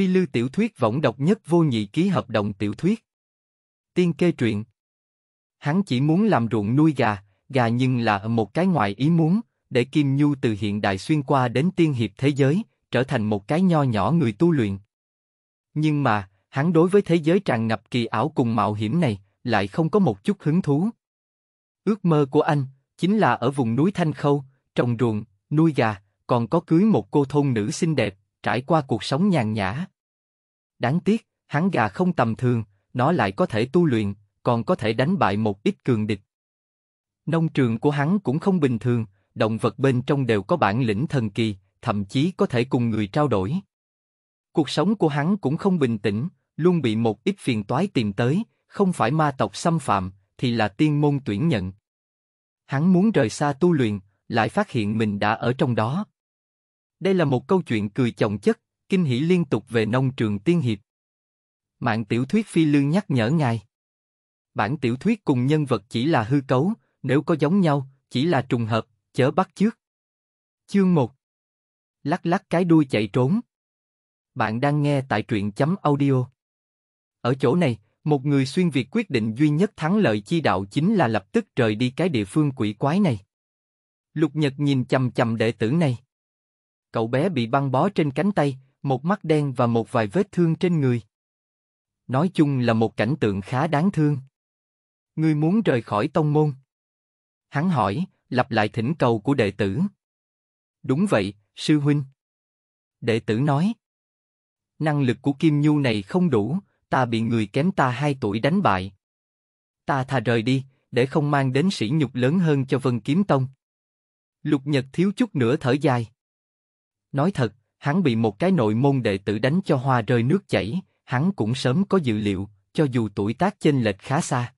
Phi Lưu tiểu thuyết võng độc nhất vô nhị ký hợp đồng tiểu thuyết. Tiên kê truyện. Hắn chỉ muốn làm ruộng nuôi gà, gà nhưng là một cái ngoại ý muốn, để Kim Nhu từ hiện đại xuyên qua đến tiên hiệp thế giới, trở thành một cái nho nhỏ người tu luyện. Nhưng mà, hắn đối với thế giới tràn ngập kỳ ảo cùng mạo hiểm này, lại không có một chút hứng thú. Ước mơ của anh, chính là ở vùng núi Thanh Khâu, trồng ruộng, nuôi gà, còn có cưới một cô thôn nữ xinh đẹp, trải qua cuộc sống nhàn nhã. Đáng tiếc, hắn gà không tầm thường, nó lại có thể tu luyện, còn có thể đánh bại một ít cường địch. Nông trường của hắn cũng không bình thường, động vật bên trong đều có bản lĩnh thần kỳ, thậm chí có thể cùng người trao đổi. Cuộc sống của hắn cũng không bình tĩnh, luôn bị một ít phiền toái tìm tới, không phải ma tộc xâm phạm, thì là tiên môn tuyển nhận. Hắn muốn rời xa tu luyện, lại phát hiện mình đã ở trong đó. Đây là một câu chuyện cười chồng chất, kinh hỉ liên tục về nông trường tiên hiệp. Mạng tiểu thuyết phi lương nhắc nhở ngài. Bản tiểu thuyết cùng nhân vật chỉ là hư cấu, nếu có giống nhau, chỉ là trùng hợp, chớ bắt chước. Chương 1 Lắc lắc cái đuôi chạy trốn. Bạn đang nghe tại truyện chấm audio. Ở chỗ này, một người xuyên Việt quyết định duy nhất thắng lợi chi đạo chính là lập tức rời đi cái địa phương quỷ quái này. Lục Nhật nhìn chầm chầm đệ tử này. Cậu bé bị băng bó trên cánh tay, một mắt đen và một vài vết thương trên người. Nói chung là một cảnh tượng khá đáng thương. Ngươi muốn rời khỏi tông môn? Hắn hỏi, lặp lại thỉnh cầu của đệ tử. Đúng vậy, sư huynh. Đệ tử nói. Năng lực của Kim Nhu này không đủ, ta bị người kém ta hai tuổi đánh bại. Ta thà rời đi, để không mang đến sỉ nhục lớn hơn cho Vân Kiếm Tông. Lục Nhật thiếu chút nữa thở dài. Nói thật, hắn bị một cái nội môn đệ tử đánh cho hoa rơi nước chảy, hắn cũng sớm có dự liệu, cho dù tuổi tác chênh lệch khá xa.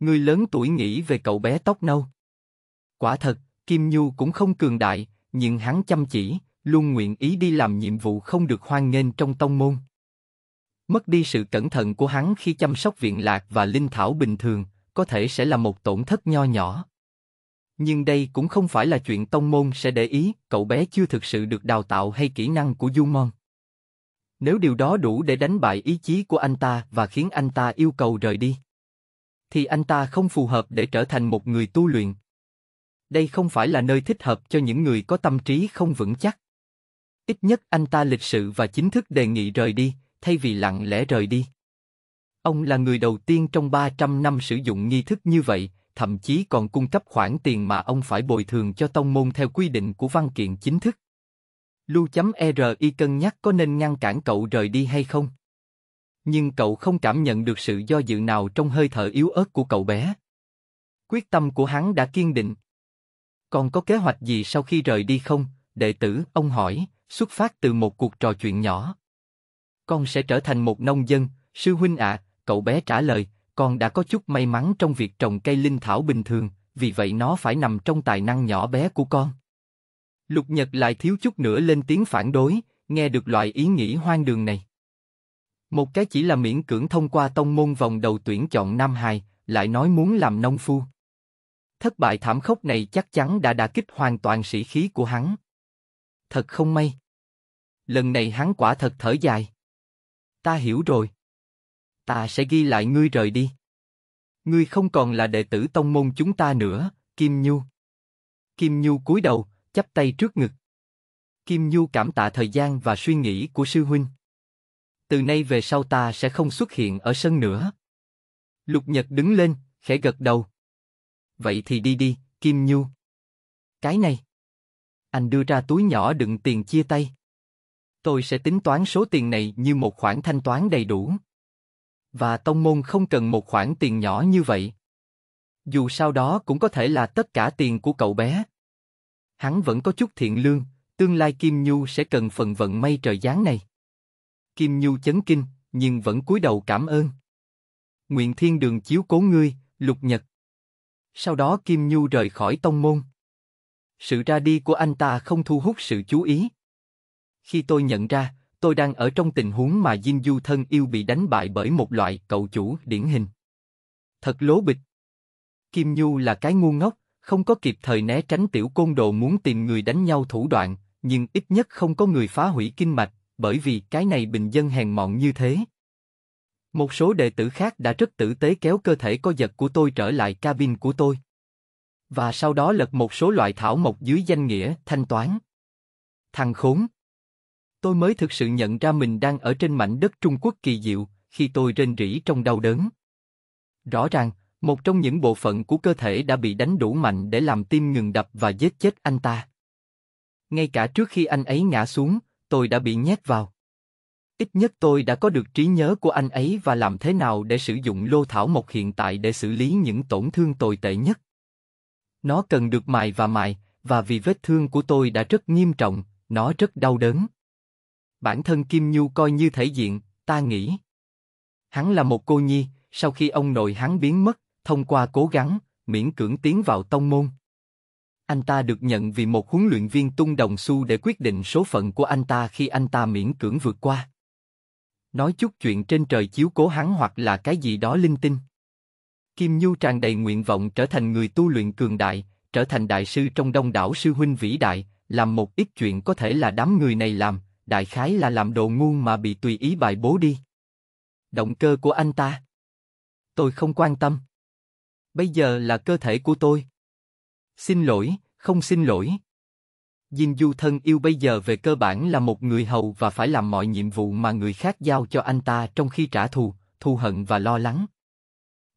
Người lớn tuổi nghĩ về cậu bé tóc nâu. Quả thật, Kim Nhu cũng không cường đại, nhưng hắn chăm chỉ, luôn nguyện ý đi làm nhiệm vụ không được hoan nghênh trong tông môn. Mất đi sự cẩn thận của hắn khi chăm sóc viện lạc và linh thảo bình thường, có thể sẽ là một tổn thất nho nhỏ. Nhưng đây cũng không phải là chuyện tông môn sẽ để ý, cậu bé chưa thực sự được đào tạo hay kỹ năng của du Jumon. Nếu điều đó đủ để đánh bại ý chí của anh ta và khiến anh ta yêu cầu rời đi, thì anh ta không phù hợp để trở thành một người tu luyện. Đây không phải là nơi thích hợp cho những người có tâm trí không vững chắc. Ít nhất anh ta lịch sự và chính thức đề nghị rời đi, thay vì lặng lẽ rời đi. Ông là người đầu tiên trong 300 năm sử dụng nghi thức như vậy, thậm chí còn cung cấp khoản tiền mà ông phải bồi thường cho tông môn theo quy định của văn kiện chính thức. Lu.ri e cân nhắc có nên ngăn cản cậu rời đi hay không. Nhưng cậu không cảm nhận được sự do dự nào trong hơi thở yếu ớt của cậu bé. Quyết tâm của hắn đã kiên định. Còn có kế hoạch gì sau khi rời đi không? Đệ tử, ông hỏi, xuất phát từ một cuộc trò chuyện nhỏ. Con sẽ trở thành một nông dân, sư huynh ạ, à, cậu bé trả lời, con đã có chút may mắn trong việc trồng cây linh thảo bình thường, vì vậy nó phải nằm trong tài năng nhỏ bé của con. Lục Nhật lại thiếu chút nữa lên tiếng phản đối, nghe được loại ý nghĩ hoang đường này. Một cái chỉ là miễn cưỡng thông qua tông môn vòng đầu tuyển chọn Nam Hài, lại nói muốn làm nông phu. Thất bại thảm khốc này chắc chắn đã đả kích hoàn toàn sĩ khí của hắn. Thật không may. Lần này hắn quả thật thở dài. Ta hiểu rồi ta sẽ ghi lại ngươi rời đi. Ngươi không còn là đệ tử tông môn chúng ta nữa, Kim Nhu. Kim Nhu cúi đầu, chắp tay trước ngực. Kim Nhu cảm tạ thời gian và suy nghĩ của sư huynh. Từ nay về sau ta sẽ không xuất hiện ở sân nữa. Lục Nhật đứng lên, khẽ gật đầu. Vậy thì đi đi, Kim Nhu. Cái này. Anh đưa ra túi nhỏ đựng tiền chia tay. Tôi sẽ tính toán số tiền này như một khoản thanh toán đầy đủ và tông môn không cần một khoản tiền nhỏ như vậy. Dù sau đó cũng có thể là tất cả tiền của cậu bé. Hắn vẫn có chút thiện lương, tương lai Kim Nhu sẽ cần phần vận may trời giáng này. Kim Nhu chấn kinh, nhưng vẫn cúi đầu cảm ơn. Nguyện Thiên Đường chiếu cố ngươi, Lục Nhật. Sau đó Kim Nhu rời khỏi tông môn. Sự ra đi của anh ta không thu hút sự chú ý. Khi tôi nhận ra, tôi đang ở trong tình huống mà Jin Du thân yêu bị đánh bại bởi một loại cậu chủ điển hình. Thật lố bịch. Kim Nhu là cái ngu ngốc, không có kịp thời né tránh tiểu côn đồ muốn tìm người đánh nhau thủ đoạn, nhưng ít nhất không có người phá hủy kinh mạch, bởi vì cái này bình dân hèn mọn như thế. Một số đệ tử khác đã rất tử tế kéo cơ thể co giật của tôi trở lại cabin của tôi. Và sau đó lật một số loại thảo mộc dưới danh nghĩa thanh toán. Thằng khốn! tôi mới thực sự nhận ra mình đang ở trên mảnh đất Trung Quốc kỳ diệu, khi tôi rên rỉ trong đau đớn. Rõ ràng, một trong những bộ phận của cơ thể đã bị đánh đủ mạnh để làm tim ngừng đập và giết chết anh ta. Ngay cả trước khi anh ấy ngã xuống, tôi đã bị nhét vào. Ít nhất tôi đã có được trí nhớ của anh ấy và làm thế nào để sử dụng lô thảo mộc hiện tại để xử lý những tổn thương tồi tệ nhất. Nó cần được mài và mài, và vì vết thương của tôi đã rất nghiêm trọng, nó rất đau đớn bản thân Kim Nhu coi như thể diện, ta nghĩ. Hắn là một cô nhi, sau khi ông nội hắn biến mất, thông qua cố gắng, miễn cưỡng tiến vào tông môn. Anh ta được nhận vì một huấn luyện viên tung đồng xu để quyết định số phận của anh ta khi anh ta miễn cưỡng vượt qua. Nói chút chuyện trên trời chiếu cố hắn hoặc là cái gì đó linh tinh. Kim Nhu tràn đầy nguyện vọng trở thành người tu luyện cường đại, trở thành đại sư trong đông đảo sư huynh vĩ đại, làm một ít chuyện có thể là đám người này làm, đại khái là làm đồ ngu mà bị tùy ý bài bố đi. Động cơ của anh ta. Tôi không quan tâm. Bây giờ là cơ thể của tôi. Xin lỗi, không xin lỗi. dinh Du thân yêu bây giờ về cơ bản là một người hầu và phải làm mọi nhiệm vụ mà người khác giao cho anh ta trong khi trả thù, thù hận và lo lắng.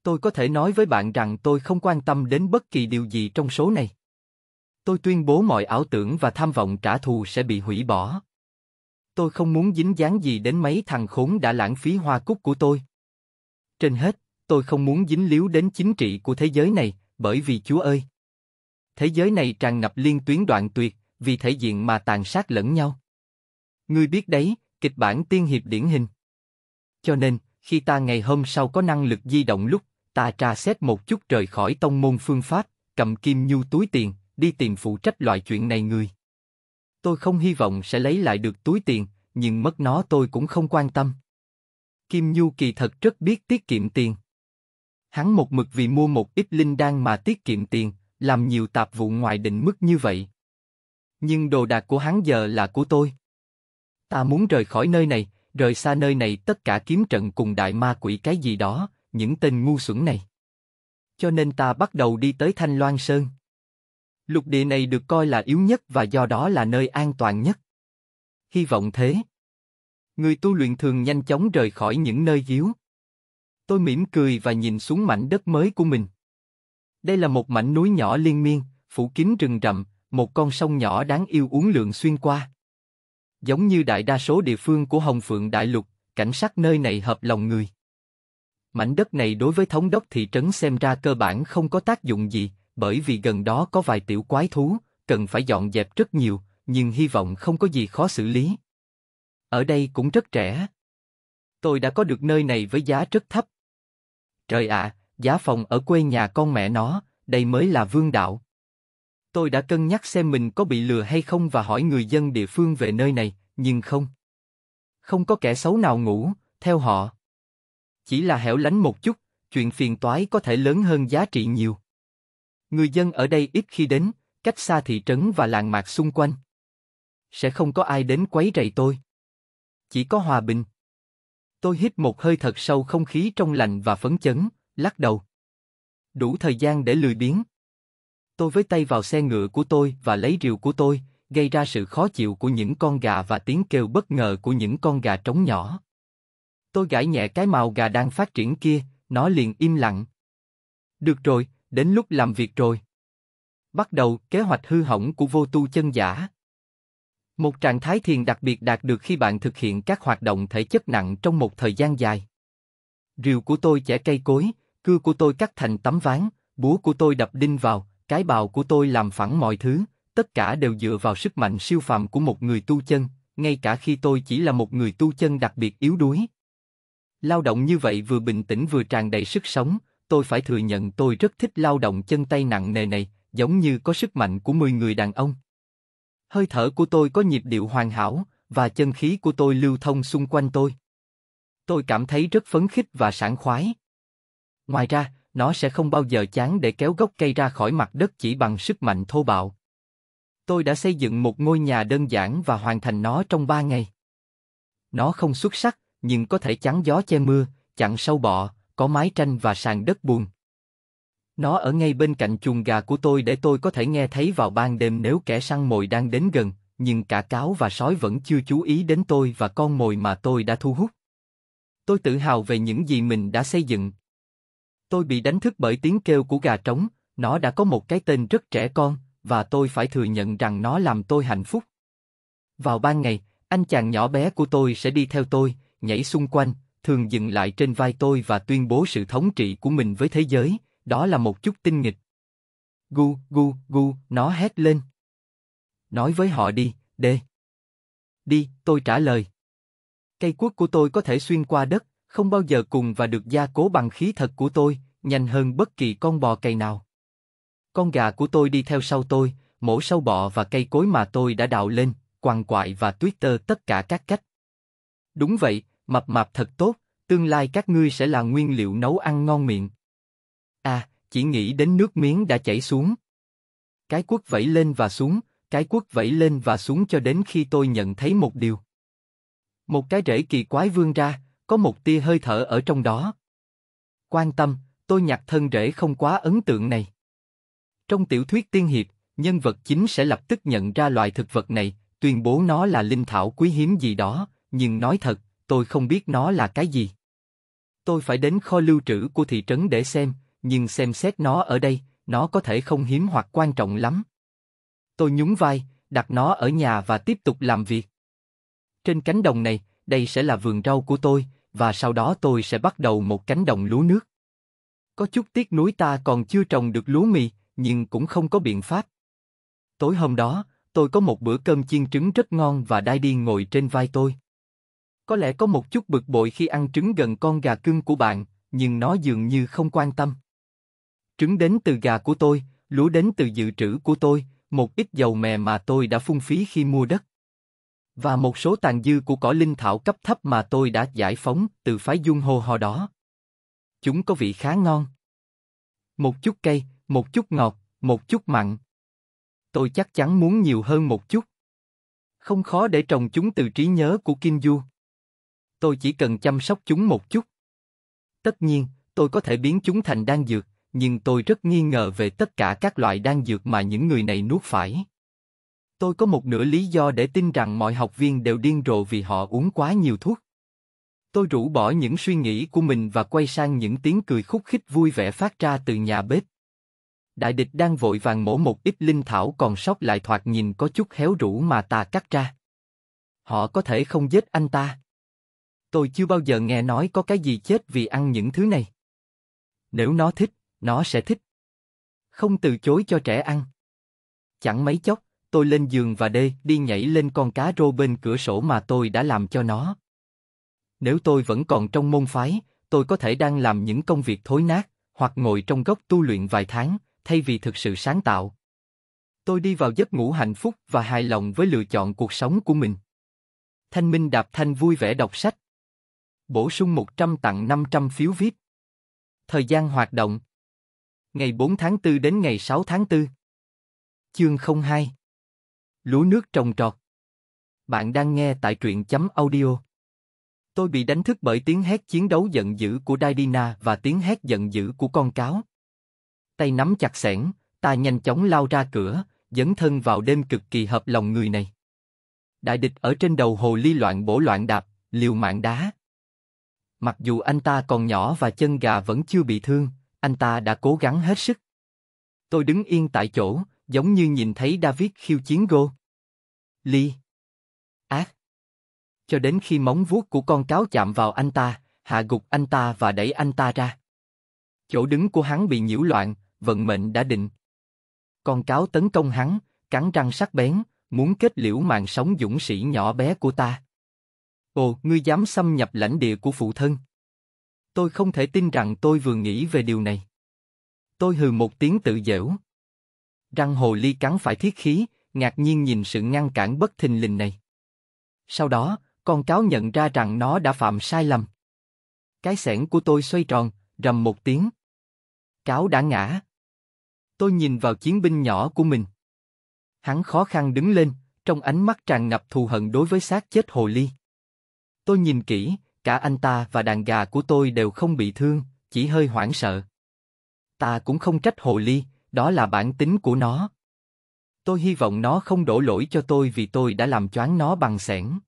Tôi có thể nói với bạn rằng tôi không quan tâm đến bất kỳ điều gì trong số này. Tôi tuyên bố mọi ảo tưởng và tham vọng trả thù sẽ bị hủy bỏ. Tôi không muốn dính dáng gì đến mấy thằng khốn đã lãng phí hoa cúc của tôi. Trên hết, tôi không muốn dính líu đến chính trị của thế giới này, bởi vì Chúa ơi! Thế giới này tràn ngập liên tuyến đoạn tuyệt, vì thể diện mà tàn sát lẫn nhau. Ngươi biết đấy, kịch bản tiên hiệp điển hình. Cho nên, khi ta ngày hôm sau có năng lực di động lúc, ta tra xét một chút trời khỏi tông môn phương pháp, cầm kim nhu túi tiền, đi tìm phụ trách loại chuyện này người tôi không hy vọng sẽ lấy lại được túi tiền, nhưng mất nó tôi cũng không quan tâm. Kim Nhu kỳ thật rất biết tiết kiệm tiền. Hắn một mực vì mua một ít linh đan mà tiết kiệm tiền, làm nhiều tạp vụ ngoài định mức như vậy. Nhưng đồ đạc của hắn giờ là của tôi. Ta muốn rời khỏi nơi này, rời xa nơi này tất cả kiếm trận cùng đại ma quỷ cái gì đó, những tên ngu xuẩn này. Cho nên ta bắt đầu đi tới Thanh Loan Sơn. Lục địa này được coi là yếu nhất và do đó là nơi an toàn nhất. Hy vọng thế. Người tu luyện thường nhanh chóng rời khỏi những nơi yếu. Tôi mỉm cười và nhìn xuống mảnh đất mới của mình. Đây là một mảnh núi nhỏ liên miên, phủ kín rừng rậm, một con sông nhỏ đáng yêu uốn lượn xuyên qua. Giống như đại đa số địa phương của Hồng Phượng Đại Lục, cảnh sắc nơi này hợp lòng người. Mảnh đất này đối với thống đốc thị trấn xem ra cơ bản không có tác dụng gì, bởi vì gần đó có vài tiểu quái thú, cần phải dọn dẹp rất nhiều, nhưng hy vọng không có gì khó xử lý. Ở đây cũng rất rẻ. Tôi đã có được nơi này với giá rất thấp. Trời ạ, à, giá phòng ở quê nhà con mẹ nó, đây mới là vương đạo. Tôi đã cân nhắc xem mình có bị lừa hay không và hỏi người dân địa phương về nơi này, nhưng không. Không có kẻ xấu nào ngủ, theo họ. Chỉ là hẻo lánh một chút, chuyện phiền toái có thể lớn hơn giá trị nhiều. Người dân ở đây ít khi đến, cách xa thị trấn và làng mạc xung quanh. Sẽ không có ai đến quấy rầy tôi. Chỉ có hòa bình. Tôi hít một hơi thật sâu không khí trong lành và phấn chấn, lắc đầu. Đủ thời gian để lười biếng. Tôi với tay vào xe ngựa của tôi và lấy rìu của tôi, gây ra sự khó chịu của những con gà và tiếng kêu bất ngờ của những con gà trống nhỏ. Tôi gãi nhẹ cái màu gà đang phát triển kia, nó liền im lặng. Được rồi, đến lúc làm việc rồi. Bắt đầu kế hoạch hư hỏng của vô tu chân giả. Một trạng thái thiền đặc biệt đạt được khi bạn thực hiện các hoạt động thể chất nặng trong một thời gian dài. Rìu của tôi chẻ cây cối, cưa của tôi cắt thành tấm ván, búa của tôi đập đinh vào, cái bào của tôi làm phẳng mọi thứ, tất cả đều dựa vào sức mạnh siêu phàm của một người tu chân, ngay cả khi tôi chỉ là một người tu chân đặc biệt yếu đuối. Lao động như vậy vừa bình tĩnh vừa tràn đầy sức sống, tôi phải thừa nhận tôi rất thích lao động chân tay nặng nề này, giống như có sức mạnh của 10 người đàn ông. Hơi thở của tôi có nhịp điệu hoàn hảo, và chân khí của tôi lưu thông xung quanh tôi. Tôi cảm thấy rất phấn khích và sảng khoái. Ngoài ra, nó sẽ không bao giờ chán để kéo gốc cây ra khỏi mặt đất chỉ bằng sức mạnh thô bạo. Tôi đã xây dựng một ngôi nhà đơn giản và hoàn thành nó trong ba ngày. Nó không xuất sắc, nhưng có thể chắn gió che mưa, chặn sâu bọ, có mái tranh và sàn đất buồn. Nó ở ngay bên cạnh chuồng gà của tôi để tôi có thể nghe thấy vào ban đêm nếu kẻ săn mồi đang đến gần, nhưng cả cáo và sói vẫn chưa chú ý đến tôi và con mồi mà tôi đã thu hút. Tôi tự hào về những gì mình đã xây dựng. Tôi bị đánh thức bởi tiếng kêu của gà trống, nó đã có một cái tên rất trẻ con, và tôi phải thừa nhận rằng nó làm tôi hạnh phúc. Vào ban ngày, anh chàng nhỏ bé của tôi sẽ đi theo tôi, nhảy xung quanh, thường dừng lại trên vai tôi và tuyên bố sự thống trị của mình với thế giới, đó là một chút tinh nghịch. Gu, gu, gu, nó hét lên. Nói với họ đi, đê. Đi, tôi trả lời. Cây cuốc của tôi có thể xuyên qua đất, không bao giờ cùng và được gia cố bằng khí thật của tôi, nhanh hơn bất kỳ con bò cày nào. Con gà của tôi đi theo sau tôi, mổ sâu bọ và cây cối mà tôi đã đào lên, quằn quại và tuyết tơ tất cả các cách. Đúng vậy, mập mạp thật tốt, tương lai các ngươi sẽ là nguyên liệu nấu ăn ngon miệng. À, chỉ nghĩ đến nước miếng đã chảy xuống. Cái quốc vẫy lên và xuống, cái quốc vẫy lên và xuống cho đến khi tôi nhận thấy một điều. Một cái rễ kỳ quái vươn ra, có một tia hơi thở ở trong đó. Quan tâm, tôi nhặt thân rễ không quá ấn tượng này. Trong tiểu thuyết tiên hiệp, nhân vật chính sẽ lập tức nhận ra loài thực vật này, tuyên bố nó là linh thảo quý hiếm gì đó, nhưng nói thật, tôi không biết nó là cái gì. Tôi phải đến kho lưu trữ của thị trấn để xem, nhưng xem xét nó ở đây, nó có thể không hiếm hoặc quan trọng lắm. Tôi nhún vai, đặt nó ở nhà và tiếp tục làm việc. Trên cánh đồng này, đây sẽ là vườn rau của tôi, và sau đó tôi sẽ bắt đầu một cánh đồng lúa nước. Có chút tiếc núi ta còn chưa trồng được lúa mì, nhưng cũng không có biện pháp. Tối hôm đó, tôi có một bữa cơm chiên trứng rất ngon và Đai Điên ngồi trên vai tôi. Có lẽ có một chút bực bội khi ăn trứng gần con gà cưng của bạn, nhưng nó dường như không quan tâm. Trứng đến từ gà của tôi, lúa đến từ dự trữ của tôi, một ít dầu mè mà tôi đã phung phí khi mua đất. Và một số tàn dư của cỏ linh thảo cấp thấp mà tôi đã giải phóng từ phái dung hồ hò đó. Chúng có vị khá ngon. Một chút cay, một chút ngọt, một chút mặn. Tôi chắc chắn muốn nhiều hơn một chút. Không khó để trồng chúng từ trí nhớ của Kim Du tôi chỉ cần chăm sóc chúng một chút. Tất nhiên, tôi có thể biến chúng thành đan dược, nhưng tôi rất nghi ngờ về tất cả các loại đan dược mà những người này nuốt phải. Tôi có một nửa lý do để tin rằng mọi học viên đều điên rồ vì họ uống quá nhiều thuốc. Tôi rũ bỏ những suy nghĩ của mình và quay sang những tiếng cười khúc khích vui vẻ phát ra từ nhà bếp. Đại địch đang vội vàng mổ một ít linh thảo còn sót lại thoạt nhìn có chút héo rũ mà ta cắt ra. Họ có thể không giết anh ta. Tôi chưa bao giờ nghe nói có cái gì chết vì ăn những thứ này. Nếu nó thích, nó sẽ thích. Không từ chối cho trẻ ăn. Chẳng mấy chốc, tôi lên giường và đê đi nhảy lên con cá rô bên cửa sổ mà tôi đã làm cho nó. Nếu tôi vẫn còn trong môn phái, tôi có thể đang làm những công việc thối nát, hoặc ngồi trong góc tu luyện vài tháng, thay vì thực sự sáng tạo. Tôi đi vào giấc ngủ hạnh phúc và hài lòng với lựa chọn cuộc sống của mình. Thanh Minh đạp thanh vui vẻ đọc sách. Bổ sung 100 tặng 500 phiếu VIP. Thời gian hoạt động Ngày 4 tháng 4 đến ngày 6 tháng 4 Chương 02 Lúa nước trồng trọt Bạn đang nghe tại truyện chấm audio Tôi bị đánh thức bởi tiếng hét chiến đấu giận dữ của Daidina và tiếng hét giận dữ của con cáo. Tay nắm chặt sẻn, ta nhanh chóng lao ra cửa, dấn thân vào đêm cực kỳ hợp lòng người này. Đại địch ở trên đầu hồ ly loạn bổ loạn đạp, liều mạng đá, Mặc dù anh ta còn nhỏ và chân gà vẫn chưa bị thương, anh ta đã cố gắng hết sức. Tôi đứng yên tại chỗ, giống như nhìn thấy David khiêu chiến Go. Ly. Ác. Cho đến khi móng vuốt của con cáo chạm vào anh ta, hạ gục anh ta và đẩy anh ta ra. Chỗ đứng của hắn bị nhiễu loạn, vận mệnh đã định. Con cáo tấn công hắn, cắn răng sắc bén, muốn kết liễu mạng sống dũng sĩ nhỏ bé của ta. Ồ, ngươi dám xâm nhập lãnh địa của phụ thân. Tôi không thể tin rằng tôi vừa nghĩ về điều này. Tôi hừ một tiếng tự dễu. Răng hồ ly cắn phải thiết khí, ngạc nhiên nhìn sự ngăn cản bất thình lình này. Sau đó, con cáo nhận ra rằng nó đã phạm sai lầm. Cái xẻng của tôi xoay tròn, rầm một tiếng. Cáo đã ngã. Tôi nhìn vào chiến binh nhỏ của mình. Hắn khó khăn đứng lên, trong ánh mắt tràn ngập thù hận đối với xác chết hồ ly. Tôi nhìn kỹ, cả anh ta và đàn gà của tôi đều không bị thương, chỉ hơi hoảng sợ. Ta cũng không trách hồ ly, đó là bản tính của nó. Tôi hy vọng nó không đổ lỗi cho tôi vì tôi đã làm choáng nó bằng sẻn.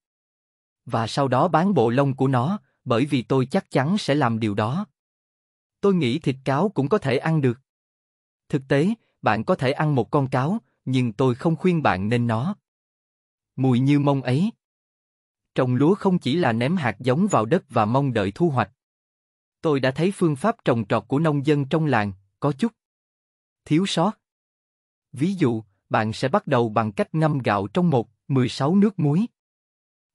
Và sau đó bán bộ lông của nó, bởi vì tôi chắc chắn sẽ làm điều đó. Tôi nghĩ thịt cáo cũng có thể ăn được. Thực tế, bạn có thể ăn một con cáo, nhưng tôi không khuyên bạn nên nó. Mùi như mông ấy, Trồng lúa không chỉ là ném hạt giống vào đất và mong đợi thu hoạch. Tôi đã thấy phương pháp trồng trọt của nông dân trong làng, có chút thiếu sót. Ví dụ, bạn sẽ bắt đầu bằng cách ngâm gạo trong một, 16 nước muối.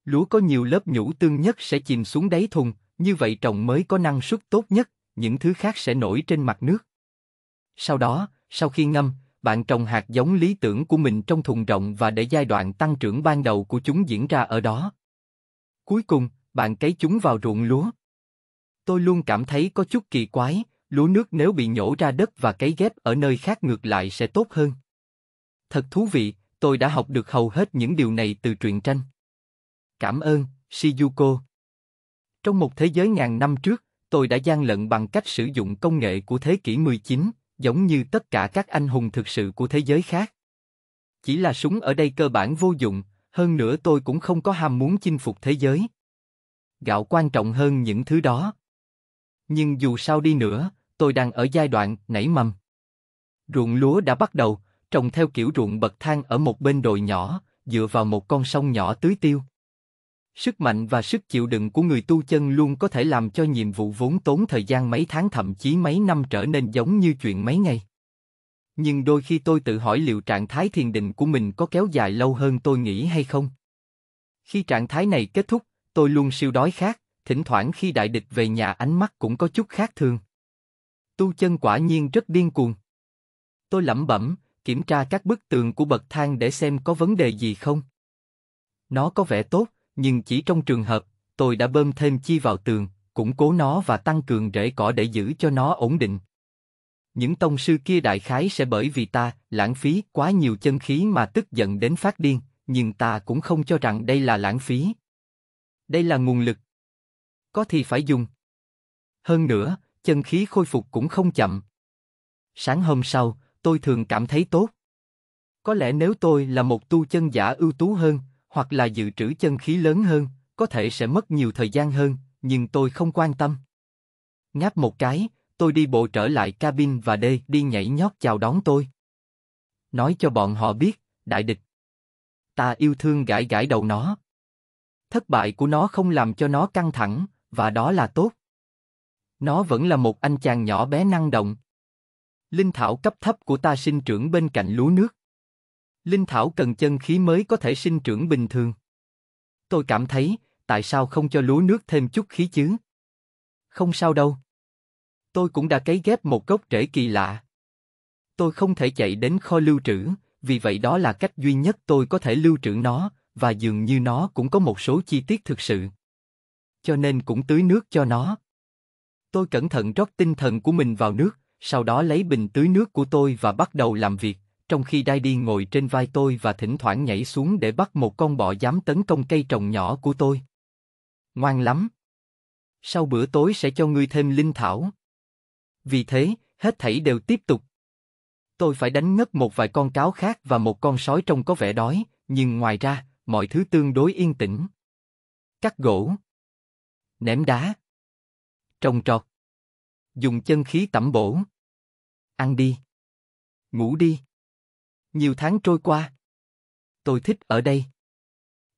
Lúa có nhiều lớp nhũ tương nhất sẽ chìm xuống đáy thùng, như vậy trồng mới có năng suất tốt nhất, những thứ khác sẽ nổi trên mặt nước. Sau đó, sau khi ngâm, bạn trồng hạt giống lý tưởng của mình trong thùng rộng và để giai đoạn tăng trưởng ban đầu của chúng diễn ra ở đó. Cuối cùng, bạn cấy chúng vào ruộng lúa. Tôi luôn cảm thấy có chút kỳ quái, lúa nước nếu bị nhổ ra đất và cấy ghép ở nơi khác ngược lại sẽ tốt hơn. Thật thú vị, tôi đã học được hầu hết những điều này từ truyện tranh. Cảm ơn, Shizuko. Trong một thế giới ngàn năm trước, tôi đã gian lận bằng cách sử dụng công nghệ của thế kỷ 19, giống như tất cả các anh hùng thực sự của thế giới khác. Chỉ là súng ở đây cơ bản vô dụng, hơn nữa tôi cũng không có ham muốn chinh phục thế giới. Gạo quan trọng hơn những thứ đó. Nhưng dù sao đi nữa, tôi đang ở giai đoạn nảy mầm. Ruộng lúa đã bắt đầu, trồng theo kiểu ruộng bậc thang ở một bên đồi nhỏ, dựa vào một con sông nhỏ tưới tiêu. Sức mạnh và sức chịu đựng của người tu chân luôn có thể làm cho nhiệm vụ vốn tốn thời gian mấy tháng thậm chí mấy năm trở nên giống như chuyện mấy ngày. Nhưng đôi khi tôi tự hỏi liệu trạng thái thiền định của mình có kéo dài lâu hơn tôi nghĩ hay không. Khi trạng thái này kết thúc, tôi luôn siêu đói khát, thỉnh thoảng khi đại địch về nhà ánh mắt cũng có chút khác thường. Tu chân quả nhiên rất điên cuồng. Tôi lẩm bẩm, kiểm tra các bức tường của bậc thang để xem có vấn đề gì không. Nó có vẻ tốt, nhưng chỉ trong trường hợp, tôi đã bơm thêm chi vào tường, củng cố nó và tăng cường rễ cỏ để giữ cho nó ổn định những tông sư kia đại khái sẽ bởi vì ta lãng phí quá nhiều chân khí mà tức giận đến phát điên, nhưng ta cũng không cho rằng đây là lãng phí. Đây là nguồn lực. Có thì phải dùng. Hơn nữa, chân khí khôi phục cũng không chậm. Sáng hôm sau, tôi thường cảm thấy tốt. Có lẽ nếu tôi là một tu chân giả ưu tú hơn, hoặc là dự trữ chân khí lớn hơn, có thể sẽ mất nhiều thời gian hơn, nhưng tôi không quan tâm. Ngáp một cái, tôi đi bộ trở lại cabin và đê đi nhảy nhót chào đón tôi. Nói cho bọn họ biết, đại địch. Ta yêu thương gãi gãi đầu nó. Thất bại của nó không làm cho nó căng thẳng, và đó là tốt. Nó vẫn là một anh chàng nhỏ bé năng động. Linh thảo cấp thấp của ta sinh trưởng bên cạnh lúa nước. Linh thảo cần chân khí mới có thể sinh trưởng bình thường. Tôi cảm thấy, tại sao không cho lúa nước thêm chút khí chứ? Không sao đâu tôi cũng đã cấy ghép một gốc rễ kỳ lạ. Tôi không thể chạy đến kho lưu trữ, vì vậy đó là cách duy nhất tôi có thể lưu trữ nó, và dường như nó cũng có một số chi tiết thực sự. Cho nên cũng tưới nước cho nó. Tôi cẩn thận rót tinh thần của mình vào nước, sau đó lấy bình tưới nước của tôi và bắt đầu làm việc, trong khi đai ngồi trên vai tôi và thỉnh thoảng nhảy xuống để bắt một con bọ dám tấn công cây trồng nhỏ của tôi. Ngoan lắm. Sau bữa tối sẽ cho ngươi thêm linh thảo vì thế, hết thảy đều tiếp tục. Tôi phải đánh ngất một vài con cáo khác và một con sói trông có vẻ đói, nhưng ngoài ra, mọi thứ tương đối yên tĩnh. Cắt gỗ. Ném đá. Trồng trọt. Dùng chân khí tẩm bổ. Ăn đi. Ngủ đi. Nhiều tháng trôi qua. Tôi thích ở đây.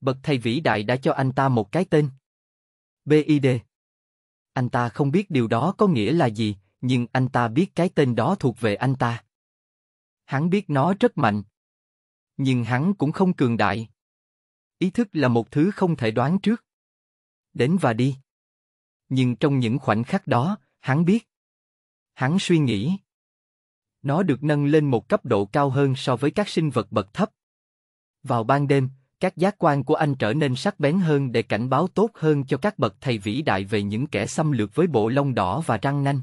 Bậc thầy vĩ đại đã cho anh ta một cái tên. b i d Anh ta không biết điều đó có nghĩa là gì, nhưng anh ta biết cái tên đó thuộc về anh ta. Hắn biết nó rất mạnh. Nhưng hắn cũng không cường đại. Ý thức là một thứ không thể đoán trước. Đến và đi. Nhưng trong những khoảnh khắc đó, hắn biết. Hắn suy nghĩ. Nó được nâng lên một cấp độ cao hơn so với các sinh vật bậc thấp. Vào ban đêm, các giác quan của anh trở nên sắc bén hơn để cảnh báo tốt hơn cho các bậc thầy vĩ đại về những kẻ xâm lược với bộ lông đỏ và răng nanh.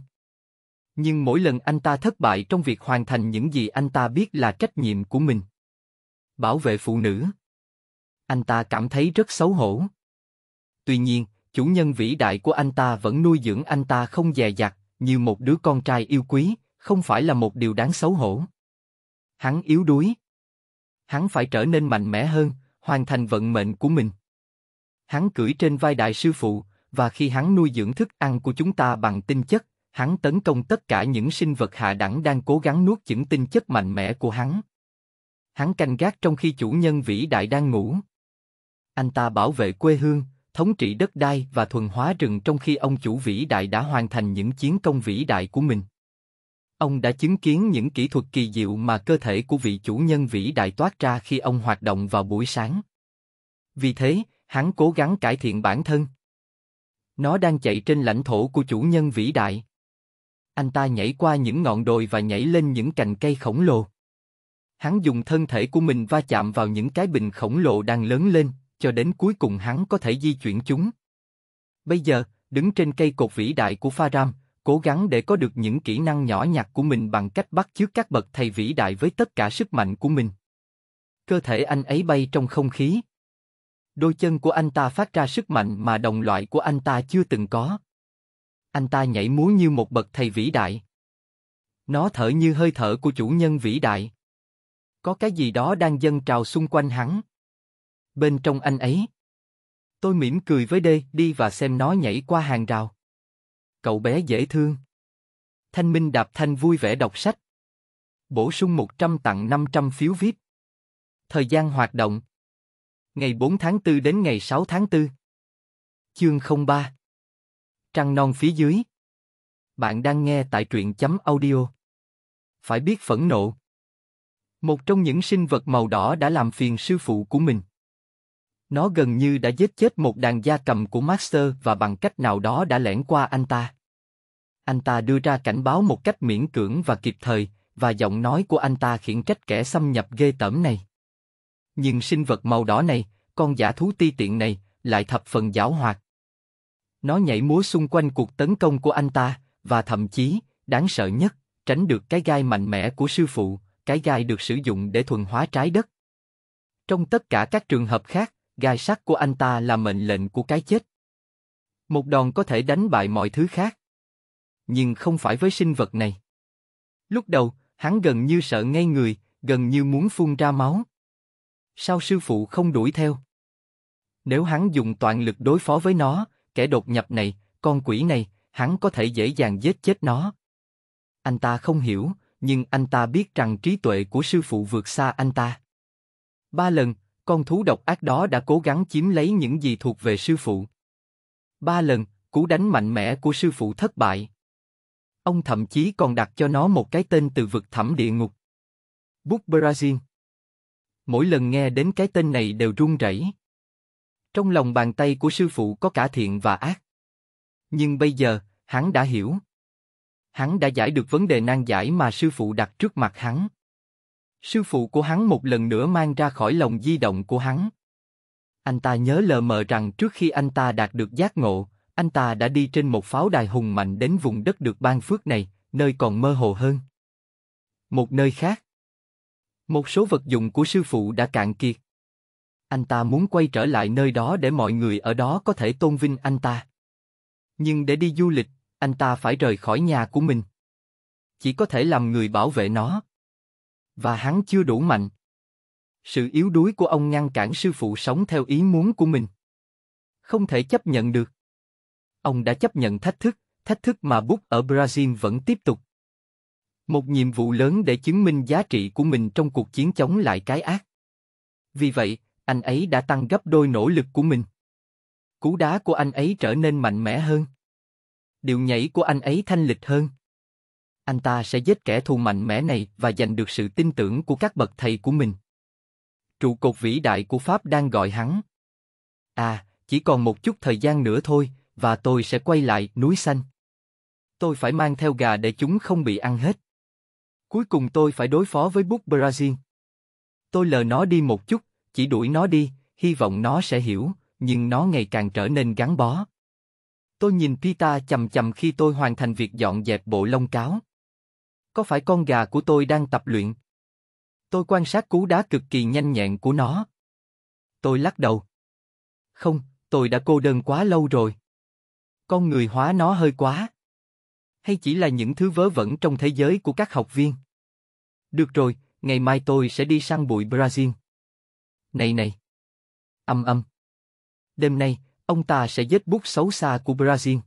Nhưng mỗi lần anh ta thất bại trong việc hoàn thành những gì anh ta biết là trách nhiệm của mình. Bảo vệ phụ nữ. Anh ta cảm thấy rất xấu hổ. Tuy nhiên, chủ nhân vĩ đại của anh ta vẫn nuôi dưỡng anh ta không dè dặt, như một đứa con trai yêu quý, không phải là một điều đáng xấu hổ. Hắn yếu đuối. Hắn phải trở nên mạnh mẽ hơn, hoàn thành vận mệnh của mình. Hắn cưỡi trên vai đại sư phụ, và khi hắn nuôi dưỡng thức ăn của chúng ta bằng tinh chất, hắn tấn công tất cả những sinh vật hạ đẳng đang cố gắng nuốt chửng tinh chất mạnh mẽ của hắn. Hắn canh gác trong khi chủ nhân vĩ đại đang ngủ. Anh ta bảo vệ quê hương, thống trị đất đai và thuần hóa rừng trong khi ông chủ vĩ đại đã hoàn thành những chiến công vĩ đại của mình. Ông đã chứng kiến những kỹ thuật kỳ diệu mà cơ thể của vị chủ nhân vĩ đại toát ra khi ông hoạt động vào buổi sáng. Vì thế, hắn cố gắng cải thiện bản thân. Nó đang chạy trên lãnh thổ của chủ nhân vĩ đại. Anh ta nhảy qua những ngọn đồi và nhảy lên những cành cây khổng lồ. Hắn dùng thân thể của mình va chạm vào những cái bình khổng lồ đang lớn lên, cho đến cuối cùng hắn có thể di chuyển chúng. Bây giờ, đứng trên cây cột vĩ đại của Pharaam, cố gắng để có được những kỹ năng nhỏ nhặt của mình bằng cách bắt chước các bậc thầy vĩ đại với tất cả sức mạnh của mình. Cơ thể anh ấy bay trong không khí. Đôi chân của anh ta phát ra sức mạnh mà đồng loại của anh ta chưa từng có. Anh ta nhảy múa như một bậc thầy vĩ đại. Nó thở như hơi thở của chủ nhân vĩ đại. Có cái gì đó đang dâng trào xung quanh hắn. Bên trong anh ấy. Tôi mỉm cười với Đê đi và xem nó nhảy qua hàng rào. Cậu bé dễ thương. Thanh Minh đạp thanh vui vẻ đọc sách. Bổ sung 100 tặng 500 phiếu VIP. Thời gian hoạt động. Ngày 4 tháng 4 đến ngày 6 tháng 4. Chương 03 Trăng non phía dưới. Bạn đang nghe tại truyện chấm audio. Phải biết phẫn nộ. Một trong những sinh vật màu đỏ đã làm phiền sư phụ của mình. Nó gần như đã giết chết một đàn gia cầm của Master và bằng cách nào đó đã lẻn qua anh ta. Anh ta đưa ra cảnh báo một cách miễn cưỡng và kịp thời, và giọng nói của anh ta khiển trách kẻ xâm nhập ghê tởm này. Nhưng sinh vật màu đỏ này, con giả thú ti tiện này, lại thập phần giáo hoạt. Nó nhảy múa xung quanh cuộc tấn công của anh ta, và thậm chí, đáng sợ nhất, tránh được cái gai mạnh mẽ của sư phụ, cái gai được sử dụng để thuần hóa trái đất. Trong tất cả các trường hợp khác, gai sắt của anh ta là mệnh lệnh của cái chết. Một đòn có thể đánh bại mọi thứ khác. Nhưng không phải với sinh vật này. Lúc đầu, hắn gần như sợ ngay người, gần như muốn phun ra máu. Sao sư phụ không đuổi theo? Nếu hắn dùng toàn lực đối phó với nó, kẻ đột nhập này, con quỷ này, hắn có thể dễ dàng giết chết nó. Anh ta không hiểu, nhưng anh ta biết rằng trí tuệ của sư phụ vượt xa anh ta. Ba lần, con thú độc ác đó đã cố gắng chiếm lấy những gì thuộc về sư phụ. Ba lần, cú đánh mạnh mẽ của sư phụ thất bại. Ông thậm chí còn đặt cho nó một cái tên từ vực thẳm địa ngục. Book Brazil. Mỗi lần nghe đến cái tên này đều run rẩy. Trong lòng bàn tay của sư phụ có cả thiện và ác. Nhưng bây giờ, hắn đã hiểu. Hắn đã giải được vấn đề nan giải mà sư phụ đặt trước mặt hắn. Sư phụ của hắn một lần nữa mang ra khỏi lòng di động của hắn. Anh ta nhớ lờ mờ rằng trước khi anh ta đạt được giác ngộ, anh ta đã đi trên một pháo đài hùng mạnh đến vùng đất được ban phước này, nơi còn mơ hồ hơn. Một nơi khác. Một số vật dụng của sư phụ đã cạn kiệt. Anh ta muốn quay trở lại nơi đó để mọi người ở đó có thể tôn vinh anh ta. Nhưng để đi du lịch, anh ta phải rời khỏi nhà của mình. Chỉ có thể làm người bảo vệ nó. Và hắn chưa đủ mạnh. Sự yếu đuối của ông ngăn cản sư phụ sống theo ý muốn của mình. Không thể chấp nhận được. Ông đã chấp nhận thách thức, thách thức mà bút ở Brazil vẫn tiếp tục. Một nhiệm vụ lớn để chứng minh giá trị của mình trong cuộc chiến chống lại cái ác. Vì vậy, anh ấy đã tăng gấp đôi nỗ lực của mình. Cú đá của anh ấy trở nên mạnh mẽ hơn. Điều nhảy của anh ấy thanh lịch hơn. Anh ta sẽ giết kẻ thù mạnh mẽ này và giành được sự tin tưởng của các bậc thầy của mình. Trụ cột vĩ đại của Pháp đang gọi hắn. À, chỉ còn một chút thời gian nữa thôi, và tôi sẽ quay lại núi xanh. Tôi phải mang theo gà để chúng không bị ăn hết. Cuối cùng tôi phải đối phó với bút Brazil. Tôi lờ nó đi một chút, chỉ đuổi nó đi, hy vọng nó sẽ hiểu, nhưng nó ngày càng trở nên gắn bó. Tôi nhìn Pita chầm chầm khi tôi hoàn thành việc dọn dẹp bộ lông cáo. Có phải con gà của tôi đang tập luyện? Tôi quan sát cú đá cực kỳ nhanh nhẹn của nó. Tôi lắc đầu. Không, tôi đã cô đơn quá lâu rồi. Con người hóa nó hơi quá. Hay chỉ là những thứ vớ vẩn trong thế giới của các học viên? Được rồi, ngày mai tôi sẽ đi sang bụi Brazil này này. Âm âm. Đêm nay, ông ta sẽ giết bút xấu xa của Brazil.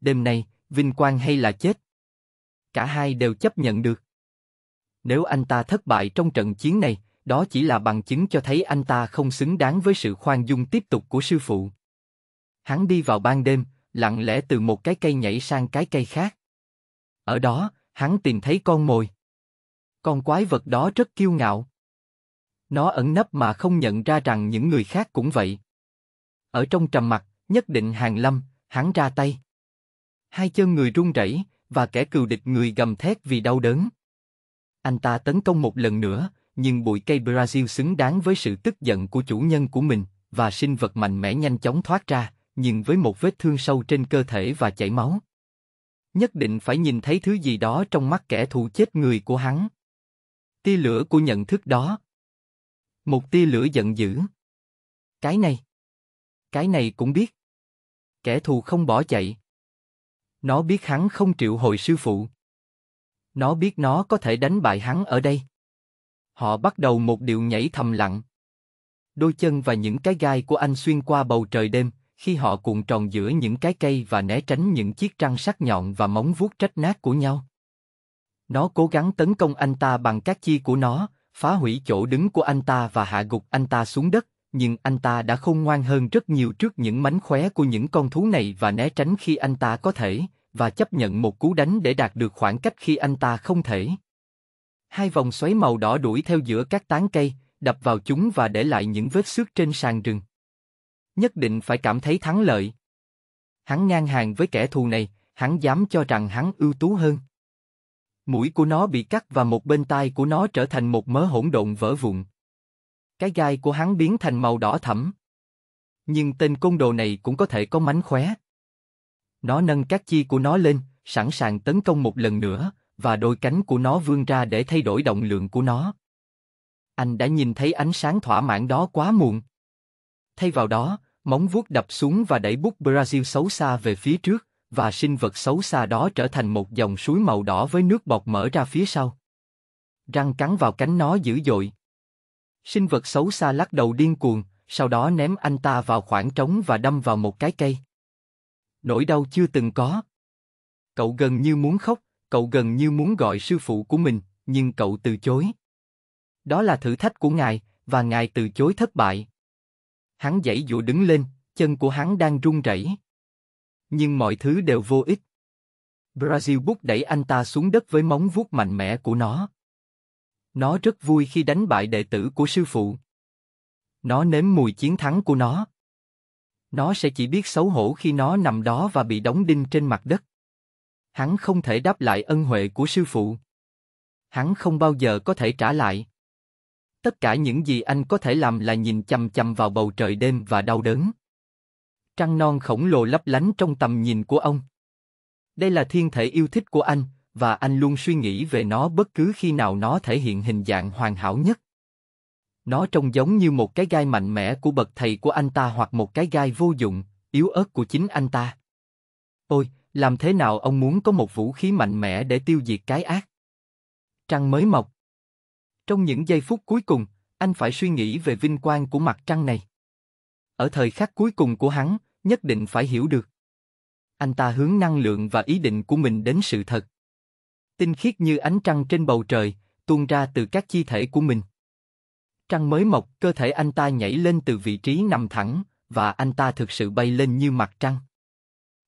Đêm nay, vinh quang hay là chết? Cả hai đều chấp nhận được. Nếu anh ta thất bại trong trận chiến này, đó chỉ là bằng chứng cho thấy anh ta không xứng đáng với sự khoan dung tiếp tục của sư phụ. Hắn đi vào ban đêm, lặng lẽ từ một cái cây nhảy sang cái cây khác. Ở đó, hắn tìm thấy con mồi. Con quái vật đó rất kiêu ngạo. Nó ẩn nấp mà không nhận ra rằng những người khác cũng vậy. Ở trong trầm mặt, nhất định hàng lâm, hắn ra tay. Hai chân người run rẩy và kẻ cừu địch người gầm thét vì đau đớn. Anh ta tấn công một lần nữa, nhưng bụi cây Brazil xứng đáng với sự tức giận của chủ nhân của mình, và sinh vật mạnh mẽ nhanh chóng thoát ra, nhưng với một vết thương sâu trên cơ thể và chảy máu. Nhất định phải nhìn thấy thứ gì đó trong mắt kẻ thù chết người của hắn. Tia lửa của nhận thức đó. Một tia lửa giận dữ. Cái này. Cái này cũng biết. Kẻ thù không bỏ chạy. Nó biết hắn không triệu hồi sư phụ. Nó biết nó có thể đánh bại hắn ở đây. Họ bắt đầu một điệu nhảy thầm lặng. Đôi chân và những cái gai của anh xuyên qua bầu trời đêm, khi họ cuộn tròn giữa những cái cây và né tránh những chiếc răng sắc nhọn và móng vuốt trách nát của nhau. Nó cố gắng tấn công anh ta bằng các chi của nó, phá hủy chỗ đứng của anh ta và hạ gục anh ta xuống đất, nhưng anh ta đã khôn ngoan hơn rất nhiều trước những mánh khóe của những con thú này và né tránh khi anh ta có thể, và chấp nhận một cú đánh để đạt được khoảng cách khi anh ta không thể. Hai vòng xoáy màu đỏ đuổi theo giữa các tán cây, đập vào chúng và để lại những vết xước trên sàn rừng. Nhất định phải cảm thấy thắng lợi. Hắn ngang hàng với kẻ thù này, hắn dám cho rằng hắn ưu tú hơn. Mũi của nó bị cắt và một bên tai của nó trở thành một mớ hỗn độn vỡ vụn. Cái gai của hắn biến thành màu đỏ thẫm. Nhưng tên côn đồ này cũng có thể có mánh khóe. Nó nâng các chi của nó lên, sẵn sàng tấn công một lần nữa, và đôi cánh của nó vươn ra để thay đổi động lượng của nó. Anh đã nhìn thấy ánh sáng thỏa mãn đó quá muộn. Thay vào đó, móng vuốt đập xuống và đẩy bút Brazil xấu xa về phía trước, và sinh vật xấu xa đó trở thành một dòng suối màu đỏ với nước bọt mở ra phía sau. Răng cắn vào cánh nó dữ dội. Sinh vật xấu xa lắc đầu điên cuồng, sau đó ném anh ta vào khoảng trống và đâm vào một cái cây. Nỗi đau chưa từng có. Cậu gần như muốn khóc, cậu gần như muốn gọi sư phụ của mình, nhưng cậu từ chối. Đó là thử thách của ngài, và ngài từ chối thất bại. Hắn dãy dụ đứng lên, chân của hắn đang run rẩy nhưng mọi thứ đều vô ích. Brazil bút đẩy anh ta xuống đất với móng vuốt mạnh mẽ của nó. Nó rất vui khi đánh bại đệ tử của sư phụ. Nó nếm mùi chiến thắng của nó. Nó sẽ chỉ biết xấu hổ khi nó nằm đó và bị đóng đinh trên mặt đất. Hắn không thể đáp lại ân huệ của sư phụ. Hắn không bao giờ có thể trả lại. Tất cả những gì anh có thể làm là nhìn chằm chằm vào bầu trời đêm và đau đớn trăng non khổng lồ lấp lánh trong tầm nhìn của ông. Đây là thiên thể yêu thích của anh, và anh luôn suy nghĩ về nó bất cứ khi nào nó thể hiện hình dạng hoàn hảo nhất. Nó trông giống như một cái gai mạnh mẽ của bậc thầy của anh ta hoặc một cái gai vô dụng, yếu ớt của chính anh ta. Ôi, làm thế nào ông muốn có một vũ khí mạnh mẽ để tiêu diệt cái ác? Trăng mới mọc. Trong những giây phút cuối cùng, anh phải suy nghĩ về vinh quang của mặt trăng này. Ở thời khắc cuối cùng của hắn, nhất định phải hiểu được. Anh ta hướng năng lượng và ý định của mình đến sự thật. Tinh khiết như ánh trăng trên bầu trời, tuôn ra từ các chi thể của mình. Trăng mới mọc, cơ thể anh ta nhảy lên từ vị trí nằm thẳng, và anh ta thực sự bay lên như mặt trăng.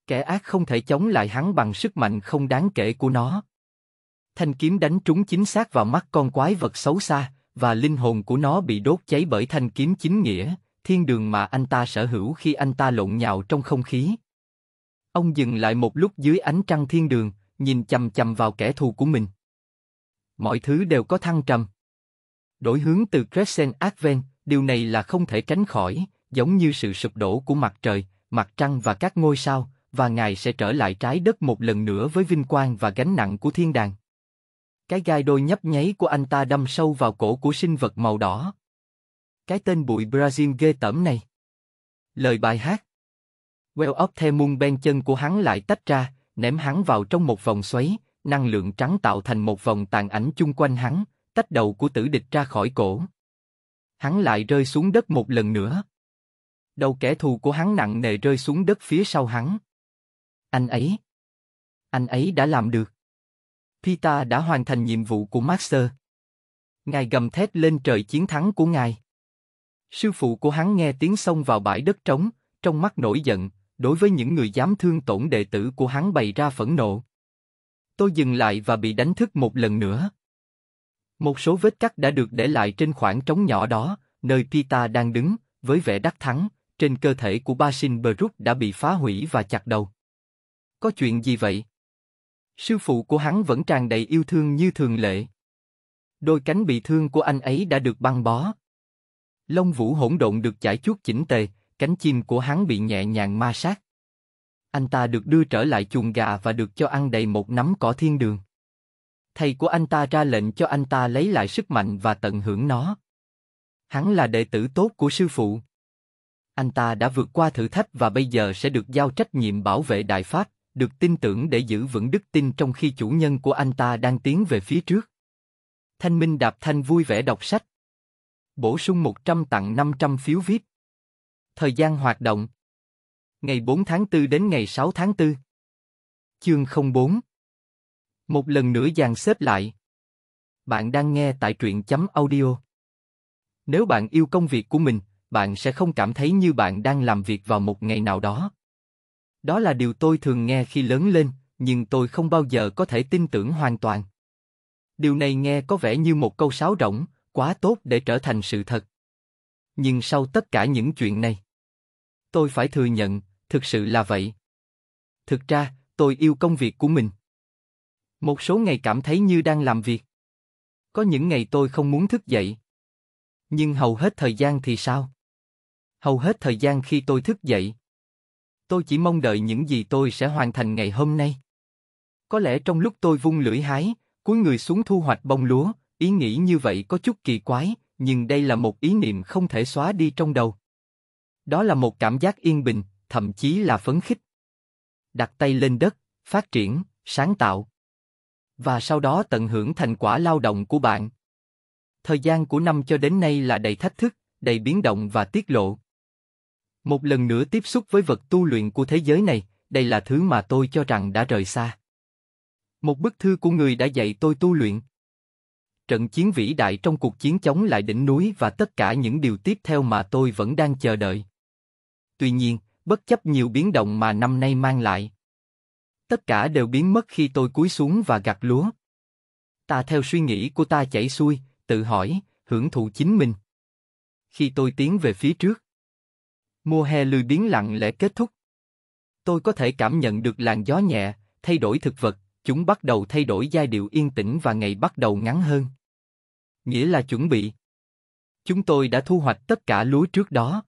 Kẻ ác không thể chống lại hắn bằng sức mạnh không đáng kể của nó. Thanh kiếm đánh trúng chính xác vào mắt con quái vật xấu xa, và linh hồn của nó bị đốt cháy bởi thanh kiếm chính nghĩa, thiên đường mà anh ta sở hữu khi anh ta lộn nhào trong không khí. Ông dừng lại một lúc dưới ánh trăng thiên đường, nhìn chầm chầm vào kẻ thù của mình. Mọi thứ đều có thăng trầm. Đổi hướng từ Crescent Advent, điều này là không thể tránh khỏi, giống như sự sụp đổ của mặt trời, mặt trăng và các ngôi sao, và Ngài sẽ trở lại trái đất một lần nữa với vinh quang và gánh nặng của thiên đàng. Cái gai đôi nhấp nháy của anh ta đâm sâu vào cổ của sinh vật màu đỏ. Cái tên bụi Brazil ghê tởm này. Lời bài hát. Well up theo mung ben chân của hắn lại tách ra, ném hắn vào trong một vòng xoáy, năng lượng trắng tạo thành một vòng tàn ảnh chung quanh hắn, tách đầu của tử địch ra khỏi cổ. Hắn lại rơi xuống đất một lần nữa. Đầu kẻ thù của hắn nặng nề rơi xuống đất phía sau hắn. Anh ấy. Anh ấy đã làm được. Pita đã hoàn thành nhiệm vụ của Master. Ngài gầm thét lên trời chiến thắng của ngài. Sư phụ của hắn nghe tiếng xông vào bãi đất trống, trong mắt nổi giận, đối với những người dám thương tổn đệ tử của hắn bày ra phẫn nộ. Tôi dừng lại và bị đánh thức một lần nữa. Một số vết cắt đã được để lại trên khoảng trống nhỏ đó, nơi Pita đang đứng, với vẻ đắc thắng, trên cơ thể của Basin Brook đã bị phá hủy và chặt đầu. Có chuyện gì vậy? Sư phụ của hắn vẫn tràn đầy yêu thương như thường lệ. Đôi cánh bị thương của anh ấy đã được băng bó, Long vũ hỗn độn được chải chuốt chỉnh tề, cánh chim của hắn bị nhẹ nhàng ma sát. Anh ta được đưa trở lại chuồng gà và được cho ăn đầy một nắm cỏ thiên đường. Thầy của anh ta ra lệnh cho anh ta lấy lại sức mạnh và tận hưởng nó. Hắn là đệ tử tốt của sư phụ. Anh ta đã vượt qua thử thách và bây giờ sẽ được giao trách nhiệm bảo vệ Đại Pháp, được tin tưởng để giữ vững đức tin trong khi chủ nhân của anh ta đang tiến về phía trước. Thanh Minh Đạp Thanh vui vẻ đọc sách. Bổ sung 100 tặng 500 phiếu VIP. Thời gian hoạt động Ngày 4 tháng 4 đến ngày 6 tháng 4 Chương 04 Một lần nữa dàn xếp lại Bạn đang nghe tại truyện chấm audio Nếu bạn yêu công việc của mình, bạn sẽ không cảm thấy như bạn đang làm việc vào một ngày nào đó. Đó là điều tôi thường nghe khi lớn lên, nhưng tôi không bao giờ có thể tin tưởng hoàn toàn. Điều này nghe có vẻ như một câu sáo rỗng, quá tốt để trở thành sự thật. Nhưng sau tất cả những chuyện này, tôi phải thừa nhận, thực sự là vậy. Thực ra, tôi yêu công việc của mình. Một số ngày cảm thấy như đang làm việc. Có những ngày tôi không muốn thức dậy. Nhưng hầu hết thời gian thì sao? Hầu hết thời gian khi tôi thức dậy, tôi chỉ mong đợi những gì tôi sẽ hoàn thành ngày hôm nay. Có lẽ trong lúc tôi vung lưỡi hái, cúi người xuống thu hoạch bông lúa, Ý nghĩ như vậy có chút kỳ quái, nhưng đây là một ý niệm không thể xóa đi trong đầu. Đó là một cảm giác yên bình, thậm chí là phấn khích. Đặt tay lên đất, phát triển, sáng tạo. Và sau đó tận hưởng thành quả lao động của bạn. Thời gian của năm cho đến nay là đầy thách thức, đầy biến động và tiết lộ. Một lần nữa tiếp xúc với vật tu luyện của thế giới này, đây là thứ mà tôi cho rằng đã rời xa. Một bức thư của người đã dạy tôi tu luyện trận chiến vĩ đại trong cuộc chiến chống lại đỉnh núi và tất cả những điều tiếp theo mà tôi vẫn đang chờ đợi. Tuy nhiên, bất chấp nhiều biến động mà năm nay mang lại, tất cả đều biến mất khi tôi cúi xuống và gặt lúa. Ta theo suy nghĩ của ta chảy xuôi, tự hỏi, hưởng thụ chính mình. Khi tôi tiến về phía trước, mùa hè lười biến lặng lẽ kết thúc. Tôi có thể cảm nhận được làn gió nhẹ, thay đổi thực vật, chúng bắt đầu thay đổi giai điệu yên tĩnh và ngày bắt đầu ngắn hơn. Nghĩa là chuẩn bị. Chúng tôi đã thu hoạch tất cả lúa trước đó.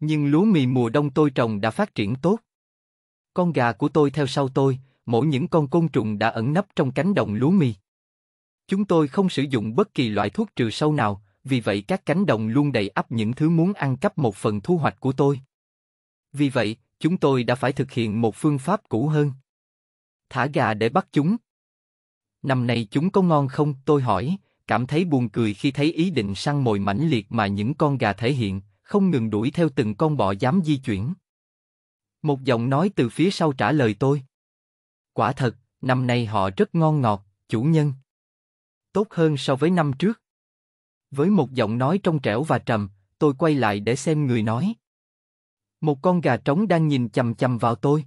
Nhưng lúa mì mùa đông tôi trồng đã phát triển tốt. Con gà của tôi theo sau tôi, mỗi những con côn trùng đã ẩn nấp trong cánh đồng lúa mì. Chúng tôi không sử dụng bất kỳ loại thuốc trừ sâu nào, vì vậy các cánh đồng luôn đầy ắp những thứ muốn ăn cắp một phần thu hoạch của tôi. Vì vậy, chúng tôi đã phải thực hiện một phương pháp cũ hơn thả gà để bắt chúng. Năm nay chúng có ngon không? Tôi hỏi, cảm thấy buồn cười khi thấy ý định săn mồi mãnh liệt mà những con gà thể hiện, không ngừng đuổi theo từng con bọ dám di chuyển. Một giọng nói từ phía sau trả lời tôi. Quả thật, năm nay họ rất ngon ngọt, chủ nhân. Tốt hơn so với năm trước. Với một giọng nói trong trẻo và trầm, tôi quay lại để xem người nói. Một con gà trống đang nhìn chầm chầm vào tôi.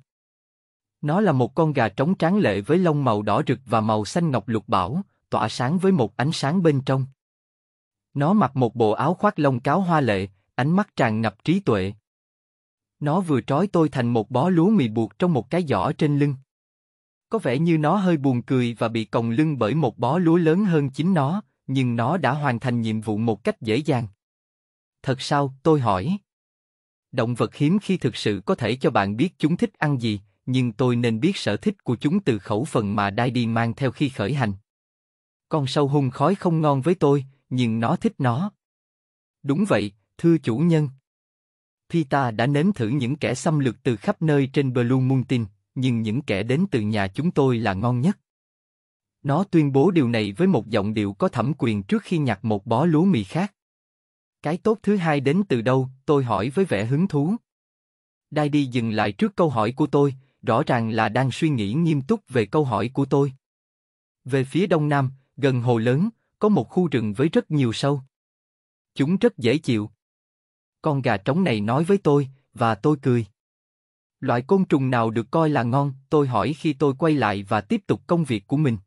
Nó là một con gà trống tráng lệ với lông màu đỏ rực và màu xanh ngọc lục bảo, tỏa sáng với một ánh sáng bên trong. Nó mặc một bộ áo khoác lông cáo hoa lệ, ánh mắt tràn ngập trí tuệ. Nó vừa trói tôi thành một bó lúa mì buộc trong một cái giỏ trên lưng. Có vẻ như nó hơi buồn cười và bị còng lưng bởi một bó lúa lớn hơn chính nó, nhưng nó đã hoàn thành nhiệm vụ một cách dễ dàng. Thật sao, tôi hỏi. Động vật hiếm khi thực sự có thể cho bạn biết chúng thích ăn gì, nhưng tôi nên biết sở thích của chúng từ khẩu phần mà đai đi mang theo khi khởi hành. Con sâu hung khói không ngon với tôi, nhưng nó thích nó. Đúng vậy, thưa chủ nhân. Pita đã nếm thử những kẻ xâm lược từ khắp nơi trên Blue Mountain, nhưng những kẻ đến từ nhà chúng tôi là ngon nhất. Nó tuyên bố điều này với một giọng điệu có thẩm quyền trước khi nhặt một bó lúa mì khác. Cái tốt thứ hai đến từ đâu, tôi hỏi với vẻ hứng thú. Daddy dừng lại trước câu hỏi của tôi, rõ ràng là đang suy nghĩ nghiêm túc về câu hỏi của tôi. Về phía đông nam, gần hồ lớn, có một khu rừng với rất nhiều sâu. Chúng rất dễ chịu. Con gà trống này nói với tôi, và tôi cười. Loại côn trùng nào được coi là ngon, tôi hỏi khi tôi quay lại và tiếp tục công việc của mình.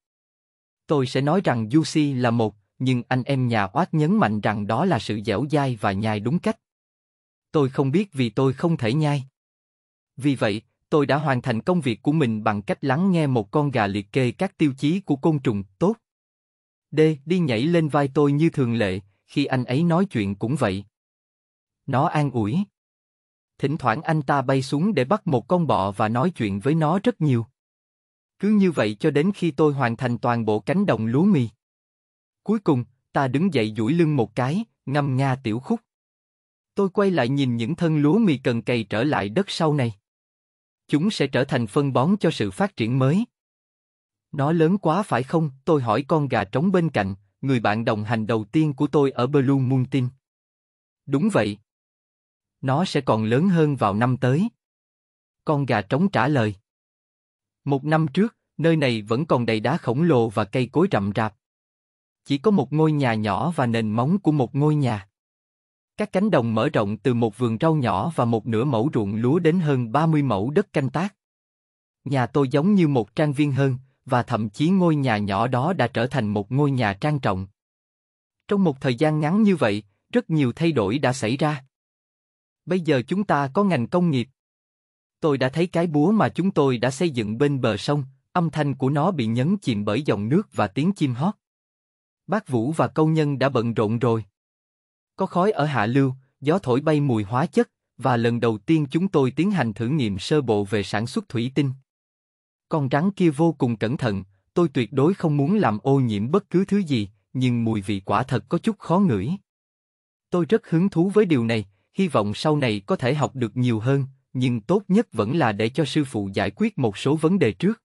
Tôi sẽ nói rằng Yusi là một, nhưng anh em nhà oát nhấn mạnh rằng đó là sự dẻo dai và nhai đúng cách. Tôi không biết vì tôi không thể nhai. Vì vậy, tôi đã hoàn thành công việc của mình bằng cách lắng nghe một con gà liệt kê các tiêu chí của côn trùng, tốt. D. Đi nhảy lên vai tôi như thường lệ, khi anh ấy nói chuyện cũng vậy. Nó an ủi. Thỉnh thoảng anh ta bay xuống để bắt một con bọ và nói chuyện với nó rất nhiều. Cứ như vậy cho đến khi tôi hoàn thành toàn bộ cánh đồng lúa mì. Cuối cùng, ta đứng dậy duỗi lưng một cái, ngâm nga tiểu khúc. Tôi quay lại nhìn những thân lúa mì cần cày trở lại đất sau này. Chúng sẽ trở thành phân bón cho sự phát triển mới. Nó lớn quá phải không? Tôi hỏi con gà trống bên cạnh, người bạn đồng hành đầu tiên của tôi ở Blue Mountain. Đúng vậy. Nó sẽ còn lớn hơn vào năm tới. Con gà trống trả lời. Một năm trước, nơi này vẫn còn đầy đá khổng lồ và cây cối rậm rạp. Chỉ có một ngôi nhà nhỏ và nền móng của một ngôi nhà. Các cánh đồng mở rộng từ một vườn rau nhỏ và một nửa mẫu ruộng lúa đến hơn 30 mẫu đất canh tác. Nhà tôi giống như một trang viên hơn, và thậm chí ngôi nhà nhỏ đó đã trở thành một ngôi nhà trang trọng. Trong một thời gian ngắn như vậy, rất nhiều thay đổi đã xảy ra. Bây giờ chúng ta có ngành công nghiệp. Tôi đã thấy cái búa mà chúng tôi đã xây dựng bên bờ sông, âm thanh của nó bị nhấn chìm bởi dòng nước và tiếng chim hót. Bác Vũ và công nhân đã bận rộn rồi. Có khói ở hạ lưu, gió thổi bay mùi hóa chất, và lần đầu tiên chúng tôi tiến hành thử nghiệm sơ bộ về sản xuất thủy tinh. Con rắn kia vô cùng cẩn thận, tôi tuyệt đối không muốn làm ô nhiễm bất cứ thứ gì, nhưng mùi vị quả thật có chút khó ngửi. Tôi rất hứng thú với điều này, hy vọng sau này có thể học được nhiều hơn, nhưng tốt nhất vẫn là để cho sư phụ giải quyết một số vấn đề trước.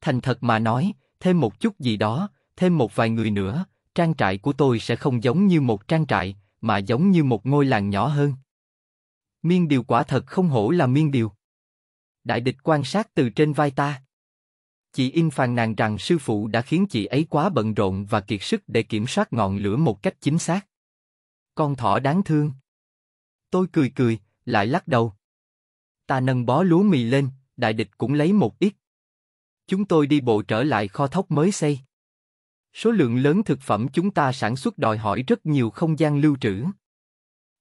Thành thật mà nói, thêm một chút gì đó, thêm một vài người nữa, trang trại của tôi sẽ không giống như một trang trại, mà giống như một ngôi làng nhỏ hơn. Miên điều quả thật không hổ là miên điều. Đại địch quan sát từ trên vai ta. Chị in phàn nàn rằng sư phụ đã khiến chị ấy quá bận rộn và kiệt sức để kiểm soát ngọn lửa một cách chính xác. Con thỏ đáng thương. Tôi cười cười, lại lắc đầu. Ta nâng bó lúa mì lên, đại địch cũng lấy một ít. Chúng tôi đi bộ trở lại kho thóc mới xây. Số lượng lớn thực phẩm chúng ta sản xuất đòi hỏi rất nhiều không gian lưu trữ.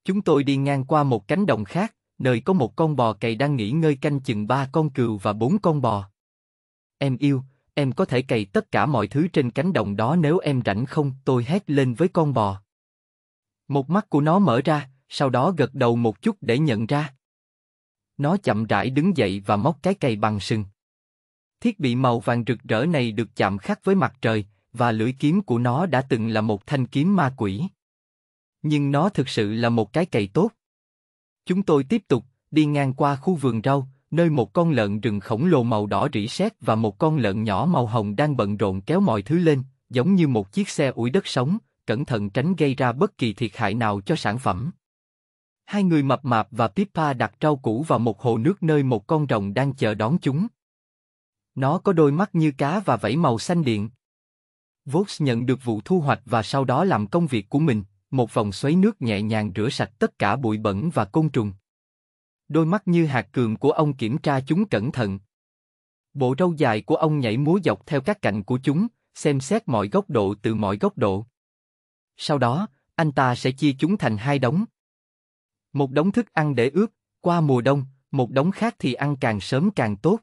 Chúng tôi đi ngang qua một cánh đồng khác, nơi có một con bò cày đang nghỉ ngơi canh chừng ba con cừu và bốn con bò. Em yêu, em có thể cày tất cả mọi thứ trên cánh đồng đó nếu em rảnh không, tôi hét lên với con bò. Một mắt của nó mở ra, sau đó gật đầu một chút để nhận ra. Nó chậm rãi đứng dậy và móc cái cày bằng sừng. Thiết bị màu vàng rực rỡ này được chạm khắc với mặt trời, và lưỡi kiếm của nó đã từng là một thanh kiếm ma quỷ. Nhưng nó thực sự là một cái cày tốt. Chúng tôi tiếp tục đi ngang qua khu vườn rau, nơi một con lợn rừng khổng lồ màu đỏ rỉ sét và một con lợn nhỏ màu hồng đang bận rộn kéo mọi thứ lên, giống như một chiếc xe ủi đất sống, cẩn thận tránh gây ra bất kỳ thiệt hại nào cho sản phẩm. Hai người mập mạp và Pippa đặt rau củ vào một hồ nước nơi một con rồng đang chờ đón chúng. Nó có đôi mắt như cá và vảy màu xanh điện, Vox nhận được vụ thu hoạch và sau đó làm công việc của mình, một vòng xoáy nước nhẹ nhàng rửa sạch tất cả bụi bẩn và côn trùng. Đôi mắt như hạt cường của ông kiểm tra chúng cẩn thận. Bộ râu dài của ông nhảy múa dọc theo các cạnh của chúng, xem xét mọi góc độ từ mọi góc độ. Sau đó, anh ta sẽ chia chúng thành hai đống. Một đống thức ăn để ướp, qua mùa đông, một đống khác thì ăn càng sớm càng tốt.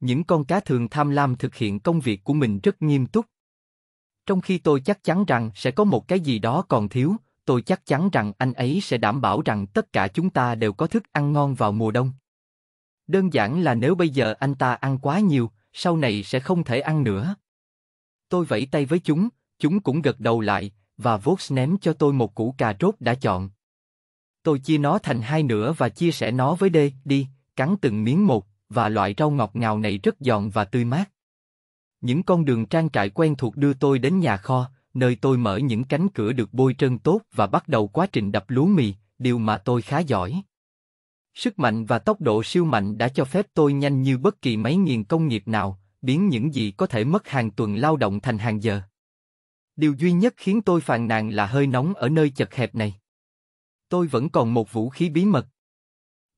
Những con cá thường tham lam thực hiện công việc của mình rất nghiêm túc. Trong khi tôi chắc chắn rằng sẽ có một cái gì đó còn thiếu, tôi chắc chắn rằng anh ấy sẽ đảm bảo rằng tất cả chúng ta đều có thức ăn ngon vào mùa đông. Đơn giản là nếu bây giờ anh ta ăn quá nhiều, sau này sẽ không thể ăn nữa. Tôi vẫy tay với chúng, chúng cũng gật đầu lại, và Vox ném cho tôi một củ cà rốt đã chọn. Tôi chia nó thành hai nửa và chia sẻ nó với D, đi, cắn từng miếng một, và loại rau ngọt ngào này rất giòn và tươi mát. Những con đường trang trại quen thuộc đưa tôi đến nhà kho, nơi tôi mở những cánh cửa được bôi trơn tốt và bắt đầu quá trình đập lúa mì, điều mà tôi khá giỏi. Sức mạnh và tốc độ siêu mạnh đã cho phép tôi nhanh như bất kỳ máy nghiền công nghiệp nào, biến những gì có thể mất hàng tuần lao động thành hàng giờ. Điều duy nhất khiến tôi phàn nàn là hơi nóng ở nơi chật hẹp này. Tôi vẫn còn một vũ khí bí mật.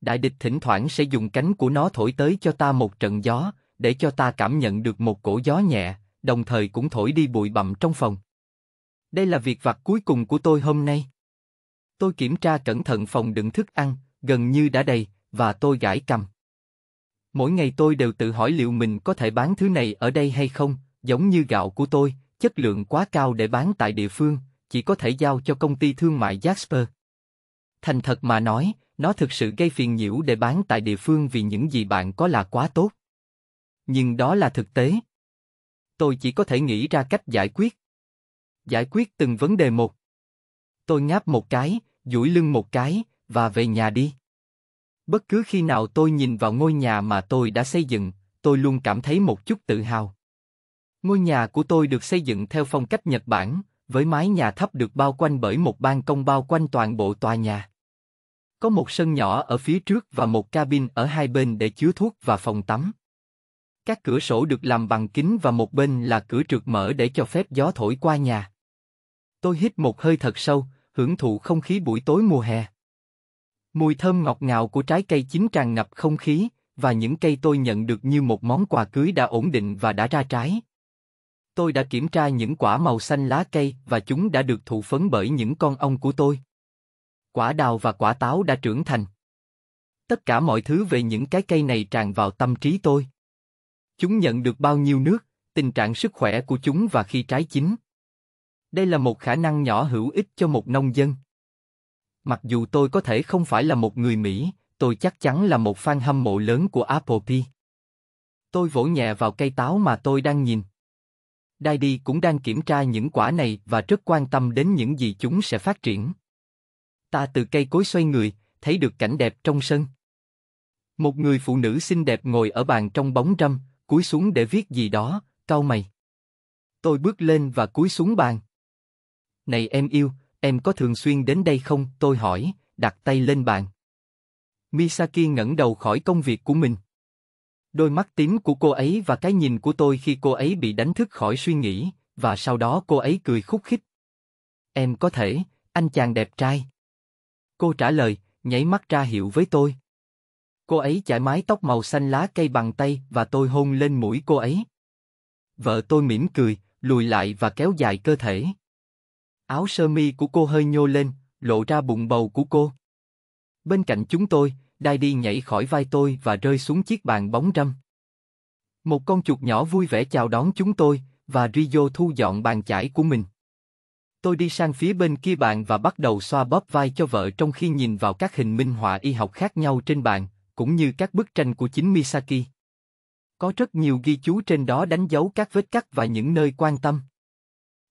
Đại địch thỉnh thoảng sẽ dùng cánh của nó thổi tới cho ta một trận gió, để cho ta cảm nhận được một cổ gió nhẹ, đồng thời cũng thổi đi bụi bặm trong phòng. Đây là việc vặt cuối cùng của tôi hôm nay. Tôi kiểm tra cẩn thận phòng đựng thức ăn, gần như đã đầy, và tôi gãi cầm. Mỗi ngày tôi đều tự hỏi liệu mình có thể bán thứ này ở đây hay không, giống như gạo của tôi, chất lượng quá cao để bán tại địa phương, chỉ có thể giao cho công ty thương mại Jasper. Thành thật mà nói, nó thực sự gây phiền nhiễu để bán tại địa phương vì những gì bạn có là quá tốt nhưng đó là thực tế. Tôi chỉ có thể nghĩ ra cách giải quyết. Giải quyết từng vấn đề một. Tôi ngáp một cái, duỗi lưng một cái, và về nhà đi. Bất cứ khi nào tôi nhìn vào ngôi nhà mà tôi đã xây dựng, tôi luôn cảm thấy một chút tự hào. Ngôi nhà của tôi được xây dựng theo phong cách Nhật Bản, với mái nhà thấp được bao quanh bởi một ban công bao quanh toàn bộ tòa nhà. Có một sân nhỏ ở phía trước và một cabin ở hai bên để chứa thuốc và phòng tắm. Các cửa sổ được làm bằng kính và một bên là cửa trượt mở để cho phép gió thổi qua nhà. Tôi hít một hơi thật sâu, hưởng thụ không khí buổi tối mùa hè. Mùi thơm ngọt ngào của trái cây chín tràn ngập không khí, và những cây tôi nhận được như một món quà cưới đã ổn định và đã ra trái. Tôi đã kiểm tra những quả màu xanh lá cây và chúng đã được thụ phấn bởi những con ong của tôi. Quả đào và quả táo đã trưởng thành. Tất cả mọi thứ về những cái cây này tràn vào tâm trí tôi. Chúng nhận được bao nhiêu nước, tình trạng sức khỏe của chúng và khi trái chín. Đây là một khả năng nhỏ hữu ích cho một nông dân. Mặc dù tôi có thể không phải là một người Mỹ, tôi chắc chắn là một fan hâm mộ lớn của Apple Pie. Tôi vỗ nhẹ vào cây táo mà tôi đang nhìn. Daddy cũng đang kiểm tra những quả này và rất quan tâm đến những gì chúng sẽ phát triển. Ta từ cây cối xoay người, thấy được cảnh đẹp trong sân. Một người phụ nữ xinh đẹp ngồi ở bàn trong bóng râm, cúi xuống để viết gì đó, cau mày. Tôi bước lên và cúi xuống bàn. Này em yêu, em có thường xuyên đến đây không? Tôi hỏi, đặt tay lên bàn. Misaki ngẩng đầu khỏi công việc của mình. Đôi mắt tím của cô ấy và cái nhìn của tôi khi cô ấy bị đánh thức khỏi suy nghĩ, và sau đó cô ấy cười khúc khích. Em có thể, anh chàng đẹp trai. Cô trả lời, nháy mắt ra hiệu với tôi. Cô ấy chải mái tóc màu xanh lá cây bằng tay và tôi hôn lên mũi cô ấy. Vợ tôi mỉm cười, lùi lại và kéo dài cơ thể. Áo sơ mi của cô hơi nhô lên, lộ ra bụng bầu của cô. Bên cạnh chúng tôi, Đai nhảy khỏi vai tôi và rơi xuống chiếc bàn bóng râm. Một con chuột nhỏ vui vẻ chào đón chúng tôi, và Rio thu dọn bàn chải của mình. Tôi đi sang phía bên kia bàn và bắt đầu xoa bóp vai cho vợ trong khi nhìn vào các hình minh họa y học khác nhau trên bàn, cũng như các bức tranh của chính Misaki. Có rất nhiều ghi chú trên đó đánh dấu các vết cắt và những nơi quan tâm.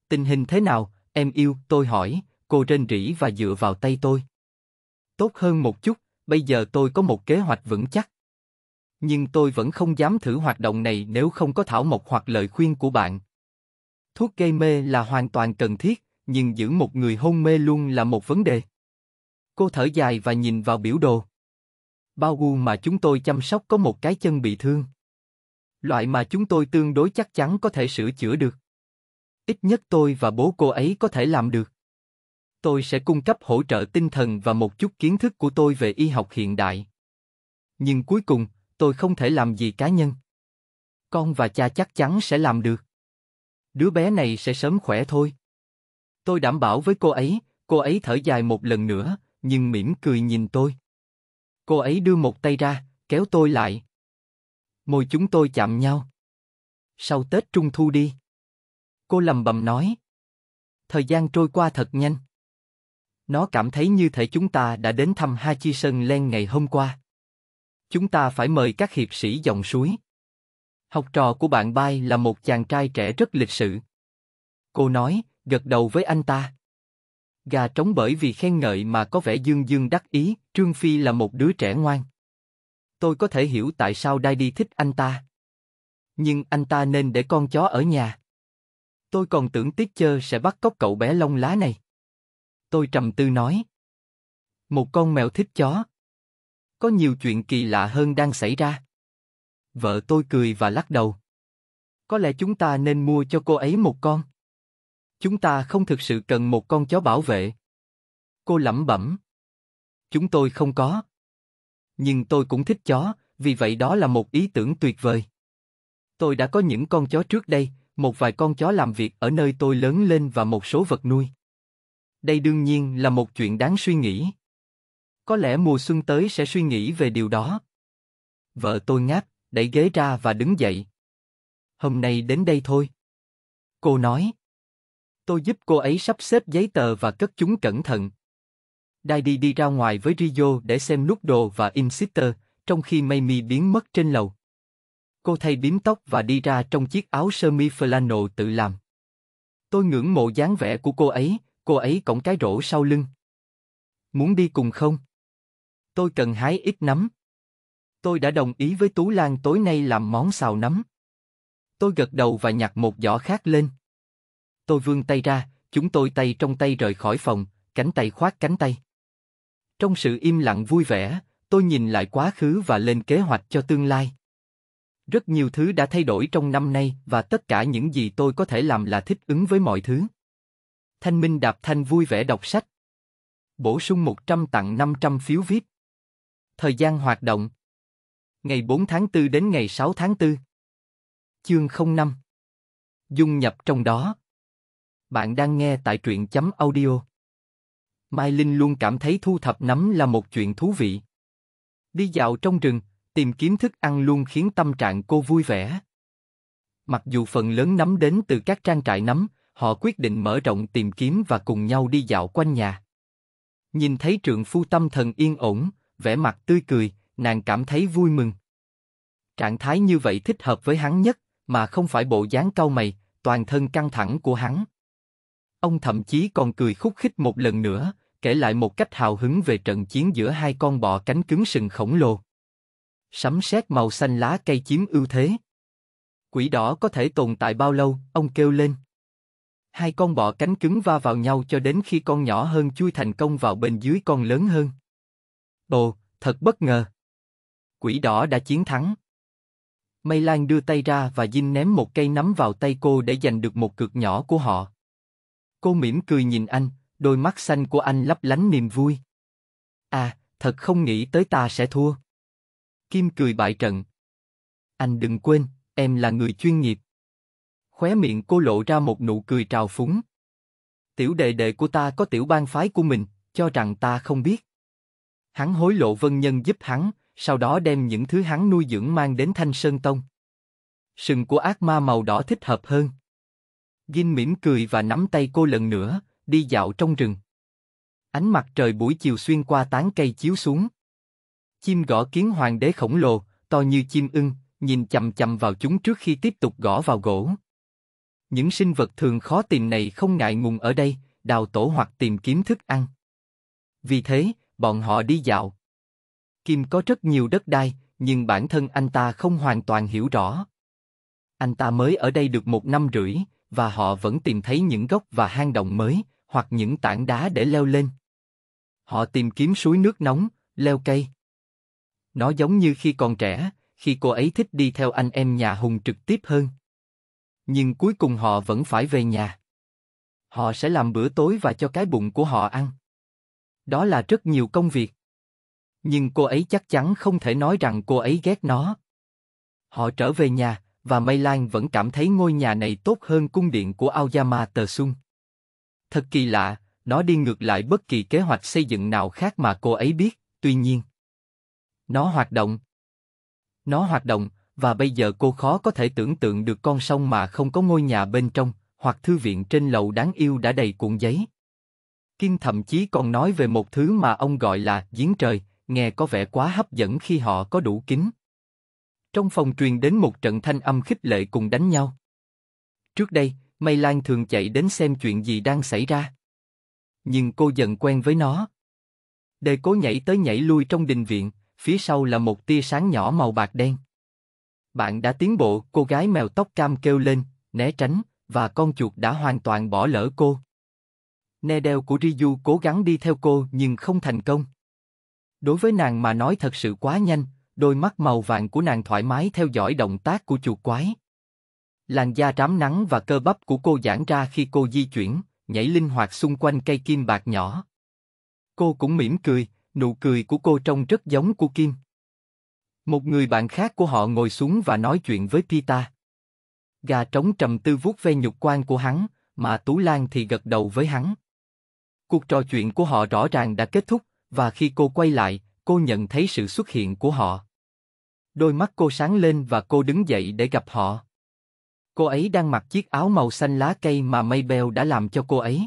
Tình hình thế nào, em yêu, tôi hỏi, cô rên rỉ và dựa vào tay tôi. Tốt hơn một chút, bây giờ tôi có một kế hoạch vững chắc. Nhưng tôi vẫn không dám thử hoạt động này nếu không có thảo mộc hoặc lời khuyên của bạn. Thuốc gây mê là hoàn toàn cần thiết, nhưng giữ một người hôn mê luôn là một vấn đề. Cô thở dài và nhìn vào biểu đồ. Bao gu mà chúng tôi chăm sóc có một cái chân bị thương. Loại mà chúng tôi tương đối chắc chắn có thể sửa chữa được. Ít nhất tôi và bố cô ấy có thể làm được. Tôi sẽ cung cấp hỗ trợ tinh thần và một chút kiến thức của tôi về y học hiện đại. Nhưng cuối cùng, tôi không thể làm gì cá nhân. Con và cha chắc chắn sẽ làm được. Đứa bé này sẽ sớm khỏe thôi. Tôi đảm bảo với cô ấy, cô ấy thở dài một lần nữa, nhưng mỉm cười nhìn tôi. Cô ấy đưa một tay ra, kéo tôi lại. Môi chúng tôi chạm nhau. Sau Tết Trung Thu đi. Cô lầm bầm nói. Thời gian trôi qua thật nhanh. Nó cảm thấy như thể chúng ta đã đến thăm Sơn Len ngày hôm qua. Chúng ta phải mời các hiệp sĩ dòng suối. Học trò của bạn Bai là một chàng trai trẻ rất lịch sự. Cô nói, gật đầu với anh ta. Gà trống bởi vì khen ngợi mà có vẻ dương dương đắc ý, Trương Phi là một đứa trẻ ngoan. Tôi có thể hiểu tại sao Đai đi thích anh ta. Nhưng anh ta nên để con chó ở nhà. Tôi còn tưởng Tiết Chơ sẽ bắt cóc cậu bé lông lá này. Tôi trầm tư nói. Một con mèo thích chó. Có nhiều chuyện kỳ lạ hơn đang xảy ra. Vợ tôi cười và lắc đầu. Có lẽ chúng ta nên mua cho cô ấy một con. Chúng ta không thực sự cần một con chó bảo vệ. Cô lẩm bẩm. Chúng tôi không có. Nhưng tôi cũng thích chó, vì vậy đó là một ý tưởng tuyệt vời. Tôi đã có những con chó trước đây, một vài con chó làm việc ở nơi tôi lớn lên và một số vật nuôi. Đây đương nhiên là một chuyện đáng suy nghĩ. Có lẽ mùa xuân tới sẽ suy nghĩ về điều đó. Vợ tôi ngáp, đẩy ghế ra và đứng dậy. Hôm nay đến đây thôi. Cô nói. Tôi giúp cô ấy sắp xếp giấy tờ và cất chúng cẩn thận. Daddy đi ra ngoài với Rio để xem nút đồ và Insister, trong khi Mamie biến mất trên lầu. Cô thay bím tóc và đi ra trong chiếc áo sơ mi flannel tự làm. Tôi ngưỡng mộ dáng vẻ của cô ấy, cô ấy cõng cái rổ sau lưng. Muốn đi cùng không? Tôi cần hái ít nấm. Tôi đã đồng ý với Tú Lan tối nay làm món xào nấm. Tôi gật đầu và nhặt một giỏ khác lên. Tôi vươn tay ra, chúng tôi tay trong tay rời khỏi phòng, cánh tay khoác cánh tay. Trong sự im lặng vui vẻ, tôi nhìn lại quá khứ và lên kế hoạch cho tương lai. Rất nhiều thứ đã thay đổi trong năm nay và tất cả những gì tôi có thể làm là thích ứng với mọi thứ. Thanh Minh Đạp Thanh vui vẻ đọc sách. Bổ sung 100 tặng 500 phiếu VIP. Thời gian hoạt động. Ngày 4 tháng 4 đến ngày 6 tháng 4. Chương 05. Dung nhập trong đó. Bạn đang nghe tại truyện chấm audio. Mai Linh luôn cảm thấy thu thập nấm là một chuyện thú vị. Đi dạo trong rừng, tìm kiếm thức ăn luôn khiến tâm trạng cô vui vẻ. Mặc dù phần lớn nấm đến từ các trang trại nấm, họ quyết định mở rộng tìm kiếm và cùng nhau đi dạo quanh nhà. Nhìn thấy trượng phu tâm thần yên ổn, vẻ mặt tươi cười, nàng cảm thấy vui mừng. Trạng thái như vậy thích hợp với hắn nhất, mà không phải bộ dáng cau mày, toàn thân căng thẳng của hắn. Ông thậm chí còn cười khúc khích một lần nữa, kể lại một cách hào hứng về trận chiến giữa hai con bọ cánh cứng sừng khổng lồ. Sấm sét màu xanh lá cây chiếm ưu thế. Quỷ đỏ có thể tồn tại bao lâu, ông kêu lên. Hai con bọ cánh cứng va vào nhau cho đến khi con nhỏ hơn chui thành công vào bên dưới con lớn hơn. Ồ, thật bất ngờ. Quỷ đỏ đã chiến thắng. Mây Lan đưa tay ra và Dinh ném một cây nắm vào tay cô để giành được một cược nhỏ của họ. Cô mỉm cười nhìn anh, đôi mắt xanh của anh lấp lánh niềm vui. À, thật không nghĩ tới ta sẽ thua. Kim cười bại trận. Anh đừng quên, em là người chuyên nghiệp. Khóe miệng cô lộ ra một nụ cười trào phúng. Tiểu đệ đệ của ta có tiểu bang phái của mình, cho rằng ta không biết. Hắn hối lộ vân nhân giúp hắn, sau đó đem những thứ hắn nuôi dưỡng mang đến Thanh Sơn Tông. Sừng của ác ma màu đỏ thích hợp hơn. Jin mỉm cười và nắm tay cô lần nữa, đi dạo trong rừng. Ánh mặt trời buổi chiều xuyên qua tán cây chiếu xuống. Chim gõ kiến hoàng đế khổng lồ, to như chim ưng, nhìn chầm chầm vào chúng trước khi tiếp tục gõ vào gỗ. Những sinh vật thường khó tìm này không ngại ngùng ở đây, đào tổ hoặc tìm kiếm thức ăn. Vì thế, bọn họ đi dạo. Kim có rất nhiều đất đai, nhưng bản thân anh ta không hoàn toàn hiểu rõ. Anh ta mới ở đây được một năm rưỡi, và họ vẫn tìm thấy những gốc và hang động mới, hoặc những tảng đá để leo lên. Họ tìm kiếm suối nước nóng, leo cây. Nó giống như khi còn trẻ, khi cô ấy thích đi theo anh em nhà Hùng trực tiếp hơn. Nhưng cuối cùng họ vẫn phải về nhà. Họ sẽ làm bữa tối và cho cái bụng của họ ăn. Đó là rất nhiều công việc. Nhưng cô ấy chắc chắn không thể nói rằng cô ấy ghét nó. Họ trở về nhà, và Mây Lan vẫn cảm thấy ngôi nhà này tốt hơn cung điện của Aoyama Tờ Sung. Thật kỳ lạ, nó đi ngược lại bất kỳ kế hoạch xây dựng nào khác mà cô ấy biết, tuy nhiên. Nó hoạt động. Nó hoạt động, và bây giờ cô khó có thể tưởng tượng được con sông mà không có ngôi nhà bên trong, hoặc thư viện trên lầu đáng yêu đã đầy cuộn giấy. Kim thậm chí còn nói về một thứ mà ông gọi là giếng trời, nghe có vẻ quá hấp dẫn khi họ có đủ kính. Trong phòng truyền đến một trận thanh âm khích lệ cùng đánh nhau. Trước đây, Mây Lan thường chạy đến xem chuyện gì đang xảy ra. Nhưng cô dần quen với nó. Đề cố nhảy tới nhảy lui trong đình viện, phía sau là một tia sáng nhỏ màu bạc đen. Bạn đã tiến bộ, cô gái mèo tóc cam kêu lên, né tránh, và con chuột đã hoàn toàn bỏ lỡ cô. Nè đeo của Ryu cố gắng đi theo cô nhưng không thành công. Đối với nàng mà nói thật sự quá nhanh, đôi mắt màu vàng của nàng thoải mái theo dõi động tác của chuột quái. Làn da rám nắng và cơ bắp của cô giãn ra khi cô di chuyển, nhảy linh hoạt xung quanh cây kim bạc nhỏ. Cô cũng mỉm cười, nụ cười của cô trông rất giống của Kim. Một người bạn khác của họ ngồi xuống và nói chuyện với Pita. Gà trống trầm tư vuốt ve nhục quan của hắn, mà Tú Lan thì gật đầu với hắn. Cuộc trò chuyện của họ rõ ràng đã kết thúc, và khi cô quay lại, cô nhận thấy sự xuất hiện của họ. Đôi mắt cô sáng lên và cô đứng dậy để gặp họ. Cô ấy đang mặc chiếc áo màu xanh lá cây mà Maybell đã làm cho cô ấy.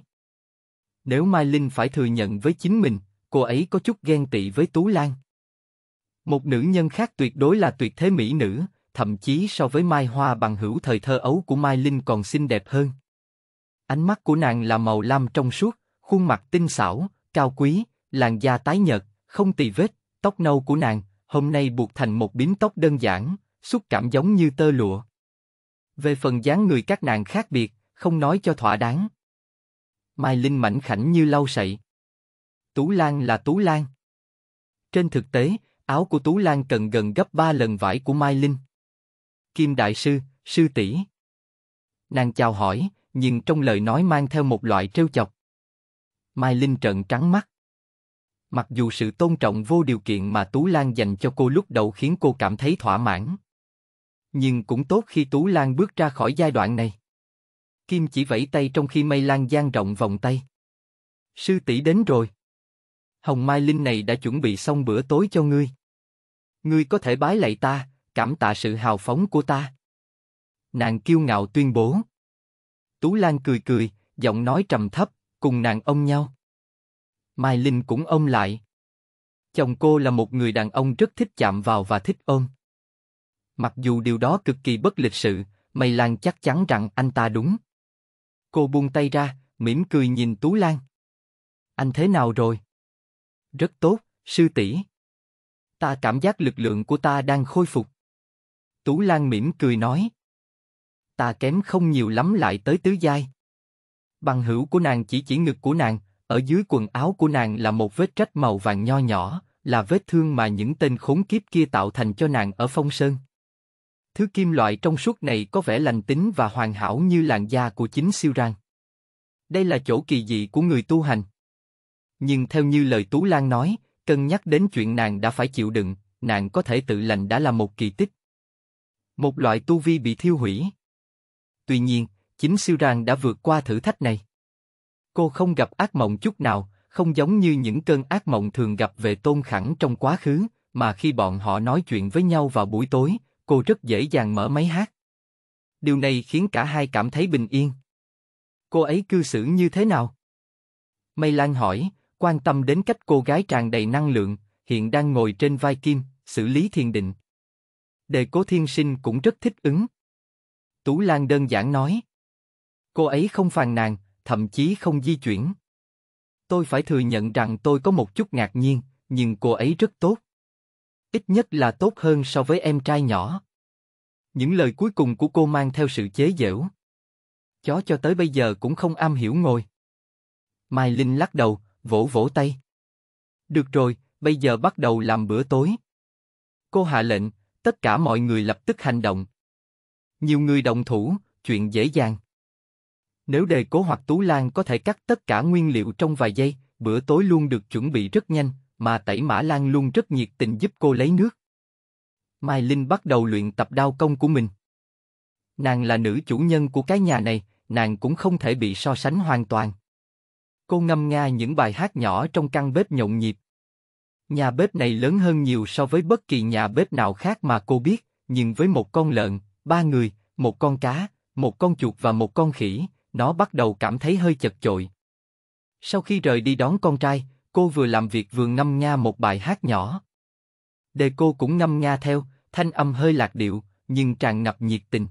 Nếu Mai Linh phải thừa nhận với chính mình, cô ấy có chút ghen tị với Tú Lan. Một nữ nhân khác tuyệt đối là tuyệt thế mỹ nữ, thậm chí so với Mai Hoa bằng hữu thời thơ ấu của Mai Linh còn xinh đẹp hơn. Ánh mắt của nàng là màu lam trong suốt, khuôn mặt tinh xảo, cao quý, làn da tái nhợt, không tì vết, tóc nâu của nàng, hôm nay buộc thành một bím tóc đơn giản, xúc cảm giống như tơ lụa. Về phần dáng người các nàng khác biệt, không nói cho thỏa đáng. Mai Linh mảnh khảnh như lau sậy. Tú Lan là Tú Lan. Trên thực tế, áo của Tú Lan cần gần gấp ba lần vải của Mai Linh. Kim Đại Sư, Sư tỷ. Nàng chào hỏi, nhưng trong lời nói mang theo một loại trêu chọc. Mai Linh trợn trắng mắt. Mặc dù sự tôn trọng vô điều kiện mà Tú Lan dành cho cô lúc đầu khiến cô cảm thấy thỏa mãn. Nhưng cũng tốt khi Tú Lan bước ra khỏi giai đoạn này. Kim chỉ vẫy tay trong khi Mây Lan dang rộng vòng tay. Sư tỷ đến rồi. Hồng Mai Linh này đã chuẩn bị xong bữa tối cho ngươi. Ngươi có thể bái lạy ta, cảm tạ sự hào phóng của ta. Nàng kiêu ngạo tuyên bố. Tú Lan cười cười, giọng nói trầm thấp, cùng nàng ôm nhau. Mai Linh cũng ôm lại. Chồng cô là một người đàn ông rất thích chạm vào và thích ôm. Mặc dù điều đó cực kỳ bất lịch sự, Mây Lan chắc chắn rằng anh ta đúng. Cô buông tay ra, mỉm cười nhìn Tú Lan. Anh thế nào rồi? Rất tốt, sư tỷ. Ta cảm giác lực lượng của ta đang khôi phục. Tú Lan mỉm cười nói. Ta kém không nhiều lắm lại tới tứ giai. Bằng hữu của nàng chỉ chỉ ngực của nàng, ở dưới quần áo của nàng là một vết rách màu vàng nho nhỏ, là vết thương mà những tên khốn kiếp kia tạo thành cho nàng ở phong sơn. Thứ kim loại trong suốt này có vẻ lành tính và hoàn hảo như làn da của chính siêu rang. Đây là chỗ kỳ dị của người tu hành. Nhưng theo như lời Tú Lan nói, cân nhắc đến chuyện nàng đã phải chịu đựng, nàng có thể tự lành đã là một kỳ tích. Một loại tu vi bị thiêu hủy. Tuy nhiên, chính siêu rang đã vượt qua thử thách này. Cô không gặp ác mộng chút nào, không giống như những cơn ác mộng thường gặp về tôn khẳng trong quá khứ, mà khi bọn họ nói chuyện với nhau vào buổi tối, cô rất dễ dàng mở máy hát. Điều này khiến cả hai cảm thấy bình yên. Cô ấy cư xử như thế nào? Mây Lan hỏi, quan tâm đến cách cô gái tràn đầy năng lượng, hiện đang ngồi trên vai Kim, xử lý thiền định. Đề cố thiên sinh cũng rất thích ứng. Tú Lan đơn giản nói. Cô ấy không phàn nàn, thậm chí không di chuyển. Tôi phải thừa nhận rằng tôi có một chút ngạc nhiên, nhưng cô ấy rất tốt. Ít nhất là tốt hơn so với em trai nhỏ. Những lời cuối cùng của cô mang theo sự chế giễu. Chó cho tới bây giờ cũng không am hiểu ngồi. Mai Linh lắc đầu, vỗ vỗ tay. Được rồi, bây giờ bắt đầu làm bữa tối. Cô hạ lệnh, tất cả mọi người lập tức hành động. Nhiều người đồng thủ, chuyện dễ dàng. Nếu đề cố hoặc Tú Lan có thể cắt tất cả nguyên liệu trong vài giây, bữa tối luôn được chuẩn bị rất nhanh, mà tẩy Mã Lan luôn rất nhiệt tình giúp cô lấy nước. Mai Linh bắt đầu luyện tập đao công của mình. Nàng là nữ chủ nhân của cái nhà này, nàng cũng không thể bị so sánh hoàn toàn. Cô ngâm nga những bài hát nhỏ trong căn bếp nhộn nhịp. Nhà bếp này lớn hơn nhiều so với bất kỳ nhà bếp nào khác mà cô biết, nhưng với một con lợn, ba người, một con cá, một con chuột và một con khỉ, nó bắt đầu cảm thấy hơi chật chội. Sau khi rời đi đón con trai, cô vừa làm việc vừa ngâm nga một bài hát nhỏ. Đề cô cũng ngâm nga theo, thanh âm hơi lạc điệu, nhưng tràn ngập nhiệt tình.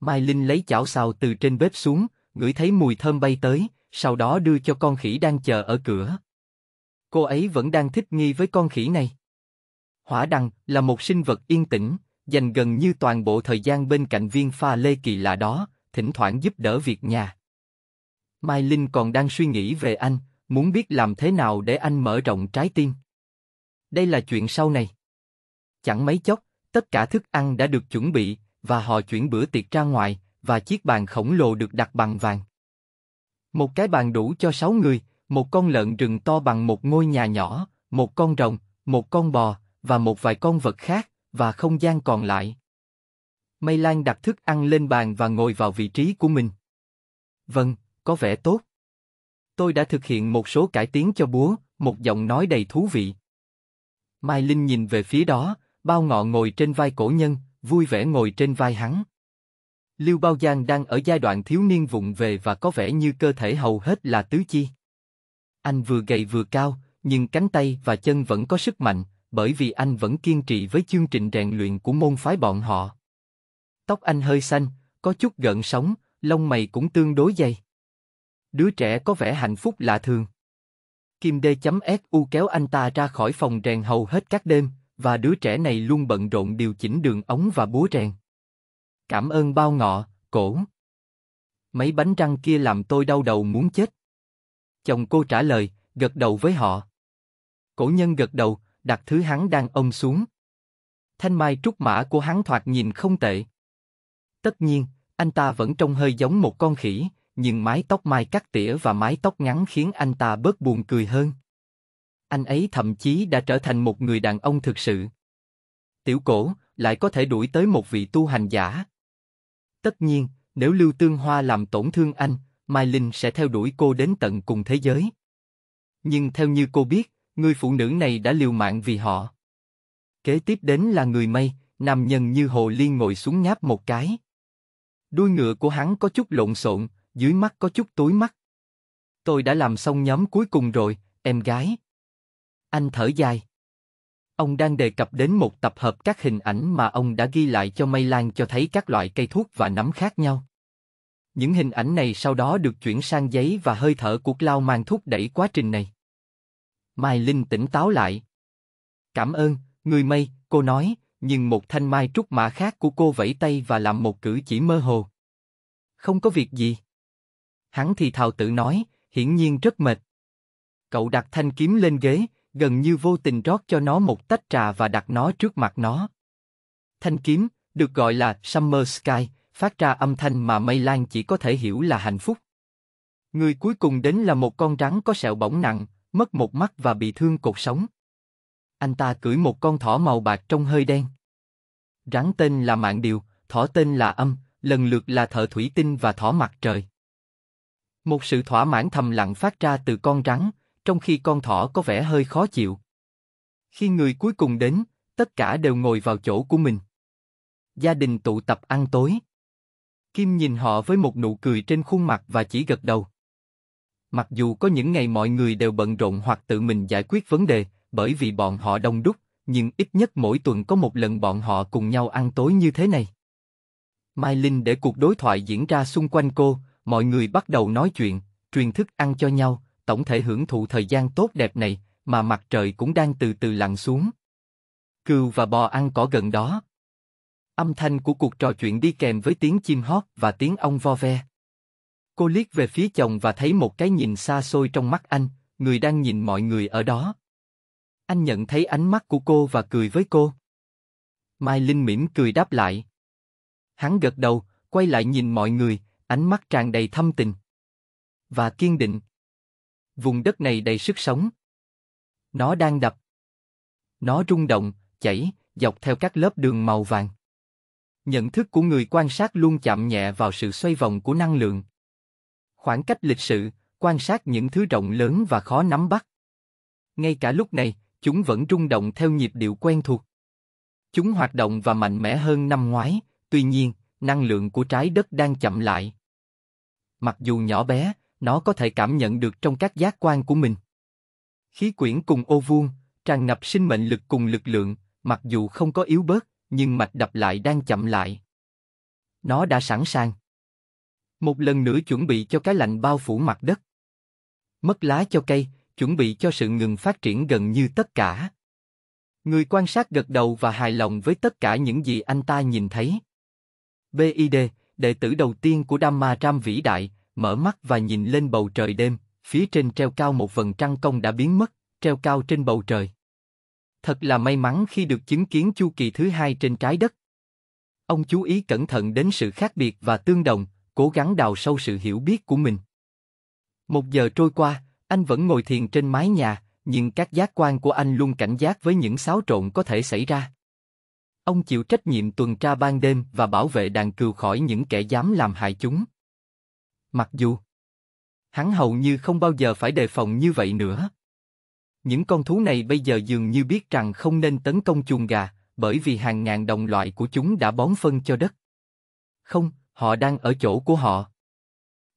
Mai Linh lấy chảo xào từ trên bếp xuống, ngửi thấy mùi thơm bay tới, sau đó đưa cho con khỉ đang chờ ở cửa. Cô ấy vẫn đang thích nghi với con khỉ này. Hỏa đằng là một sinh vật yên tĩnh, dành gần như toàn bộ thời gian bên cạnh viên pha lê kỳ lạ đó, thỉnh thoảng giúp đỡ việc nhà. Mai Linh còn đang suy nghĩ về anh, muốn biết làm thế nào để anh mở rộng trái tim. Đây là chuyện sau này. Chẳng mấy chốc, tất cả thức ăn đã được chuẩn bị và họ chuyển bữa tiệc ra ngoài và chiếc bàn khổng lồ được đặt bằng vàng. Một cái bàn đủ cho sáu người, một con lợn rừng to bằng một ngôi nhà nhỏ, một con rồng, một con bò và một vài con vật khác và không gian còn lại Mây Lan đặt thức ăn lên bàn và ngồi vào vị trí của mình. Vâng, có vẻ tốt. Tôi đã thực hiện một số cải tiến cho búa, một giọng nói đầy thú vị. Mai Linh nhìn về phía đó, bao ngọ ngồi trên vai cổ nhân, vui vẻ ngồi trên vai hắn. Lưu Bao Giang đang ở giai đoạn thiếu niên vụng về và có vẻ như cơ thể hầu hết là tứ chi. Anh vừa gầy vừa cao, nhưng cánh tay và chân vẫn có sức mạnh, bởi vì anh vẫn kiên trì với chương trình rèn luyện của môn phái bọn họ. Tóc anh hơi xanh, có chút gợn sóng, lông mày cũng tương đối dày. Đứa trẻ có vẻ hạnh phúc lạ thường. Kim D.S.U kéo anh ta ra khỏi phòng rèn hầu hết các đêm, và đứa trẻ này luôn bận rộn điều chỉnh đường ống và búa rèn. Cảm ơn bao ngọ, cổ. Mấy bánh răng kia làm tôi đau đầu muốn chết. Chồng cô trả lời, gật đầu với họ. Cổ nhân gật đầu, đặt thứ hắn đang ôm xuống. Thanh mai trúc mã của hắn thoạt nhìn không tệ. Tất nhiên, anh ta vẫn trông hơi giống một con khỉ, nhưng mái tóc mai cắt tỉa và mái tóc ngắn khiến anh ta bớt buồn cười hơn. Anh ấy thậm chí đã trở thành một người đàn ông thực sự. Tiểu cổ lại có thể đuổi tới một vị tu hành giả. Tất nhiên, nếu Lưu Tương Hoa làm tổn thương anh, Mai Linh sẽ theo đuổi cô đến tận cùng thế giới. Nhưng theo như cô biết, người phụ nữ này đã liều mạng vì họ. Kế tiếp đến là người mây, nam nhân như hồ liên ngồi xuống nháp một cái. Đuôi ngựa của hắn có chút lộn xộn, dưới mắt có chút tối mắt. Tôi đã làm xong nhóm cuối cùng rồi, em gái. Anh thở dài. Ông đang đề cập đến một tập hợp các hình ảnh mà ông đã ghi lại cho Mây Lan cho thấy các loại cây thuốc và nấm khác nhau. Những hình ảnh này sau đó được chuyển sang giấy và hơi thở của Cloud mang thúc đẩy quá trình này. Mai Linh tỉnh táo lại. Cảm ơn, người Mây, cô nói, nhưng một thanh mai trúc mã khác của cô vẫy tay và làm một cử chỉ mơ hồ. Không có việc gì. Hắn thì thào tự nói, hiển nhiên rất mệt. Cậu đặt thanh kiếm lên ghế, gần như vô tình rót cho nó một tách trà và đặt nó trước mặt nó. Thanh kiếm, được gọi là Summer Sky, phát ra âm thanh mà Mây Lan chỉ có thể hiểu là hạnh phúc. Người cuối cùng đến là một con rắn có sẹo bỏng nặng, mất một mắt và bị thương cột sống. Anh ta cưỡi một con thỏ màu bạc trong hơi đen. Rắn tên là Mạng Điều, thỏ tên là Âm, lần lượt là thợ thủy tinh và thỏ mặt trời. Một sự thỏa mãn thầm lặng phát ra từ con rắn, trong khi con thỏ có vẻ hơi khó chịu. Khi người cuối cùng đến, tất cả đều ngồi vào chỗ của mình. Gia đình tụ tập ăn tối. Kim nhìn họ với một nụ cười trên khuôn mặt và chỉ gật đầu. Mặc dù có những ngày mọi người đều bận rộn hoặc tự mình giải quyết vấn đề, bởi vì bọn họ đông đúc, nhưng ít nhất mỗi tuần có một lần bọn họ cùng nhau ăn tối như thế này. Mai Linh để cuộc đối thoại diễn ra xung quanh cô, mọi người bắt đầu nói chuyện, truyền thức ăn cho nhau, tổng thể hưởng thụ thời gian tốt đẹp này, mà mặt trời cũng đang từ từ lặn xuống. Cừu và bò ăn cỏ gần đó. Âm thanh của cuộc trò chuyện đi kèm với tiếng chim hót và tiếng ong vo ve. Cô liếc về phía chồng và thấy một cái nhìn xa xôi trong mắt anh, người đang nhìn mọi người ở đó. Anh nhận thấy ánh mắt của cô và cười với cô. Mai Linh mỉm cười đáp lại. Hắn gật đầu, quay lại nhìn mọi người, ánh mắt tràn đầy thâm tình và kiên định. Vùng đất này đầy sức sống. Nó đang đập. Nó rung động, chảy, dọc theo các lớp đường màu vàng. Nhận thức của người quan sát luôn chạm nhẹ vào sự xoay vòng của năng lượng. Khoảng cách lịch sự, quan sát những thứ rộng lớn và khó nắm bắt. Ngay cả lúc này, chúng vẫn rung động theo nhịp điệu quen thuộc. Chúng hoạt động và mạnh mẽ hơn năm ngoái, tuy nhiên, năng lượng của trái đất đang chậm lại. Mặc dù nhỏ bé, nó có thể cảm nhận được trong các giác quan của mình. Khí quyển cùng ô vuông, tràn ngập sinh mệnh lực cùng lực lượng, mặc dù không có yếu bớt, nhưng mạch đập lại đang chậm lại. Nó đã sẵn sàng. Một lần nữa chuẩn bị cho cái lạnh bao phủ mặt đất. Mất lá cho cây, chuẩn bị cho sự ngừng phát triển gần như tất cả. Người quan sát gật đầu và hài lòng với tất cả những gì anh ta nhìn thấy. BID, đệ tử đầu tiên của Dhamma Ram vĩ đại, mở mắt và nhìn lên bầu trời đêm, phía trên treo cao một vầng trăng công đã biến mất, treo cao trên bầu trời. Thật là may mắn khi được chứng kiến chu kỳ thứ hai trên trái đất. Ông chú ý cẩn thận đến sự khác biệt và tương đồng, cố gắng đào sâu sự hiểu biết của mình. Một giờ trôi qua, anh vẫn ngồi thiền trên mái nhà, nhưng các giác quan của anh luôn cảnh giác với những xáo trộn có thể xảy ra. Ông chịu trách nhiệm tuần tra ban đêm và bảo vệ đàn cừu khỏi những kẻ dám làm hại chúng. Mặc dù hắn hầu như không bao giờ phải đề phòng như vậy nữa. Những con thú này bây giờ dường như biết rằng không nên tấn công chuồng gà, bởi vì hàng ngàn đồng loại của chúng đã bón phân cho đất. Không, họ đang ở chỗ của họ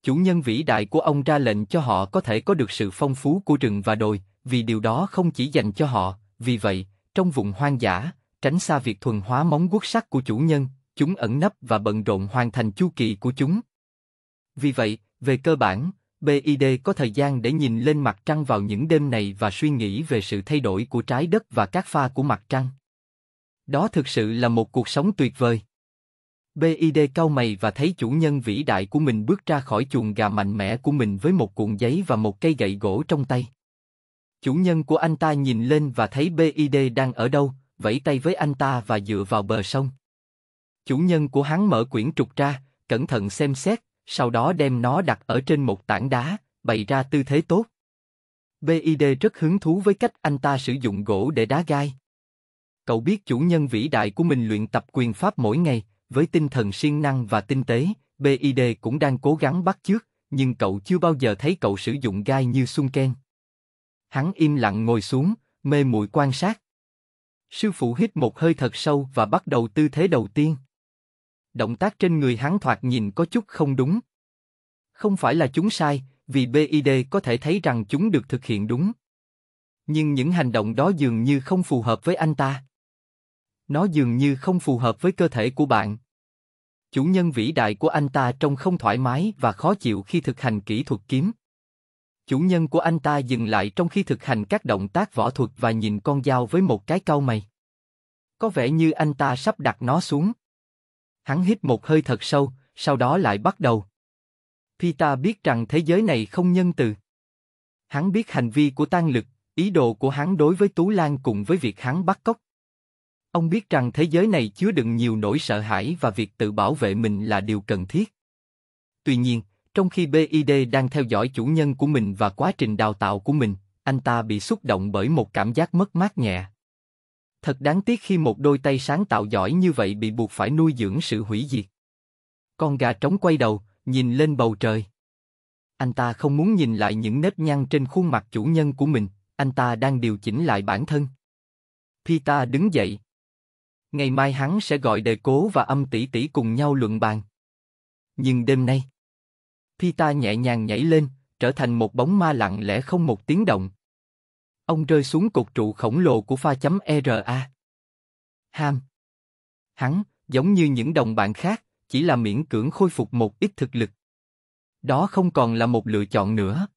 chủ nhân vĩ đại của ông ra lệnh cho họ có thể có được sự phong phú của rừng và đồi, vì điều đó không chỉ dành cho họ, vì vậy, trong vùng hoang dã, tránh xa việc thuần hóa móng quốc sắc của chủ nhân, chúng ẩn nấp và bận rộn hoàn thành chu kỳ của chúng. Vì vậy, về cơ bản, BID có thời gian để nhìn lên mặt trăng vào những đêm này và suy nghĩ về sự thay đổi của trái đất và các pha của mặt trăng. Đó thực sự là một cuộc sống tuyệt vời. BID cau mày và thấy chủ nhân vĩ đại của mình bước ra khỏi chuồng gà mạnh mẽ của mình với một cuộn giấy và một cây gậy gỗ trong tay. Chủ nhân của anh ta nhìn lên và thấy BID đang ở đâu, vẫy tay với anh ta và dựa vào bờ sông. Chủ nhân của hắn mở quyển trục ra, cẩn thận xem xét, sau đó đem nó đặt ở trên một tảng đá, bày ra tư thế tốt. BID rất hứng thú với cách anh ta sử dụng gỗ để đá gai. Cậu biết chủ nhân vĩ đại của mình luyện tập quyền pháp mỗi ngày, với tinh thần siêng năng và tinh tế, BID cũng đang cố gắng bắt chước, nhưng cậu chưa bao giờ thấy cậu sử dụng gai như Sun Ken. Hắn im lặng ngồi xuống, mê muội quan sát. Sư phụ hít một hơi thật sâu và bắt đầu tư thế đầu tiên. Động tác trên người hắn thoạt nhìn có chút không đúng. Không phải là chúng sai, vì BID có thể thấy rằng chúng được thực hiện đúng. Nhưng những hành động đó dường như không phù hợp với anh ta. Nó dường như không phù hợp với cơ thể của bạn. Chủ nhân vĩ đại của anh ta trông không thoải mái và khó chịu khi thực hành kỹ thuật kiếm. Chủ nhân của anh ta dừng lại trong khi thực hành các động tác võ thuật và nhìn con dao với một cái cau mày. Có vẻ như anh ta sắp đặt nó xuống. Hắn hít một hơi thật sâu, sau đó lại bắt đầu. Pita biết rằng thế giới này không nhân từ. Hắn biết hành vi của tan lực, ý đồ của hắn đối với Tú Lan cùng với việc hắn bắt cóc Ông biết rằng thế giới này chứa đựng nhiều nỗi sợ hãi và việc tự bảo vệ mình là điều cần thiết. Tuy nhiên, trong khi BID đang theo dõi chủ nhân của mình và quá trình đào tạo của mình, anh ta bị xúc động bởi một cảm giác mất mát nhẹ. Thật đáng tiếc khi một đôi tay sáng tạo giỏi như vậy bị buộc phải nuôi dưỡng sự hủy diệt. Con gà trống quay đầu, nhìn lên bầu trời. Anh ta không muốn nhìn lại những nếp nhăn trên khuôn mặt chủ nhân của mình, anh ta đang điều chỉnh lại bản thân. Pita đứng dậy, ngày mai hắn sẽ gọi đề cố và âm tỷ tỷ cùng nhau luận bàn. Nhưng đêm nay, Pita nhẹ nhàng nhảy lên, trở thành một bóng ma lặng lẽ không một tiếng động. Ông rơi xuống cột trụ khổng lồ của pha chấm ERA. Ham. Hắn, giống như những đồng bạn khác, chỉ là miễn cưỡng khôi phục một ít thực lực. Đó không còn là một lựa chọn nữa.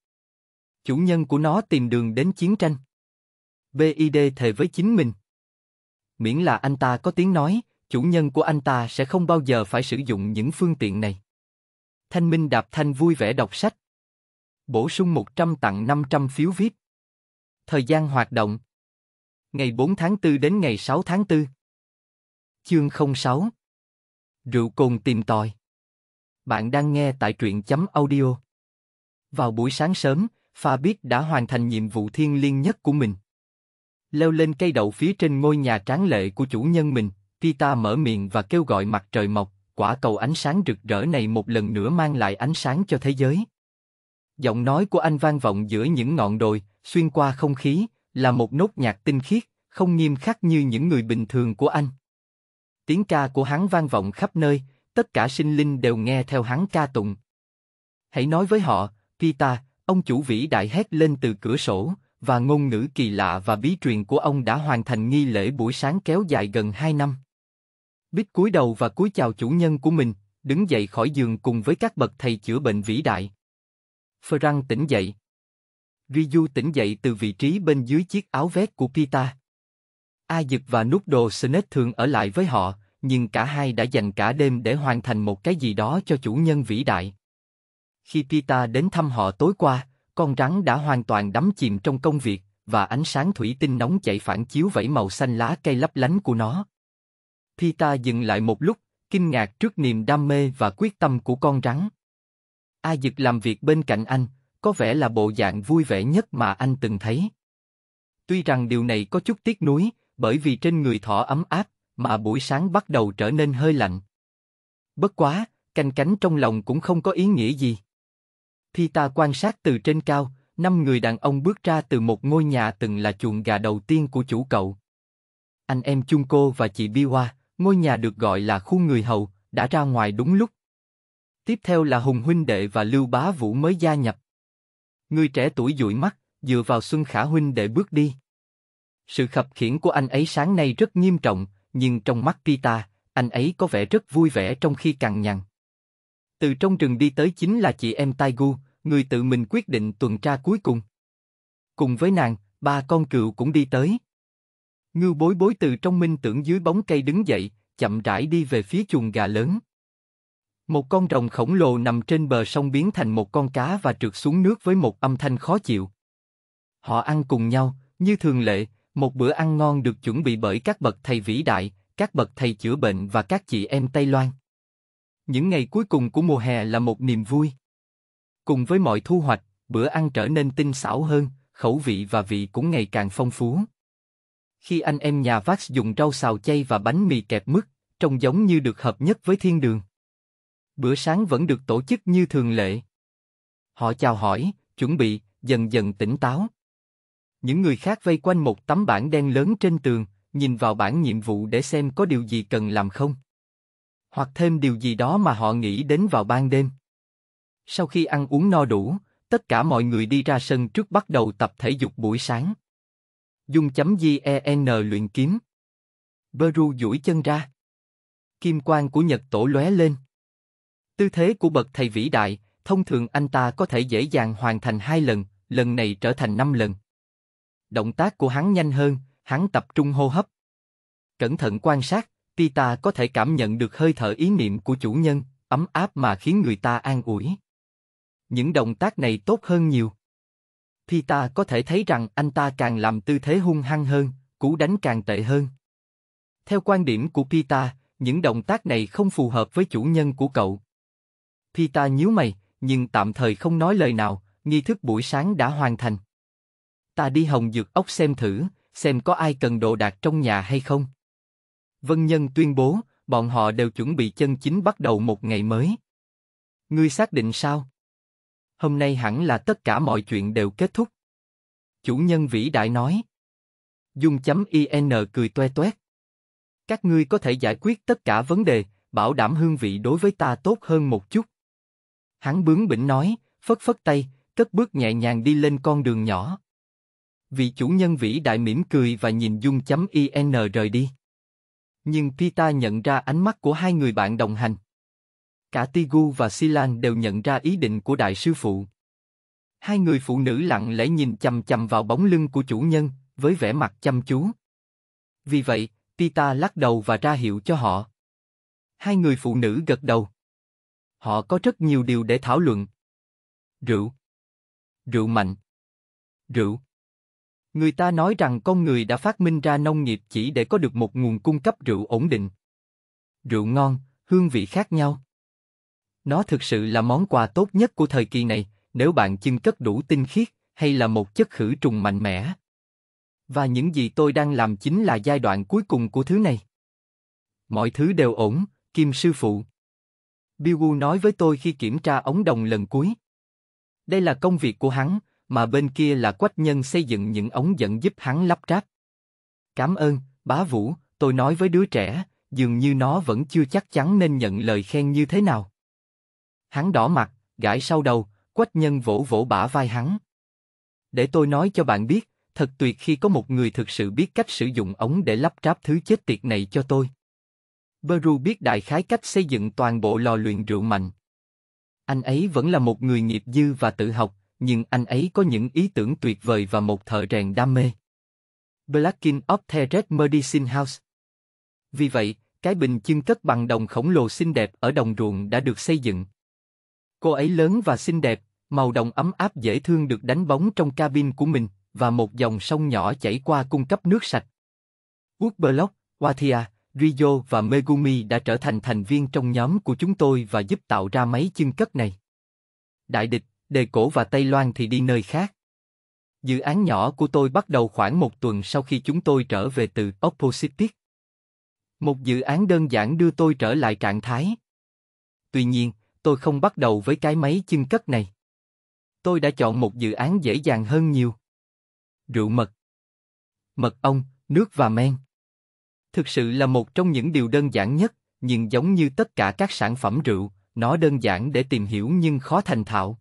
Chủ nhân của nó tìm đường đến chiến tranh. BID thề với chính mình miễn là anh ta có tiếng nói, chủ nhân của anh ta sẽ không bao giờ phải sử dụng những phương tiện này. Thanh Minh Đạp Thanh vui vẻ đọc sách. Bổ sung 100 tặng 500 phiếu VIP. Thời gian hoạt động Ngày 4 tháng 4 đến ngày 6 tháng 4 Chương 06 Rượu cồn tìm tòi Bạn đang nghe tại truyện chấm audio Vào buổi sáng sớm, Pha Biết đã hoàn thành nhiệm vụ thiên liêng nhất của mình leo lên cây đậu phía trên ngôi nhà tráng lệ của chủ nhân mình, Pita mở miệng và kêu gọi mặt trời mọc, quả cầu ánh sáng rực rỡ này một lần nữa mang lại ánh sáng cho thế giới. Giọng nói của anh vang vọng giữa những ngọn đồi, xuyên qua không khí, là một nốt nhạc tinh khiết, không nghiêm khắc như những người bình thường của anh. Tiếng ca của hắn vang vọng khắp nơi, tất cả sinh linh đều nghe theo hắn ca tụng. Hãy nói với họ, Pita, ông chủ vĩ đại hét lên từ cửa sổ, và ngôn ngữ kỳ lạ và bí truyền của ông đã hoàn thành nghi lễ buổi sáng kéo dài gần 2 năm. Bích cúi đầu và cúi chào chủ nhân của mình, đứng dậy khỏi giường cùng với các bậc thầy chữa bệnh vĩ đại. Frank tỉnh dậy. Ryu tỉnh dậy từ vị trí bên dưới chiếc áo vest của Pita. A Dực và đồ Snake thường ở lại với họ, nhưng cả hai đã dành cả đêm để hoàn thành một cái gì đó cho chủ nhân vĩ đại. Khi Pita đến thăm họ tối qua, con rắn đã hoàn toàn đắm chìm trong công việc, và ánh sáng thủy tinh nóng chảy phản chiếu vẫy màu xanh lá cây lấp lánh của nó. Pita dừng lại một lúc, kinh ngạc trước niềm đam mê và quyết tâm của con rắn. A Dực làm việc bên cạnh anh, có vẻ là bộ dạng vui vẻ nhất mà anh từng thấy. Tuy rằng điều này có chút tiếc nuối, bởi vì trên người thỏ ấm áp, mà buổi sáng bắt đầu trở nên hơi lạnh. Bất quá, canh cánh trong lòng cũng không có ý nghĩa gì. Khi ta quan sát từ trên cao, năm người đàn ông bước ra từ một ngôi nhà từng là chuồng gà đầu tiên của chủ cậu. Anh em chung cô và chị Bi Hoa, ngôi nhà được gọi là khu người hầu, đã ra ngoài đúng lúc. Tiếp theo là Hùng Huynh Đệ và Lưu Bá Vũ mới gia nhập. Người trẻ tuổi dụi mắt, dựa vào Xuân Khả Huynh Đệ bước đi. Sự khập khiển của anh ấy sáng nay rất nghiêm trọng, nhưng trong mắt Pita, anh ấy có vẻ rất vui vẻ trong khi cằn nhằn. Từ trong rừng đi tới chính là chị em Taigu, người tự mình quyết định tuần tra cuối cùng. Cùng với nàng, ba con cựu cũng đi tới. Ngưu bối bối từ trong minh tưởng dưới bóng cây đứng dậy, chậm rãi đi về phía chuồng gà lớn. Một con rồng khổng lồ nằm trên bờ sông biến thành một con cá và trượt xuống nước với một âm thanh khó chịu. Họ ăn cùng nhau, như thường lệ, một bữa ăn ngon được chuẩn bị bởi các bậc thầy vĩ đại, các bậc thầy chữa bệnh và các chị em Tây Loan. Những ngày cuối cùng của mùa hè là một niềm vui. Cùng với mọi thu hoạch, bữa ăn trở nên tinh xảo hơn, khẩu vị và vị cũng ngày càng phong phú. Khi anh em nhà Vax dùng rau xào chay và bánh mì kẹp mứt, trông giống như được hợp nhất với thiên đường. Bữa sáng vẫn được tổ chức như thường lệ. Họ chào hỏi, chuẩn bị, dần dần tỉnh táo. Những người khác vây quanh một tấm bảng đen lớn trên tường, nhìn vào bảng nhiệm vụ để xem có điều gì cần làm không. Hoặc thêm điều gì đó mà họ nghĩ đến vào ban đêm. Sau khi ăn uống no đủ, tất cả mọi người đi ra sân trước bắt đầu tập thể dục buổi sáng. Dung.gen chấm e luyện kiếm. Beru duỗi chân ra. Kim quang của Nhật Tổ lóe lên. Tư thế của bậc thầy vĩ đại, thông thường anh ta có thể dễ dàng hoàn thành hai lần, lần này trở thành năm lần. Động tác của hắn nhanh hơn, hắn tập trung hô hấp. Cẩn thận quan sát, Pita có thể cảm nhận được hơi thở ý niệm của chủ nhân, ấm áp mà khiến người ta an ủi những động tác này tốt hơn nhiều. Pita có thể thấy rằng anh ta càng làm tư thế hung hăng hơn, cú đánh càng tệ hơn. Theo quan điểm của Pita, những động tác này không phù hợp với chủ nhân của cậu. Pita nhíu mày, nhưng tạm thời không nói lời nào, nghi thức buổi sáng đã hoàn thành. Ta đi hồng dược ốc xem thử, xem có ai cần đồ đạc trong nhà hay không. Vân Nhân tuyên bố, bọn họ đều chuẩn bị chân chính bắt đầu một ngày mới. Ngươi xác định sao? Hôm nay hẳn là tất cả mọi chuyện đều kết thúc. Chủ nhân vĩ đại nói. Dung.in chấm cười toe toét. Các ngươi có thể giải quyết tất cả vấn đề, bảo đảm hương vị đối với ta tốt hơn một chút. Hắn bướng bỉnh nói, phất phất tay, cất bước nhẹ nhàng đi lên con đường nhỏ. Vị chủ nhân vĩ đại mỉm cười và nhìn Dung.in chấm rời đi. Nhưng Pita nhận ra ánh mắt của hai người bạn đồng hành. Cả Tigu và Silan đều nhận ra ý định của đại sư phụ. Hai người phụ nữ lặng lẽ nhìn chầm chầm vào bóng lưng của chủ nhân, với vẻ mặt chăm chú. Vì vậy, Tita lắc đầu và ra hiệu cho họ. Hai người phụ nữ gật đầu. Họ có rất nhiều điều để thảo luận. Rượu. Rượu mạnh. Rượu. Người ta nói rằng con người đã phát minh ra nông nghiệp chỉ để có được một nguồn cung cấp rượu ổn định. Rượu ngon, hương vị khác nhau. Nó thực sự là món quà tốt nhất của thời kỳ này, nếu bạn chưng cất đủ tinh khiết, hay là một chất khử trùng mạnh mẽ. Và những gì tôi đang làm chính là giai đoạn cuối cùng của thứ này. Mọi thứ đều ổn, Kim sư phụ. Biu nói với tôi khi kiểm tra ống đồng lần cuối. Đây là công việc của hắn, mà bên kia là quách nhân xây dựng những ống dẫn giúp hắn lắp ráp. Cảm ơn, bá vũ, tôi nói với đứa trẻ, dường như nó vẫn chưa chắc chắn nên nhận lời khen như thế nào. Hắn đỏ mặt, gãi sau đầu, quách nhân vỗ vỗ bả vai hắn. Để tôi nói cho bạn biết, thật tuyệt khi có một người thực sự biết cách sử dụng ống để lắp ráp thứ chết tiệt này cho tôi. Beru biết đại khái cách xây dựng toàn bộ lò luyện rượu mạnh. Anh ấy vẫn là một người nghiệp dư và tự học, nhưng anh ấy có những ý tưởng tuyệt vời và một thợ rèn đam mê. Blackin of Theret Medicine House Vì vậy, cái bình chương cất bằng đồng khổng lồ xinh đẹp ở đồng ruộng đã được xây dựng. Cô ấy lớn và xinh đẹp, màu đồng ấm áp dễ thương được đánh bóng trong cabin của mình, và một dòng sông nhỏ chảy qua cung cấp nước sạch. Woodblock, Wathia, Rio và Megumi đã trở thành thành viên trong nhóm của chúng tôi và giúp tạo ra máy chân cất này. Đại địch, Đề Cổ và Tây Loan thì đi nơi khác. Dự án nhỏ của tôi bắt đầu khoảng một tuần sau khi chúng tôi trở về từ Oppositic. Một dự án đơn giản đưa tôi trở lại trạng thái. Tuy nhiên, tôi không bắt đầu với cái máy chưng cất này. Tôi đã chọn một dự án dễ dàng hơn nhiều. Rượu mật, mật ong, nước và men. Thực sự là một trong những điều đơn giản nhất, nhưng giống như tất cả các sản phẩm rượu, nó đơn giản để tìm hiểu nhưng khó thành thạo.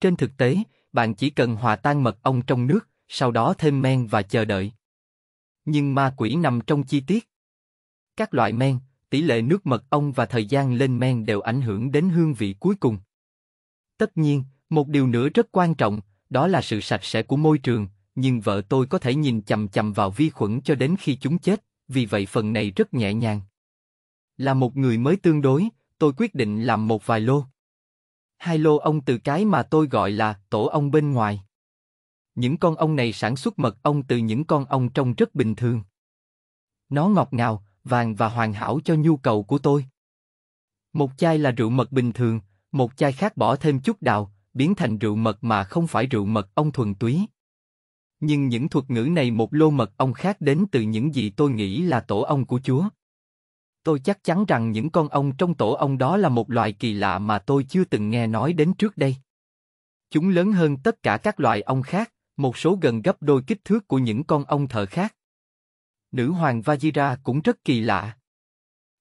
Trên thực tế, bạn chỉ cần hòa tan mật ong trong nước, sau đó thêm men và chờ đợi. Nhưng ma quỷ nằm trong chi tiết. Các loại men, tỷ lệ nước mật ong và thời gian lên men đều ảnh hưởng đến hương vị cuối cùng. Tất nhiên, một điều nữa rất quan trọng, đó là sự sạch sẽ của môi trường, nhưng vợ tôi có thể nhìn chằm chằm vào vi khuẩn cho đến khi chúng chết, vì vậy phần này rất nhẹ nhàng. Là một người mới tương đối, tôi quyết định làm một vài lô. Hai lô ong từ cái mà tôi gọi là tổ ong bên ngoài. Những con ong này sản xuất mật ong từ những con ong trong rất bình thường. Nó ngọt ngào, vàng và hoàn hảo cho nhu cầu của tôi. Một chai là rượu mật bình thường, một chai khác bỏ thêm chút đào, biến thành rượu mật mà không phải rượu mật ong thuần túy. Nhưng những thuật ngữ này một lô mật ong khác đến từ những gì tôi nghĩ là tổ ong của Chúa. Tôi chắc chắn rằng những con ong trong tổ ong đó là một loài kỳ lạ mà tôi chưa từng nghe nói đến trước đây. Chúng lớn hơn tất cả các loài ong khác, một số gần gấp đôi kích thước của những con ong thợ khác. Nữ hoàng Vajira cũng rất kỳ lạ.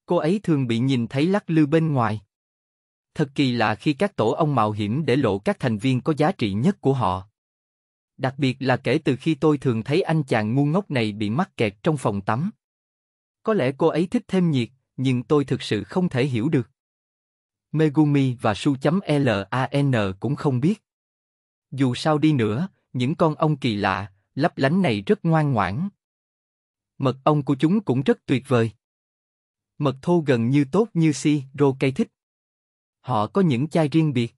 Cô ấy thường bị nhìn thấy lắc lư bên ngoài. Thật kỳ lạ khi các tổ ông mạo hiểm để lộ các thành viên có giá trị nhất của họ. Đặc biệt là kể từ khi tôi thường thấy anh chàng ngu ngốc này bị mắc kẹt trong phòng tắm. Có lẽ cô ấy thích thêm nhiệt, nhưng tôi thực sự không thể hiểu được. Megumi và Su.LAN cũng không biết. Dù sao đi nữa, những con ông kỳ lạ, lấp lánh này rất ngoan ngoãn, mật ong của chúng cũng rất tuyệt vời. Mật thô gần như tốt như si, rô cây thích. Họ có những chai riêng biệt.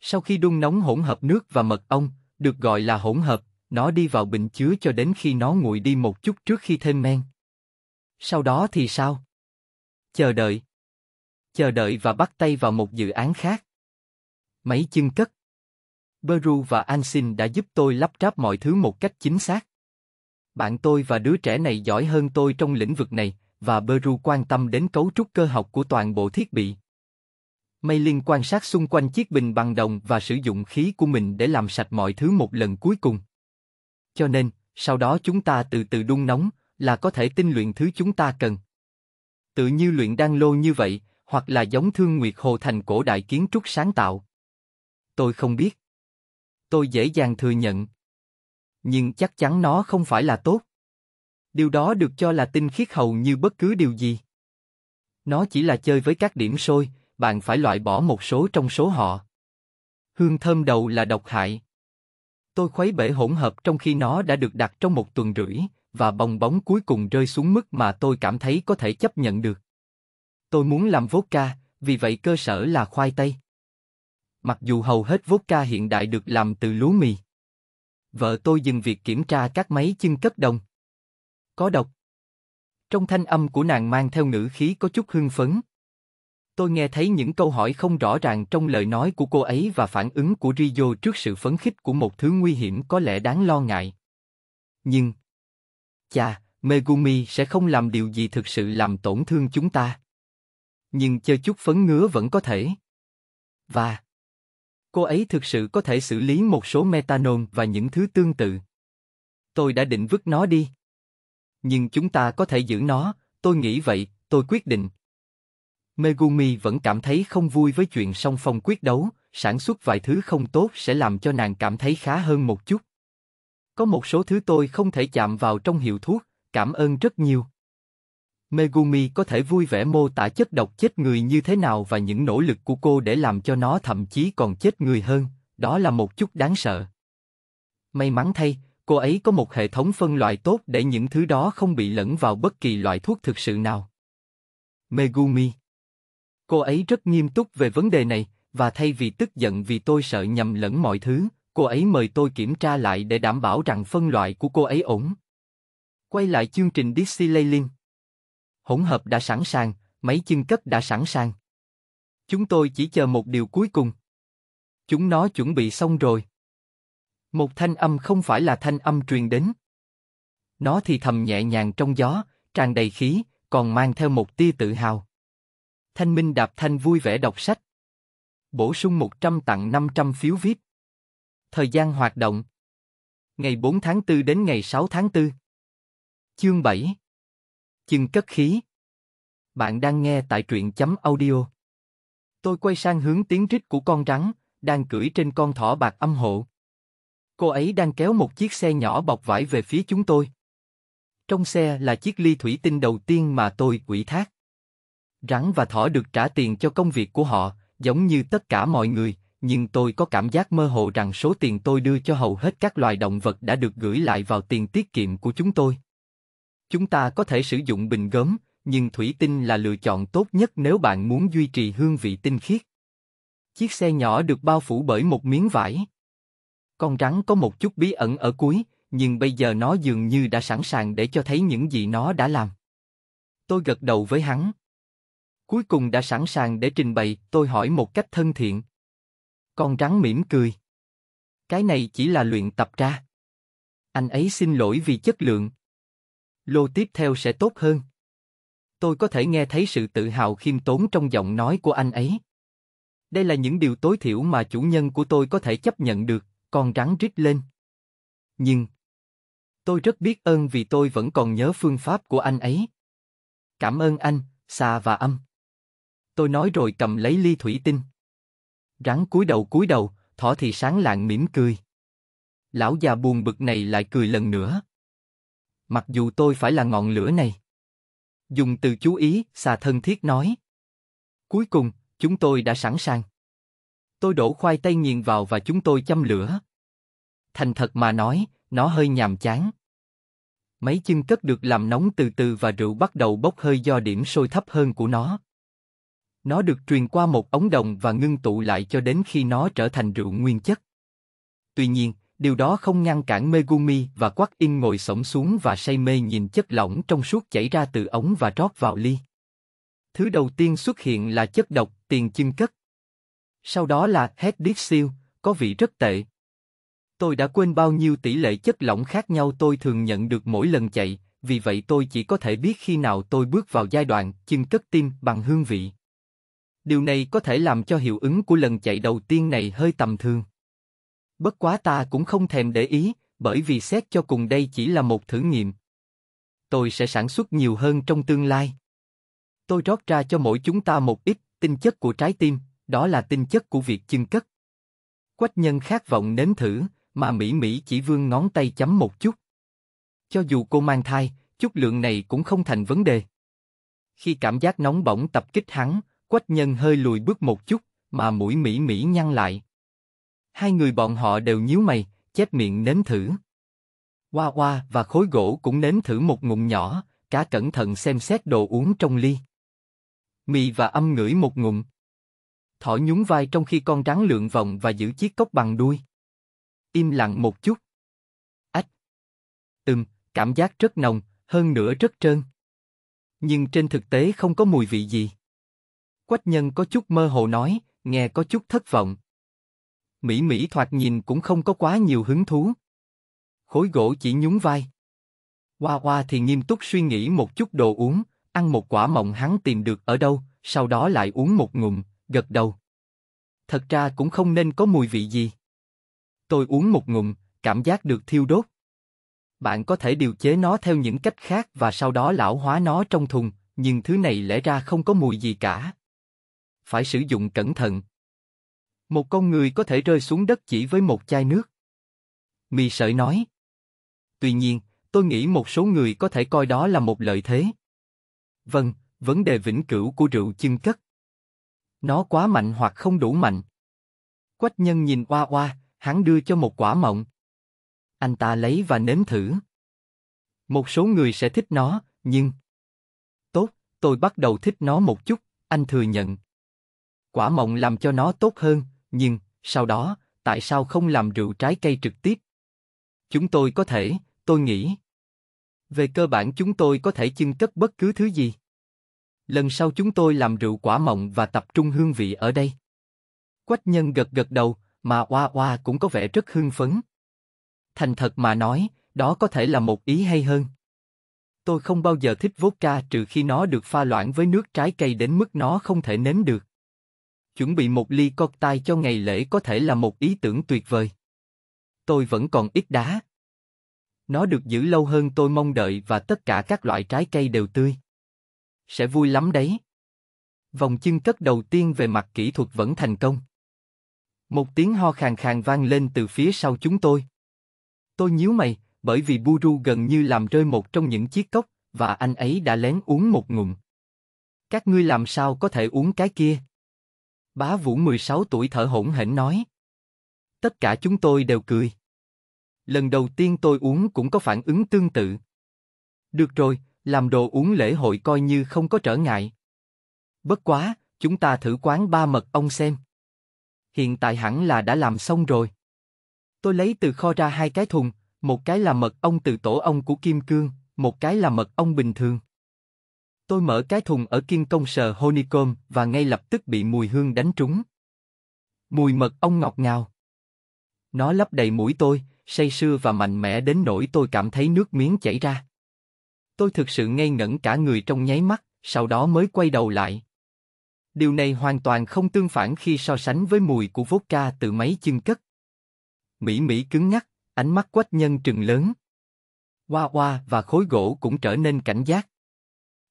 Sau khi đun nóng hỗn hợp nước và mật ong, được gọi là hỗn hợp, nó đi vào bình chứa cho đến khi nó nguội đi một chút trước khi thêm men. Sau đó thì sao? Chờ đợi. Chờ đợi và bắt tay vào một dự án khác. Máy chưng cất. Beru và Ansin đã giúp tôi lắp ráp mọi thứ một cách chính xác. Bạn tôi và đứa trẻ này giỏi hơn tôi trong lĩnh vực này, và Beru quan tâm đến cấu trúc cơ học của toàn bộ thiết bị. Maylin quan sát xung quanh chiếc bình bằng đồng và sử dụng khí của mình để làm sạch mọi thứ một lần cuối cùng. Cho nên, sau đó chúng ta từ từ đun nóng, là có thể tinh luyện thứ chúng ta cần. Tự như luyện đan lô như vậy, hoặc là giống thương nguyệt hồ thành cổ đại kiến trúc sáng tạo. Tôi không biết. Tôi dễ dàng thừa nhận nhưng chắc chắn nó không phải là tốt. Điều đó được cho là tinh khiết hầu như bất cứ điều gì. Nó chỉ là chơi với các điểm sôi, bạn phải loại bỏ một số trong số họ. Hương thơm đầu là độc hại. Tôi khuấy bể hỗn hợp trong khi nó đã được đặt trong một tuần rưỡi, và bong bóng cuối cùng rơi xuống mức mà tôi cảm thấy có thể chấp nhận được. Tôi muốn làm vodka, vì vậy cơ sở là khoai tây. Mặc dù hầu hết vodka hiện đại được làm từ lúa mì. Vợ tôi dừng việc kiểm tra các máy chân cất đồng. Có độc. Trong thanh âm của nàng mang theo ngữ khí có chút hưng phấn. Tôi nghe thấy những câu hỏi không rõ ràng trong lời nói của cô ấy và phản ứng của Rio trước sự phấn khích của một thứ nguy hiểm có lẽ đáng lo ngại. Nhưng, chà, Megumi sẽ không làm điều gì thực sự làm tổn thương chúng ta. Nhưng chơi chút phấn ngứa vẫn có thể. Và, cô ấy thực sự có thể xử lý một số metanol và những thứ tương tự. Tôi đã định vứt nó đi. Nhưng chúng ta có thể giữ nó, tôi nghĩ vậy, tôi quyết định. Megumi vẫn cảm thấy không vui với chuyện song phong quyết đấu, sản xuất vài thứ không tốt sẽ làm cho nàng cảm thấy khá hơn một chút. Có một số thứ tôi không thể chạm vào trong hiệu thuốc, cảm ơn rất nhiều. Megumi có thể vui vẻ mô tả chất độc chết người như thế nào và những nỗ lực của cô để làm cho nó thậm chí còn chết người hơn, đó là một chút đáng sợ. May mắn thay, cô ấy có một hệ thống phân loại tốt để những thứ đó không bị lẫn vào bất kỳ loại thuốc thực sự nào. Megumi Cô ấy rất nghiêm túc về vấn đề này, và thay vì tức giận vì tôi sợ nhầm lẫn mọi thứ, cô ấy mời tôi kiểm tra lại để đảm bảo rằng phân loại của cô ấy ổn. Quay lại chương trình Dixie Leyland hỗn hợp đã sẵn sàng, máy chưng cất đã sẵn sàng. Chúng tôi chỉ chờ một điều cuối cùng. Chúng nó chuẩn bị xong rồi. Một thanh âm không phải là thanh âm truyền đến. Nó thì thầm nhẹ nhàng trong gió, tràn đầy khí, còn mang theo một tia tự hào. Thanh Minh đạp thanh vui vẻ đọc sách. Bổ sung 100 tặng 500 phiếu VIP. Thời gian hoạt động. Ngày 4 tháng 4 đến ngày 6 tháng 4. Chương 7 Chừng cất khí. Bạn đang nghe tại truyện chấm audio. Tôi quay sang hướng tiếng rít của con rắn, đang cưỡi trên con thỏ bạc âm hộ. Cô ấy đang kéo một chiếc xe nhỏ bọc vải về phía chúng tôi. Trong xe là chiếc ly thủy tinh đầu tiên mà tôi quỷ thác. Rắn và thỏ được trả tiền cho công việc của họ, giống như tất cả mọi người, nhưng tôi có cảm giác mơ hồ rằng số tiền tôi đưa cho hầu hết các loài động vật đã được gửi lại vào tiền tiết kiệm của chúng tôi. Chúng ta có thể sử dụng bình gốm, nhưng thủy tinh là lựa chọn tốt nhất nếu bạn muốn duy trì hương vị tinh khiết. Chiếc xe nhỏ được bao phủ bởi một miếng vải. Con rắn có một chút bí ẩn ở cuối, nhưng bây giờ nó dường như đã sẵn sàng để cho thấy những gì nó đã làm. Tôi gật đầu với hắn. Cuối cùng đã sẵn sàng để trình bày, tôi hỏi một cách thân thiện. Con rắn mỉm cười. Cái này chỉ là luyện tập ra. Anh ấy xin lỗi vì chất lượng, lô tiếp theo sẽ tốt hơn. Tôi có thể nghe thấy sự tự hào khiêm tốn trong giọng nói của anh ấy. Đây là những điều tối thiểu mà chủ nhân của tôi có thể chấp nhận được, con rắn rít lên. Nhưng, tôi rất biết ơn vì tôi vẫn còn nhớ phương pháp của anh ấy. Cảm ơn anh, xa và âm. Tôi nói rồi cầm lấy ly thủy tinh. Rắn cúi đầu cúi đầu, thỏ thì sáng lạng mỉm cười. Lão già buồn bực này lại cười lần nữa mặc dù tôi phải là ngọn lửa này. Dùng từ chú ý, xà thân thiết nói. Cuối cùng, chúng tôi đã sẵn sàng. Tôi đổ khoai tây nghiền vào và chúng tôi châm lửa. Thành thật mà nói, nó hơi nhàm chán. Mấy chân cất được làm nóng từ từ và rượu bắt đầu bốc hơi do điểm sôi thấp hơn của nó. Nó được truyền qua một ống đồng và ngưng tụ lại cho đến khi nó trở thành rượu nguyên chất. Tuy nhiên, điều đó không ngăn cản Megumi và Quắc In ngồi sổng xuống và say mê nhìn chất lỏng trong suốt chảy ra từ ống và rót vào ly. Thứ đầu tiên xuất hiện là chất độc, tiền chim cất. Sau đó là Hedic siêu, có vị rất tệ. Tôi đã quên bao nhiêu tỷ lệ chất lỏng khác nhau tôi thường nhận được mỗi lần chạy, vì vậy tôi chỉ có thể biết khi nào tôi bước vào giai đoạn chim cất tim bằng hương vị. Điều này có thể làm cho hiệu ứng của lần chạy đầu tiên này hơi tầm thường. Bất quá ta cũng không thèm để ý, bởi vì xét cho cùng đây chỉ là một thử nghiệm. Tôi sẽ sản xuất nhiều hơn trong tương lai. Tôi rót ra cho mỗi chúng ta một ít tinh chất của trái tim, đó là tinh chất của việc chưng cất. Quách nhân khát vọng nếm thử, mà Mỹ Mỹ chỉ vươn ngón tay chấm một chút. Cho dù cô mang thai, chút lượng này cũng không thành vấn đề. Khi cảm giác nóng bỏng tập kích hắn, Quách Nhân hơi lùi bước một chút, mà mũi Mỹ Mỹ nhăn lại. Hai người bọn họ đều nhíu mày, chép miệng nếm thử. Hoa hoa và khối gỗ cũng nếm thử một ngụm nhỏ, cả cẩn thận xem xét đồ uống trong ly. Mì và âm ngửi một ngụm. Thỏ nhún vai trong khi con rắn lượn vòng và giữ chiếc cốc bằng đuôi. Im lặng một chút. Ách. Ừm, cảm giác rất nồng, hơn nữa rất trơn. Nhưng trên thực tế không có mùi vị gì. Quách nhân có chút mơ hồ nói, nghe có chút thất vọng. Mỹ Mỹ thoạt nhìn cũng không có quá nhiều hứng thú. Khối gỗ chỉ nhún vai. Hoa Hoa thì nghiêm túc suy nghĩ một chút đồ uống, ăn một quả mọng hắn tìm được ở đâu, sau đó lại uống một ngụm, gật đầu. Thật ra cũng không nên có mùi vị gì. Tôi uống một ngụm, cảm giác được thiêu đốt. Bạn có thể điều chế nó theo những cách khác và sau đó lão hóa nó trong thùng, nhưng thứ này lẽ ra không có mùi gì cả. Phải sử dụng cẩn thận. Một con người có thể rơi xuống đất chỉ với một chai nước. Mì sợi nói. Tuy nhiên, tôi nghĩ một số người có thể coi đó là một lợi thế. Vâng, vấn đề vĩnh cửu của rượu chân cất. Nó quá mạnh hoặc không đủ mạnh. Quách nhân nhìn qua qua, hắn đưa cho một quả mộng. Anh ta lấy và nếm thử. Một số người sẽ thích nó, nhưng... Tốt, tôi bắt đầu thích nó một chút, anh thừa nhận. Quả mộng làm cho nó tốt hơn, nhưng sau đó tại sao không làm rượu trái cây trực tiếp? Chúng tôi có thể, tôi nghĩ. Về cơ bản chúng tôi có thể chưng cất bất cứ thứ gì. Lần sau chúng tôi làm rượu quả mọng và tập trung hương vị ở đây. Quách nhân gật gật đầu, mà Oa Oa cũng có vẻ rất hưng phấn. Thành thật mà nói, đó có thể là một ý hay hơn. Tôi không bao giờ thích vodka trừ khi nó được pha loãng với nước trái cây đến mức nó không thể nếm được. Chuẩn bị một ly cocktail cho ngày lễ có thể là một ý tưởng tuyệt vời. Tôi vẫn còn ít đá. Nó được giữ lâu hơn tôi mong đợi và tất cả các loại trái cây đều tươi. Sẽ vui lắm đấy. Vòng chân cất đầu tiên về mặt kỹ thuật vẫn thành công. Một tiếng ho khàn khàn vang lên từ phía sau chúng tôi. Tôi nhíu mày, bởi vì Buru gần như làm rơi một trong những chiếc cốc, và anh ấy đã lén uống một ngụm. Các ngươi làm sao có thể uống cái kia? Bá Vũ 16 tuổi thở hổn hển nói. Tất cả chúng tôi đều cười. Lần đầu tiên tôi uống cũng có phản ứng tương tự. Được rồi, làm đồ uống lễ hội coi như không có trở ngại. Bất quá, chúng ta thử quán ba mật ong xem. Hiện tại hẳn là đã làm xong rồi. Tôi lấy từ kho ra hai cái thùng, một cái là mật ong từ tổ ong của kim cương, một cái là mật ong bình thường. Tôi mở cái thùng ở kiên công sờ honeycomb và ngay lập tức bị mùi hương đánh trúng. Mùi mật ong ngọt ngào. Nó lấp đầy mũi tôi, say sưa và mạnh mẽ đến nỗi tôi cảm thấy nước miếng chảy ra. Tôi thực sự ngây ngẩn cả người trong nháy mắt, sau đó mới quay đầu lại. Điều này hoàn toàn không tương phản khi so sánh với mùi của vodka từ máy chân cất. Mỹ Mỹ cứng ngắc, ánh mắt quách nhân trừng lớn. Hoa hoa và khối gỗ cũng trở nên cảnh giác.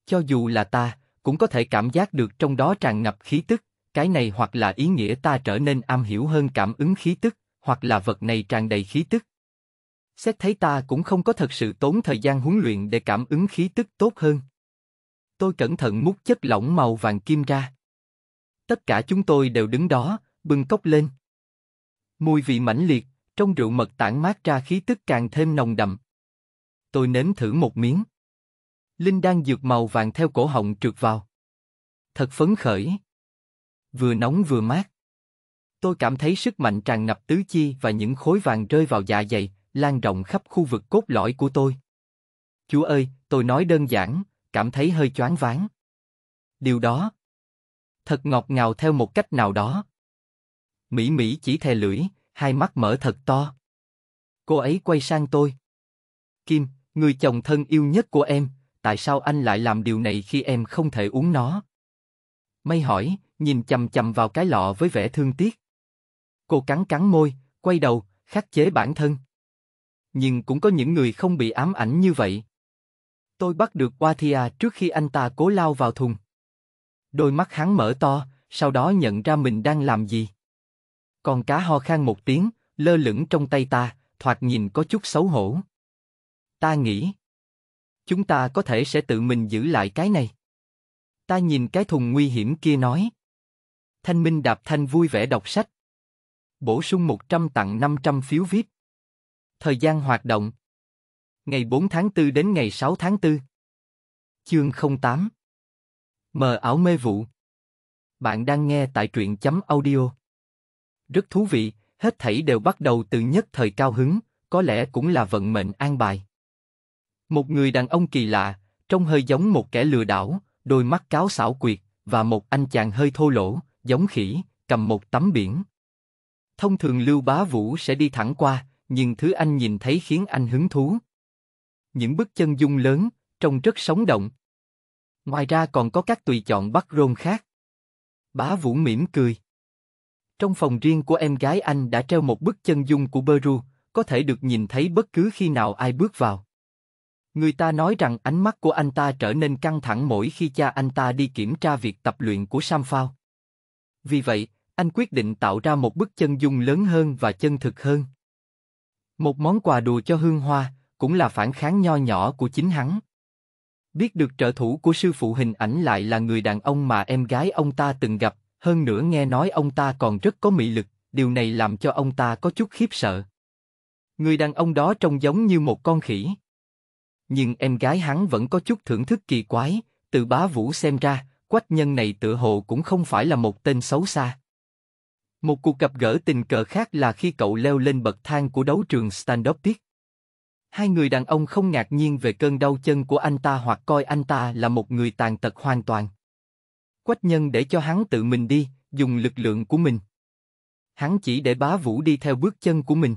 Cho dù là ta, cũng có thể cảm giác được trong đó tràn ngập khí tức, cái này hoặc là ý nghĩa ta trở nên am hiểu hơn cảm ứng khí tức, hoặc là vật này tràn đầy khí tức. Xét thấy ta cũng không có thật sự tốn thời gian huấn luyện để cảm ứng khí tức tốt hơn. Tôi cẩn thận múc chất lỏng màu vàng kim ra. Tất cả chúng tôi đều đứng đó, bưng cốc lên. Mùi vị mãnh liệt, trong rượu mật tản mát ra khí tức càng thêm nồng đậm. Tôi nếm thử một miếng linh đan dược màu vàng theo cổ họng trượt vào. Thật phấn khởi. Vừa nóng vừa mát. Tôi cảm thấy sức mạnh tràn ngập tứ chi và những khối vàng rơi vào dạ dày, lan rộng khắp khu vực cốt lõi của tôi. Chúa ơi, tôi nói đơn giản, cảm thấy hơi choáng váng. Điều đó thật ngọt ngào theo một cách nào đó. Mỹ Mỹ chỉ thè lưỡi, hai mắt mở thật to. Cô ấy quay sang tôi. Kim, người chồng thân yêu nhất của em tại sao anh lại làm điều này khi em không thể uống nó? Mây hỏi, nhìn chầm chầm vào cái lọ với vẻ thương tiếc. Cô cắn cắn môi, quay đầu, khắc chế bản thân. Nhưng cũng có những người không bị ám ảnh như vậy. Tôi bắt được Wathia trước khi anh ta cố lao vào thùng. Đôi mắt hắn mở to, sau đó nhận ra mình đang làm gì. Con cá ho khan một tiếng, lơ lửng trong tay ta, thoạt nhìn có chút xấu hổ. Ta nghĩ, Chúng ta có thể sẽ tự mình giữ lại cái này. Ta nhìn cái thùng nguy hiểm kia nói. Thanh Minh Đạp Thanh vui vẻ đọc sách. Bổ sung 100 tặng 500 phiếu VIP. Thời gian hoạt động. Ngày 4 tháng 4 đến ngày 6 tháng 4. Chương 08 Mờ ảo mê vụ Bạn đang nghe tại truyện chấm audio. Rất thú vị, hết thảy đều bắt đầu từ nhất thời cao hứng, có lẽ cũng là vận mệnh an bài. Một người đàn ông kỳ lạ, trông hơi giống một kẻ lừa đảo, đôi mắt cáo xảo quyệt, và một anh chàng hơi thô lỗ, giống khỉ, cầm một tấm biển. Thông thường Lưu Bá Vũ sẽ đi thẳng qua, nhưng thứ anh nhìn thấy khiến anh hứng thú. Những bức chân dung lớn, trông rất sống động. Ngoài ra còn có các tùy chọn bắt rôn khác. Bá Vũ mỉm cười. Trong phòng riêng của em gái anh đã treo một bức chân dung của Beru, có thể được nhìn thấy bất cứ khi nào ai bước vào. Người ta nói rằng ánh mắt của anh ta trở nên căng thẳng mỗi khi cha anh ta đi kiểm tra việc tập luyện của Sam Phao. Vì vậy, anh quyết định tạo ra một bức chân dung lớn hơn và chân thực hơn. Một món quà đùa cho Hương Hoa, cũng là phản kháng nho nhỏ của chính hắn. Biết được trợ thủ của sư phụ hình ảnh lại là người đàn ông mà em gái ông ta từng gặp, hơn nữa nghe nói ông ta còn rất có mị lực, điều này làm cho ông ta có chút khiếp sợ. Người đàn ông đó trông giống như một con khỉ nhưng em gái hắn vẫn có chút thưởng thức kỳ quái, từ bá vũ xem ra, quách nhân này tựa hồ cũng không phải là một tên xấu xa. Một cuộc gặp gỡ tình cờ khác là khi cậu leo lên bậc thang của đấu trường stand-up tiết. Hai người đàn ông không ngạc nhiên về cơn đau chân của anh ta hoặc coi anh ta là một người tàn tật hoàn toàn. Quách nhân để cho hắn tự mình đi, dùng lực lượng của mình. Hắn chỉ để bá vũ đi theo bước chân của mình.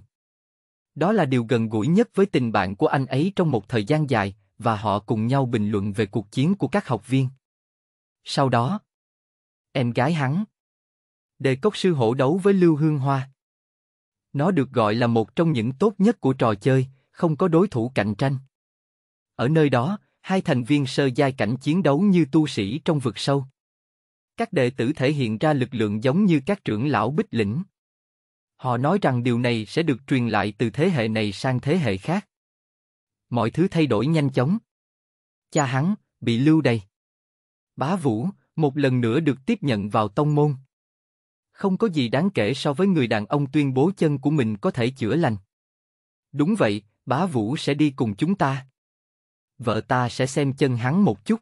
Đó là điều gần gũi nhất với tình bạn của anh ấy trong một thời gian dài, và họ cùng nhau bình luận về cuộc chiến của các học viên. Sau đó, em gái hắn, đề cốc sư hổ đấu với Lưu Hương Hoa. Nó được gọi là một trong những tốt nhất của trò chơi, không có đối thủ cạnh tranh. Ở nơi đó, hai thành viên sơ giai cảnh chiến đấu như tu sĩ trong vực sâu. Các đệ tử thể hiện ra lực lượng giống như các trưởng lão bích lĩnh. Họ nói rằng điều này sẽ được truyền lại từ thế hệ này sang thế hệ khác. Mọi thứ thay đổi nhanh chóng. Cha hắn, bị lưu đày. Bá Vũ, một lần nữa được tiếp nhận vào tông môn. Không có gì đáng kể so với người đàn ông tuyên bố chân của mình có thể chữa lành. Đúng vậy, bá Vũ sẽ đi cùng chúng ta. Vợ ta sẽ xem chân hắn một chút.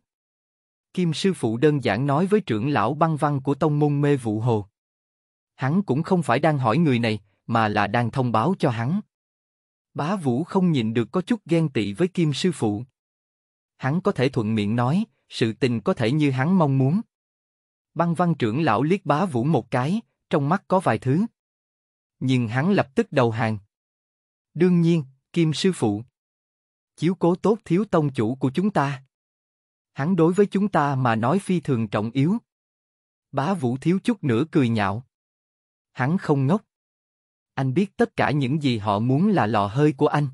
Kim sư phụ đơn giản nói với trưởng lão băng văn của tông môn mê vụ hồ. Hắn cũng không phải đang hỏi người này, mà là đang thông báo cho hắn. Bá Vũ không nhìn được có chút ghen tị với Kim sư phụ. Hắn có thể thuận miệng nói, sự tình có thể như hắn mong muốn. Băng văn trưởng lão liếc bá Vũ một cái, trong mắt có vài thứ. Nhưng hắn lập tức đầu hàng. Đương nhiên, Kim sư phụ. Chiếu cố tốt thiếu tông chủ của chúng ta. Hắn đối với chúng ta mà nói phi thường trọng yếu. Bá Vũ thiếu chút nữa cười nhạo. Hắn không ngốc. Anh biết tất cả những gì họ muốn là lò hơi của anh.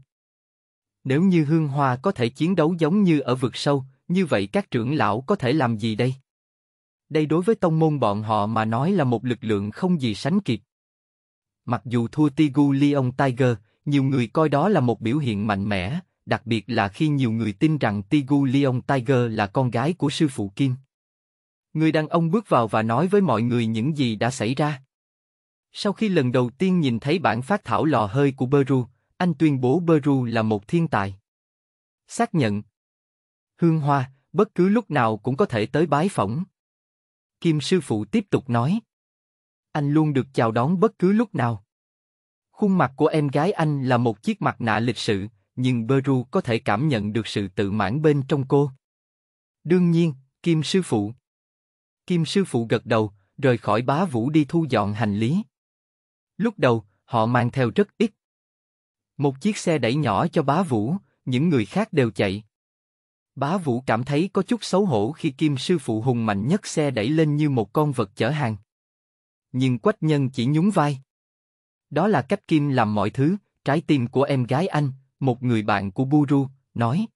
Nếu như Hương Hoa có thể chiến đấu giống như ở vực sâu, như vậy các trưởng lão có thể làm gì đây? Đây đối với tông môn bọn họ mà nói là một lực lượng không gì sánh kịp. Mặc dù thua Tigu Leon Tiger, nhiều người coi đó là một biểu hiện mạnh mẽ, đặc biệt là khi nhiều người tin rằng Tigu Leon Tiger là con gái của sư phụ Kim. Người đàn ông bước vào và nói với mọi người những gì đã xảy ra. Sau khi lần đầu tiên nhìn thấy bản phát thảo lò hơi của Beru, anh tuyên bố Beru là một thiên tài. Xác nhận. Hương Hoa, bất cứ lúc nào cũng có thể tới bái phỏng. Kim sư phụ tiếp tục nói. Anh luôn được chào đón bất cứ lúc nào. Khuôn mặt của em gái anh là một chiếc mặt nạ lịch sự, nhưng Beru có thể cảm nhận được sự tự mãn bên trong cô. Đương nhiên, Kim sư phụ. Kim sư phụ gật đầu, rời khỏi bá vũ đi thu dọn hành lý. Lúc đầu, họ mang theo rất ít. Một chiếc xe đẩy nhỏ cho bá vũ, những người khác đều chạy. Bá vũ cảm thấy có chút xấu hổ khi kim sư phụ hùng mạnh nhất xe đẩy lên như một con vật chở hàng. Nhưng quách nhân chỉ nhún vai. Đó là cách kim làm mọi thứ, trái tim của em gái anh, một người bạn của Buru, nói.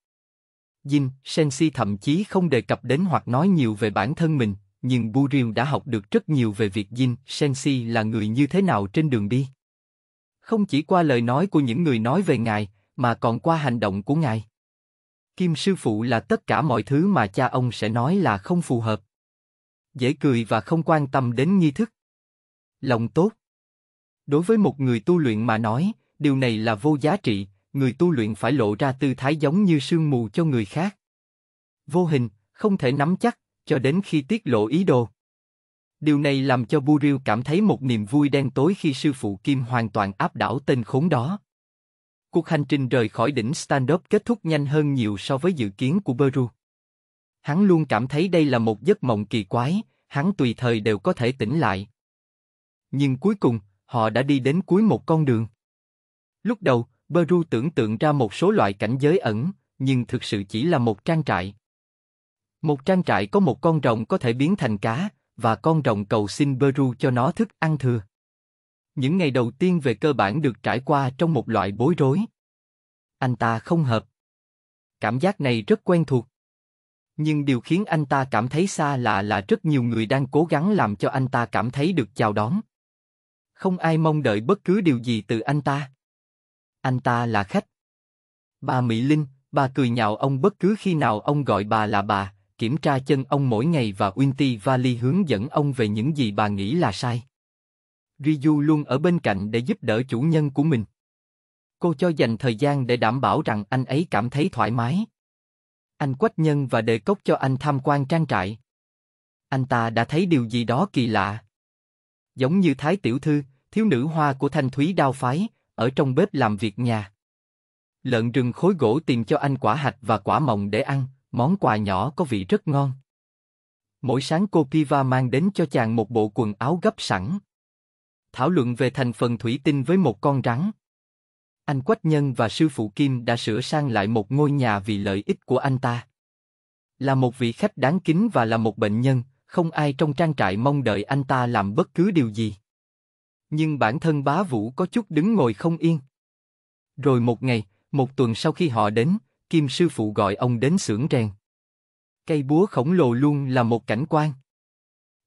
Jin, Sensi thậm chí không đề cập đến hoặc nói nhiều về bản thân mình, nhưng Buriel đã học được rất nhiều về việc Jin Sensi là người như thế nào trên đường đi. Không chỉ qua lời nói của những người nói về ngài, mà còn qua hành động của ngài. Kim sư phụ là tất cả mọi thứ mà cha ông sẽ nói là không phù hợp. Dễ cười và không quan tâm đến nghi thức. Lòng tốt. Đối với một người tu luyện mà nói, điều này là vô giá trị, người tu luyện phải lộ ra tư thái giống như sương mù cho người khác. Vô hình, không thể nắm chắc, cho đến khi tiết lộ ý đồ. Điều này làm cho Buriu cảm thấy một niềm vui đen tối khi sư phụ Kim hoàn toàn áp đảo tên khốn đó. Cuộc hành trình rời khỏi đỉnh stand-up kết thúc nhanh hơn nhiều so với dự kiến của Beru. Hắn luôn cảm thấy đây là một giấc mộng kỳ quái, hắn tùy thời đều có thể tỉnh lại. Nhưng cuối cùng, họ đã đi đến cuối một con đường. Lúc đầu, Beru tưởng tượng ra một số loại cảnh giới ẩn, nhưng thực sự chỉ là một trang trại. Một trang trại có một con rồng có thể biến thành cá, và con rồng cầu xin Beru cho nó thức ăn thừa. Những ngày đầu tiên về cơ bản được trải qua trong một loại bối rối. Anh ta không hợp. Cảm giác này rất quen thuộc. Nhưng điều khiến anh ta cảm thấy xa lạ là rất nhiều người đang cố gắng làm cho anh ta cảm thấy được chào đón. Không ai mong đợi bất cứ điều gì từ anh ta. Anh ta là khách. Bà Mỹ Linh, bà cười nhạo ông bất cứ khi nào ông gọi bà là bà, kiểm tra chân ông mỗi ngày và Winty Valley hướng dẫn ông về những gì bà nghĩ là sai. Ryu luôn ở bên cạnh để giúp đỡ chủ nhân của mình. Cô cho dành thời gian để đảm bảo rằng anh ấy cảm thấy thoải mái. Anh quách nhân và đề cốc cho anh tham quan trang trại. Anh ta đã thấy điều gì đó kỳ lạ. Giống như Thái Tiểu Thư, thiếu nữ hoa của Thanh Thúy Đao Phái, ở trong bếp làm việc nhà. Lợn rừng khối gỗ tìm cho anh quả hạch và quả mọng để ăn, món quà nhỏ có vị rất ngon. Mỗi sáng cô Piva mang đến cho chàng một bộ quần áo gấp sẵn. Thảo luận về thành phần thủy tinh với một con rắn. Anh Quách Nhân và sư phụ Kim đã sửa sang lại một ngôi nhà vì lợi ích của anh ta. Là một vị khách đáng kính và là một bệnh nhân, không ai trong trang trại mong đợi anh ta làm bất cứ điều gì. Nhưng bản thân bá vũ có chút đứng ngồi không yên. Rồi một ngày, một tuần sau khi họ đến, Kim sư phụ gọi ông đến xưởng rèn. Cây búa khổng lồ luôn là một cảnh quan.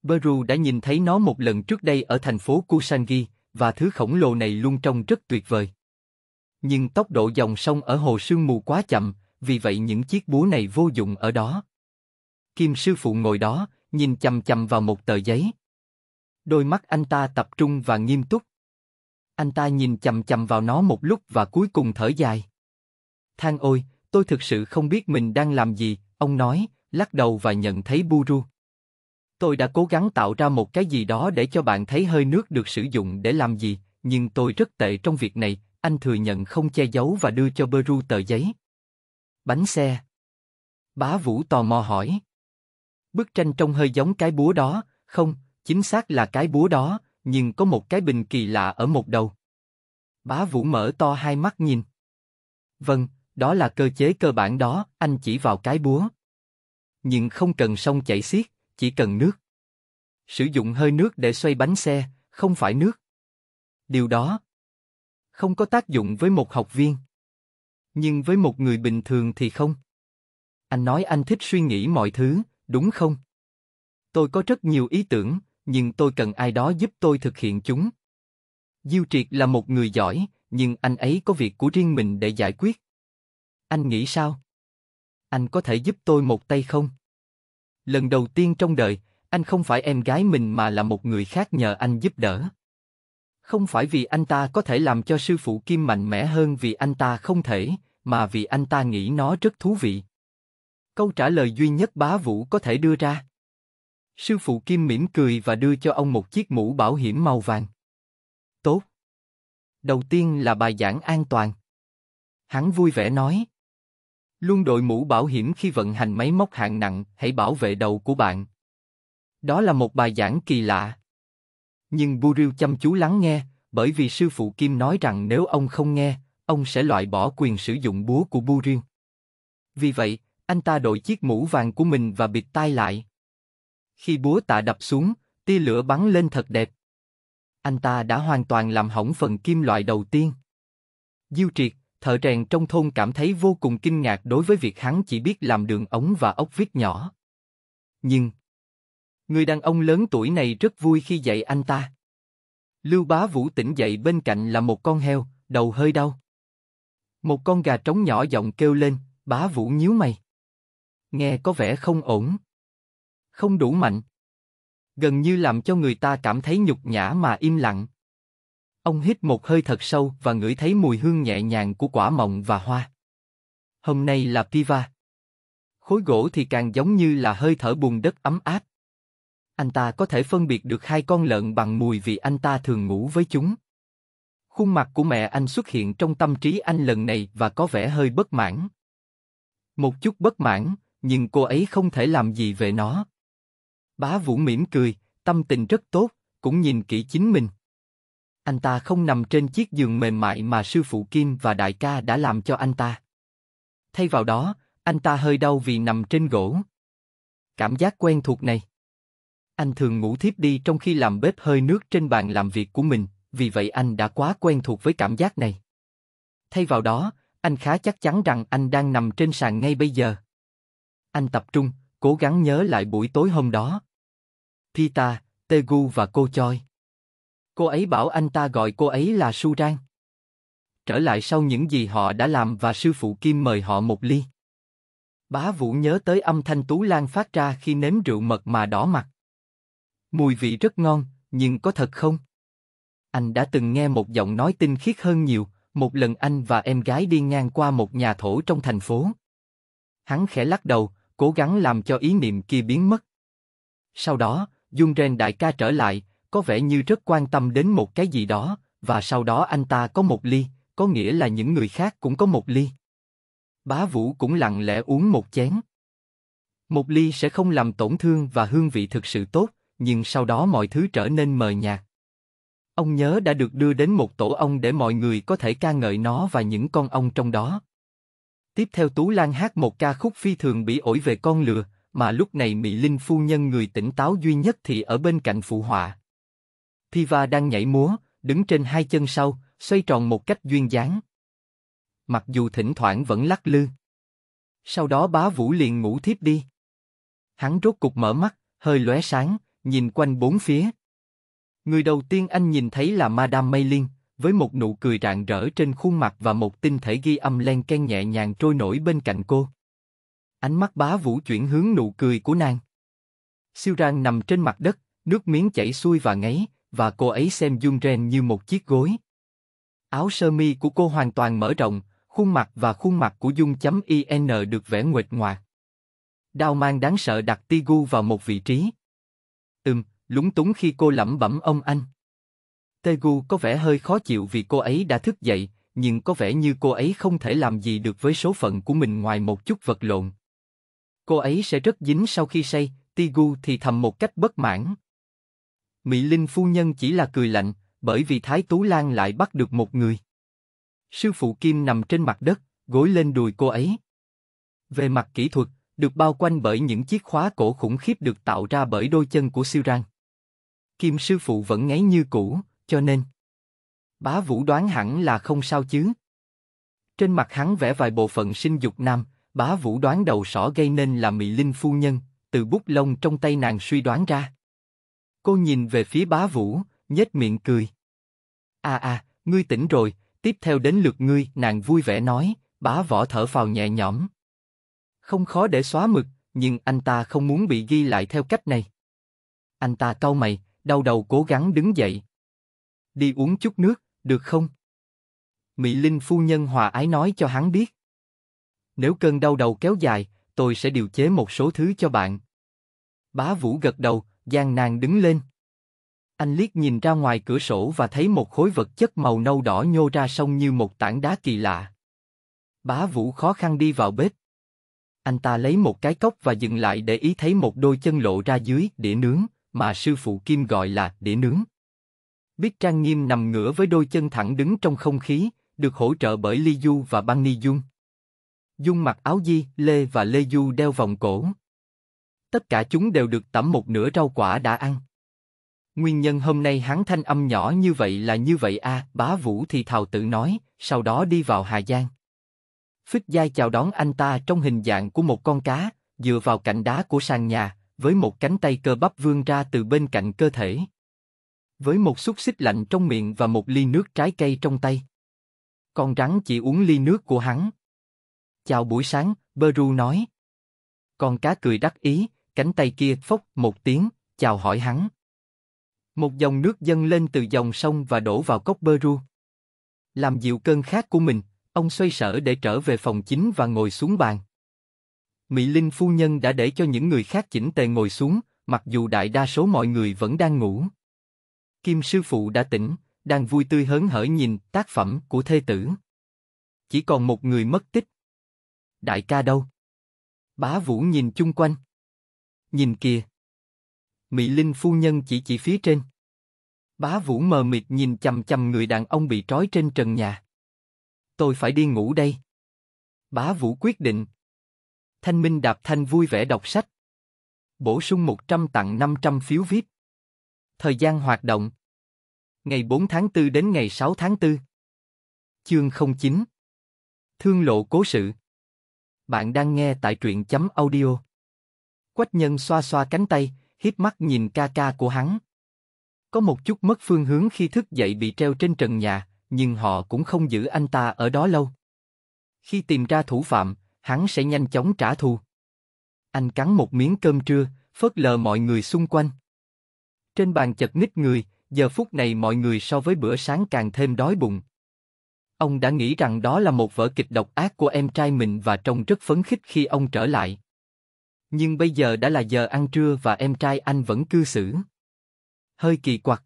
Beru đã nhìn thấy nó một lần trước đây ở thành phố Kusangi, và thứ khổng lồ này luôn trông rất tuyệt vời. Nhưng tốc độ dòng sông ở hồ sương mù quá chậm, vì vậy những chiếc búa này vô dụng ở đó. Kim sư phụ ngồi đó, nhìn chầm chầm vào một tờ giấy. Đôi mắt anh ta tập trung và nghiêm túc. Anh ta nhìn chầm chầm vào nó một lúc và cuối cùng thở dài. thang ôi, tôi thực sự không biết mình đang làm gì, ông nói, lắc đầu và nhận thấy Buru. Tôi đã cố gắng tạo ra một cái gì đó để cho bạn thấy hơi nước được sử dụng để làm gì, nhưng tôi rất tệ trong việc này, anh thừa nhận không che giấu và đưa cho Buru tờ giấy. Bánh xe. Bá Vũ tò mò hỏi. Bức tranh trông hơi giống cái búa đó, không, chính xác là cái búa đó, nhưng có một cái bình kỳ lạ ở một đầu. Bá Vũ mở to hai mắt nhìn. Vâng, đó là cơ chế cơ bản đó, anh chỉ vào cái búa. Nhưng không cần sông chảy xiết, chỉ cần nước. Sử dụng hơi nước để xoay bánh xe, không phải nước. Điều đó không có tác dụng với một học viên. Nhưng với một người bình thường thì không. Anh nói anh thích suy nghĩ mọi thứ, đúng không? Tôi có rất nhiều ý tưởng, nhưng tôi cần ai đó giúp tôi thực hiện chúng. Diêu Triệt là một người giỏi, nhưng anh ấy có việc của riêng mình để giải quyết. Anh nghĩ sao? Anh có thể giúp tôi một tay không? Lần đầu tiên trong đời, anh không phải em gái mình mà là một người khác nhờ anh giúp đỡ. Không phải vì anh ta có thể làm cho sư phụ Kim mạnh mẽ hơn vì anh ta không thể, mà vì anh ta nghĩ nó rất thú vị. Câu trả lời duy nhất bá vũ có thể đưa ra. Sư phụ Kim mỉm cười và đưa cho ông một chiếc mũ bảo hiểm màu vàng. Tốt. Đầu tiên là bài giảng an toàn. Hắn vui vẻ nói, Luôn đội mũ bảo hiểm khi vận hành máy móc hạng nặng, hãy bảo vệ đầu của bạn. Đó là một bài giảng kỳ lạ. Nhưng Buriu chăm chú lắng nghe, bởi vì sư phụ Kim nói rằng nếu ông không nghe, ông sẽ loại bỏ quyền sử dụng búa của Buriu. Vì vậy, anh ta đội chiếc mũ vàng của mình và bịt tai lại. Khi búa tạ đập xuống, tia lửa bắn lên thật đẹp. Anh ta đã hoàn toàn làm hỏng phần kim loại đầu tiên. Diêu triệt, thợ rèn trong thôn cảm thấy vô cùng kinh ngạc đối với việc hắn chỉ biết làm đường ống và ốc vít nhỏ. Nhưng, người đàn ông lớn tuổi này rất vui khi dạy anh ta. Lưu Bá Vũ tỉnh dậy bên cạnh là một con heo, đầu hơi đau. Một con gà trống nhỏ giọng kêu lên, Bá Vũ nhíu mày. Nghe có vẻ không ổn. Không đủ mạnh. Gần như làm cho người ta cảm thấy nhục nhã mà im lặng. Ông hít một hơi thật sâu và ngửi thấy mùi hương nhẹ nhàng của quả mọng và hoa. Hôm nay là Piva. Khối gỗ thì càng giống như là hơi thở bùn đất ấm áp. Anh ta có thể phân biệt được hai con lợn bằng mùi vì anh ta thường ngủ với chúng. Khuôn mặt của mẹ anh xuất hiện trong tâm trí anh lần này và có vẻ hơi bất mãn. Một chút bất mãn, nhưng cô ấy không thể làm gì về nó. Bá Vũ mỉm cười, tâm tình rất tốt, cũng nhìn kỹ chính mình anh ta không nằm trên chiếc giường mềm mại mà sư phụ Kim và đại ca đã làm cho anh ta. Thay vào đó, anh ta hơi đau vì nằm trên gỗ. Cảm giác quen thuộc này. Anh thường ngủ thiếp đi trong khi làm bếp hơi nước trên bàn làm việc của mình, vì vậy anh đã quá quen thuộc với cảm giác này. Thay vào đó, anh khá chắc chắn rằng anh đang nằm trên sàn ngay bây giờ. Anh tập trung, cố gắng nhớ lại buổi tối hôm đó. Pita, Tegu và cô Choi. Cô ấy bảo anh ta gọi cô ấy là Su Suran. Trở lại sau những gì họ đã làm và sư phụ Kim mời họ một ly. Bá Vũ nhớ tới âm thanh Tú Lan phát ra khi nếm rượu mật mà đỏ mặt. Mùi vị rất ngon, nhưng có thật không? Anh đã từng nghe một giọng nói tinh khiết hơn nhiều, một lần anh và em gái đi ngang qua một nhà thổ trong thành phố. Hắn khẽ lắc đầu, cố gắng làm cho ý niệm kia biến mất. Sau đó, Dung Ren đại ca trở lại, có vẻ như rất quan tâm đến một cái gì đó, và sau đó anh ta có một ly, có nghĩa là những người khác cũng có một ly. Bá Vũ cũng lặng lẽ uống một chén. Một ly sẽ không làm tổn thương và hương vị thực sự tốt, nhưng sau đó mọi thứ trở nên mờ nhạt. Ông nhớ đã được đưa đến một tổ ong để mọi người có thể ca ngợi nó và những con ong trong đó. Tiếp theo Tú Lan hát một ca khúc phi thường bị ổi về con lừa, mà lúc này Mỹ Linh phu nhân người tỉnh táo duy nhất thì ở bên cạnh phụ họa. Piva đang nhảy múa, đứng trên hai chân sau, xoay tròn một cách duyên dáng. Mặc dù thỉnh thoảng vẫn lắc lư. Sau đó bá vũ liền ngủ thiếp đi. Hắn rốt cục mở mắt, hơi lóe sáng, nhìn quanh bốn phía. Người đầu tiên anh nhìn thấy là Madame Maylin, với một nụ cười rạng rỡ trên khuôn mặt và một tinh thể ghi âm len ken nhẹ nhàng trôi nổi bên cạnh cô. Ánh mắt bá vũ chuyển hướng nụ cười của nàng. Siêu rang nằm trên mặt đất, nước miếng chảy xuôi và ngáy, và cô ấy xem Jung Ren như một chiếc gối. Áo sơ mi của cô hoàn toàn mở rộng, khuôn mặt và khuôn mặt của Jun. in được vẽ nguệch ngoạc. Đao mang đáng sợ đặt Tigu vào một vị trí. Ừm, lúng túng khi cô lẩm bẩm ông anh. Tegu có vẻ hơi khó chịu vì cô ấy đã thức dậy, nhưng có vẻ như cô ấy không thể làm gì được với số phận của mình ngoài một chút vật lộn. Cô ấy sẽ rất dính sau khi say, Tigu thì thầm một cách bất mãn. Mỹ Linh phu nhân chỉ là cười lạnh, bởi vì Thái Tú Lan lại bắt được một người. Sư phụ Kim nằm trên mặt đất, gối lên đùi cô ấy. Về mặt kỹ thuật, được bao quanh bởi những chiếc khóa cổ khủng khiếp được tạo ra bởi đôi chân của siêu răng. Kim sư phụ vẫn ngáy như cũ, cho nên bá vũ đoán hẳn là không sao chứ. Trên mặt hắn vẽ vài bộ phận sinh dục nam, bá vũ đoán đầu sỏ gây nên là Mỹ Linh phu nhân, từ bút lông trong tay nàng suy đoán ra. Cô nhìn về phía bá vũ, nhếch miệng cười. À à, ngươi tỉnh rồi, tiếp theo đến lượt ngươi, nàng vui vẻ nói, bá võ thở phào nhẹ nhõm. Không khó để xóa mực, nhưng anh ta không muốn bị ghi lại theo cách này. Anh ta cau mày, đau đầu cố gắng đứng dậy. Đi uống chút nước, được không? Mỹ Linh phu nhân hòa ái nói cho hắn biết. Nếu cơn đau đầu kéo dài, tôi sẽ điều chế một số thứ cho bạn. Bá Vũ gật đầu, gian nàng đứng lên. Anh liếc nhìn ra ngoài cửa sổ và thấy một khối vật chất màu nâu đỏ nhô ra sông như một tảng đá kỳ lạ. Bá Vũ khó khăn đi vào bếp. Anh ta lấy một cái cốc và dừng lại để ý thấy một đôi chân lộ ra dưới đĩa nướng, mà sư phụ Kim gọi là đĩa nướng. Biết Trang Nghiêm nằm ngửa với đôi chân thẳng đứng trong không khí, được hỗ trợ bởi Ly Du và Băng Ni Dung. Dung mặc áo di, Lê và Lê Du đeo vòng cổ. Tất cả chúng đều được tẩm một nửa rau quả đã ăn. Nguyên nhân hôm nay hắn thanh âm nhỏ như vậy là như vậy a à, bá vũ thì thào tự nói, sau đó đi vào Hà Giang. Phích Giai chào đón anh ta trong hình dạng của một con cá, dựa vào cạnh đá của sàn nhà, với một cánh tay cơ bắp vươn ra từ bên cạnh cơ thể. Với một xúc xích lạnh trong miệng và một ly nước trái cây trong tay. Con rắn chỉ uống ly nước của hắn. Chào buổi sáng, Beru nói. Con cá cười đắc ý, cánh tay kia phốc một tiếng, chào hỏi hắn. Một dòng nước dâng lên từ dòng sông và đổ vào cốc bơ ru. Làm dịu cơn khát của mình, ông xoay sở để trở về phòng chính và ngồi xuống bàn. Mỹ Linh phu nhân đã để cho những người khác chỉnh tề ngồi xuống, mặc dù đại đa số mọi người vẫn đang ngủ. Kim sư phụ đã tỉnh, đang vui tươi hớn hở nhìn tác phẩm của thê tử. Chỉ còn một người mất tích. Đại ca đâu? Bá Vũ nhìn chung quanh nhìn kìa. Mỹ Linh phu nhân chỉ chỉ phía trên. Bá Vũ mờ mịt nhìn chầm chầm người đàn ông bị trói trên trần nhà. Tôi phải đi ngủ đây. Bá Vũ quyết định. Thanh Minh đạp thanh vui vẻ đọc sách. Bổ sung 100 tặng 500 phiếu VIP. Thời gian hoạt động. Ngày 4 tháng 4 đến ngày 6 tháng 4. Chương 09. Thương lộ cố sự. Bạn đang nghe tại truyện chấm audio. Quách nhân xoa xoa cánh tay, hiếp mắt nhìn ca ca của hắn. Có một chút mất phương hướng khi thức dậy bị treo trên trần nhà, nhưng họ cũng không giữ anh ta ở đó lâu. Khi tìm ra thủ phạm, hắn sẽ nhanh chóng trả thù. Anh cắn một miếng cơm trưa, phớt lờ mọi người xung quanh. Trên bàn chật ních người, giờ phút này mọi người so với bữa sáng càng thêm đói bụng. Ông đã nghĩ rằng đó là một vở kịch độc ác của em trai mình và trông rất phấn khích khi ông trở lại. Nhưng bây giờ đã là giờ ăn trưa và em trai anh vẫn cư xử. Hơi kỳ quặc.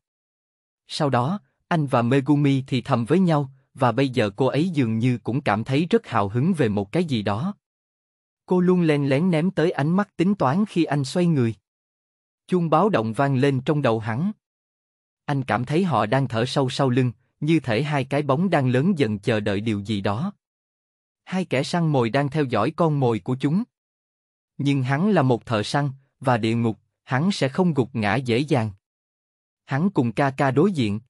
Sau đó, anh và Megumi thì thầm với nhau, và bây giờ cô ấy dường như cũng cảm thấy rất hào hứng về một cái gì đó. Cô luôn len lén ném tới ánh mắt tính toán khi anh xoay người. Chuông báo động vang lên trong đầu hắn. Anh cảm thấy họ đang thở sâu sau lưng, như thể hai cái bóng đang lớn dần chờ đợi điều gì đó. Hai kẻ săn mồi đang theo dõi con mồi của chúng. Nhưng hắn là một thợ săn, và địa ngục, hắn sẽ không gục ngã dễ dàng. Hắn cùng ca ca đối diện.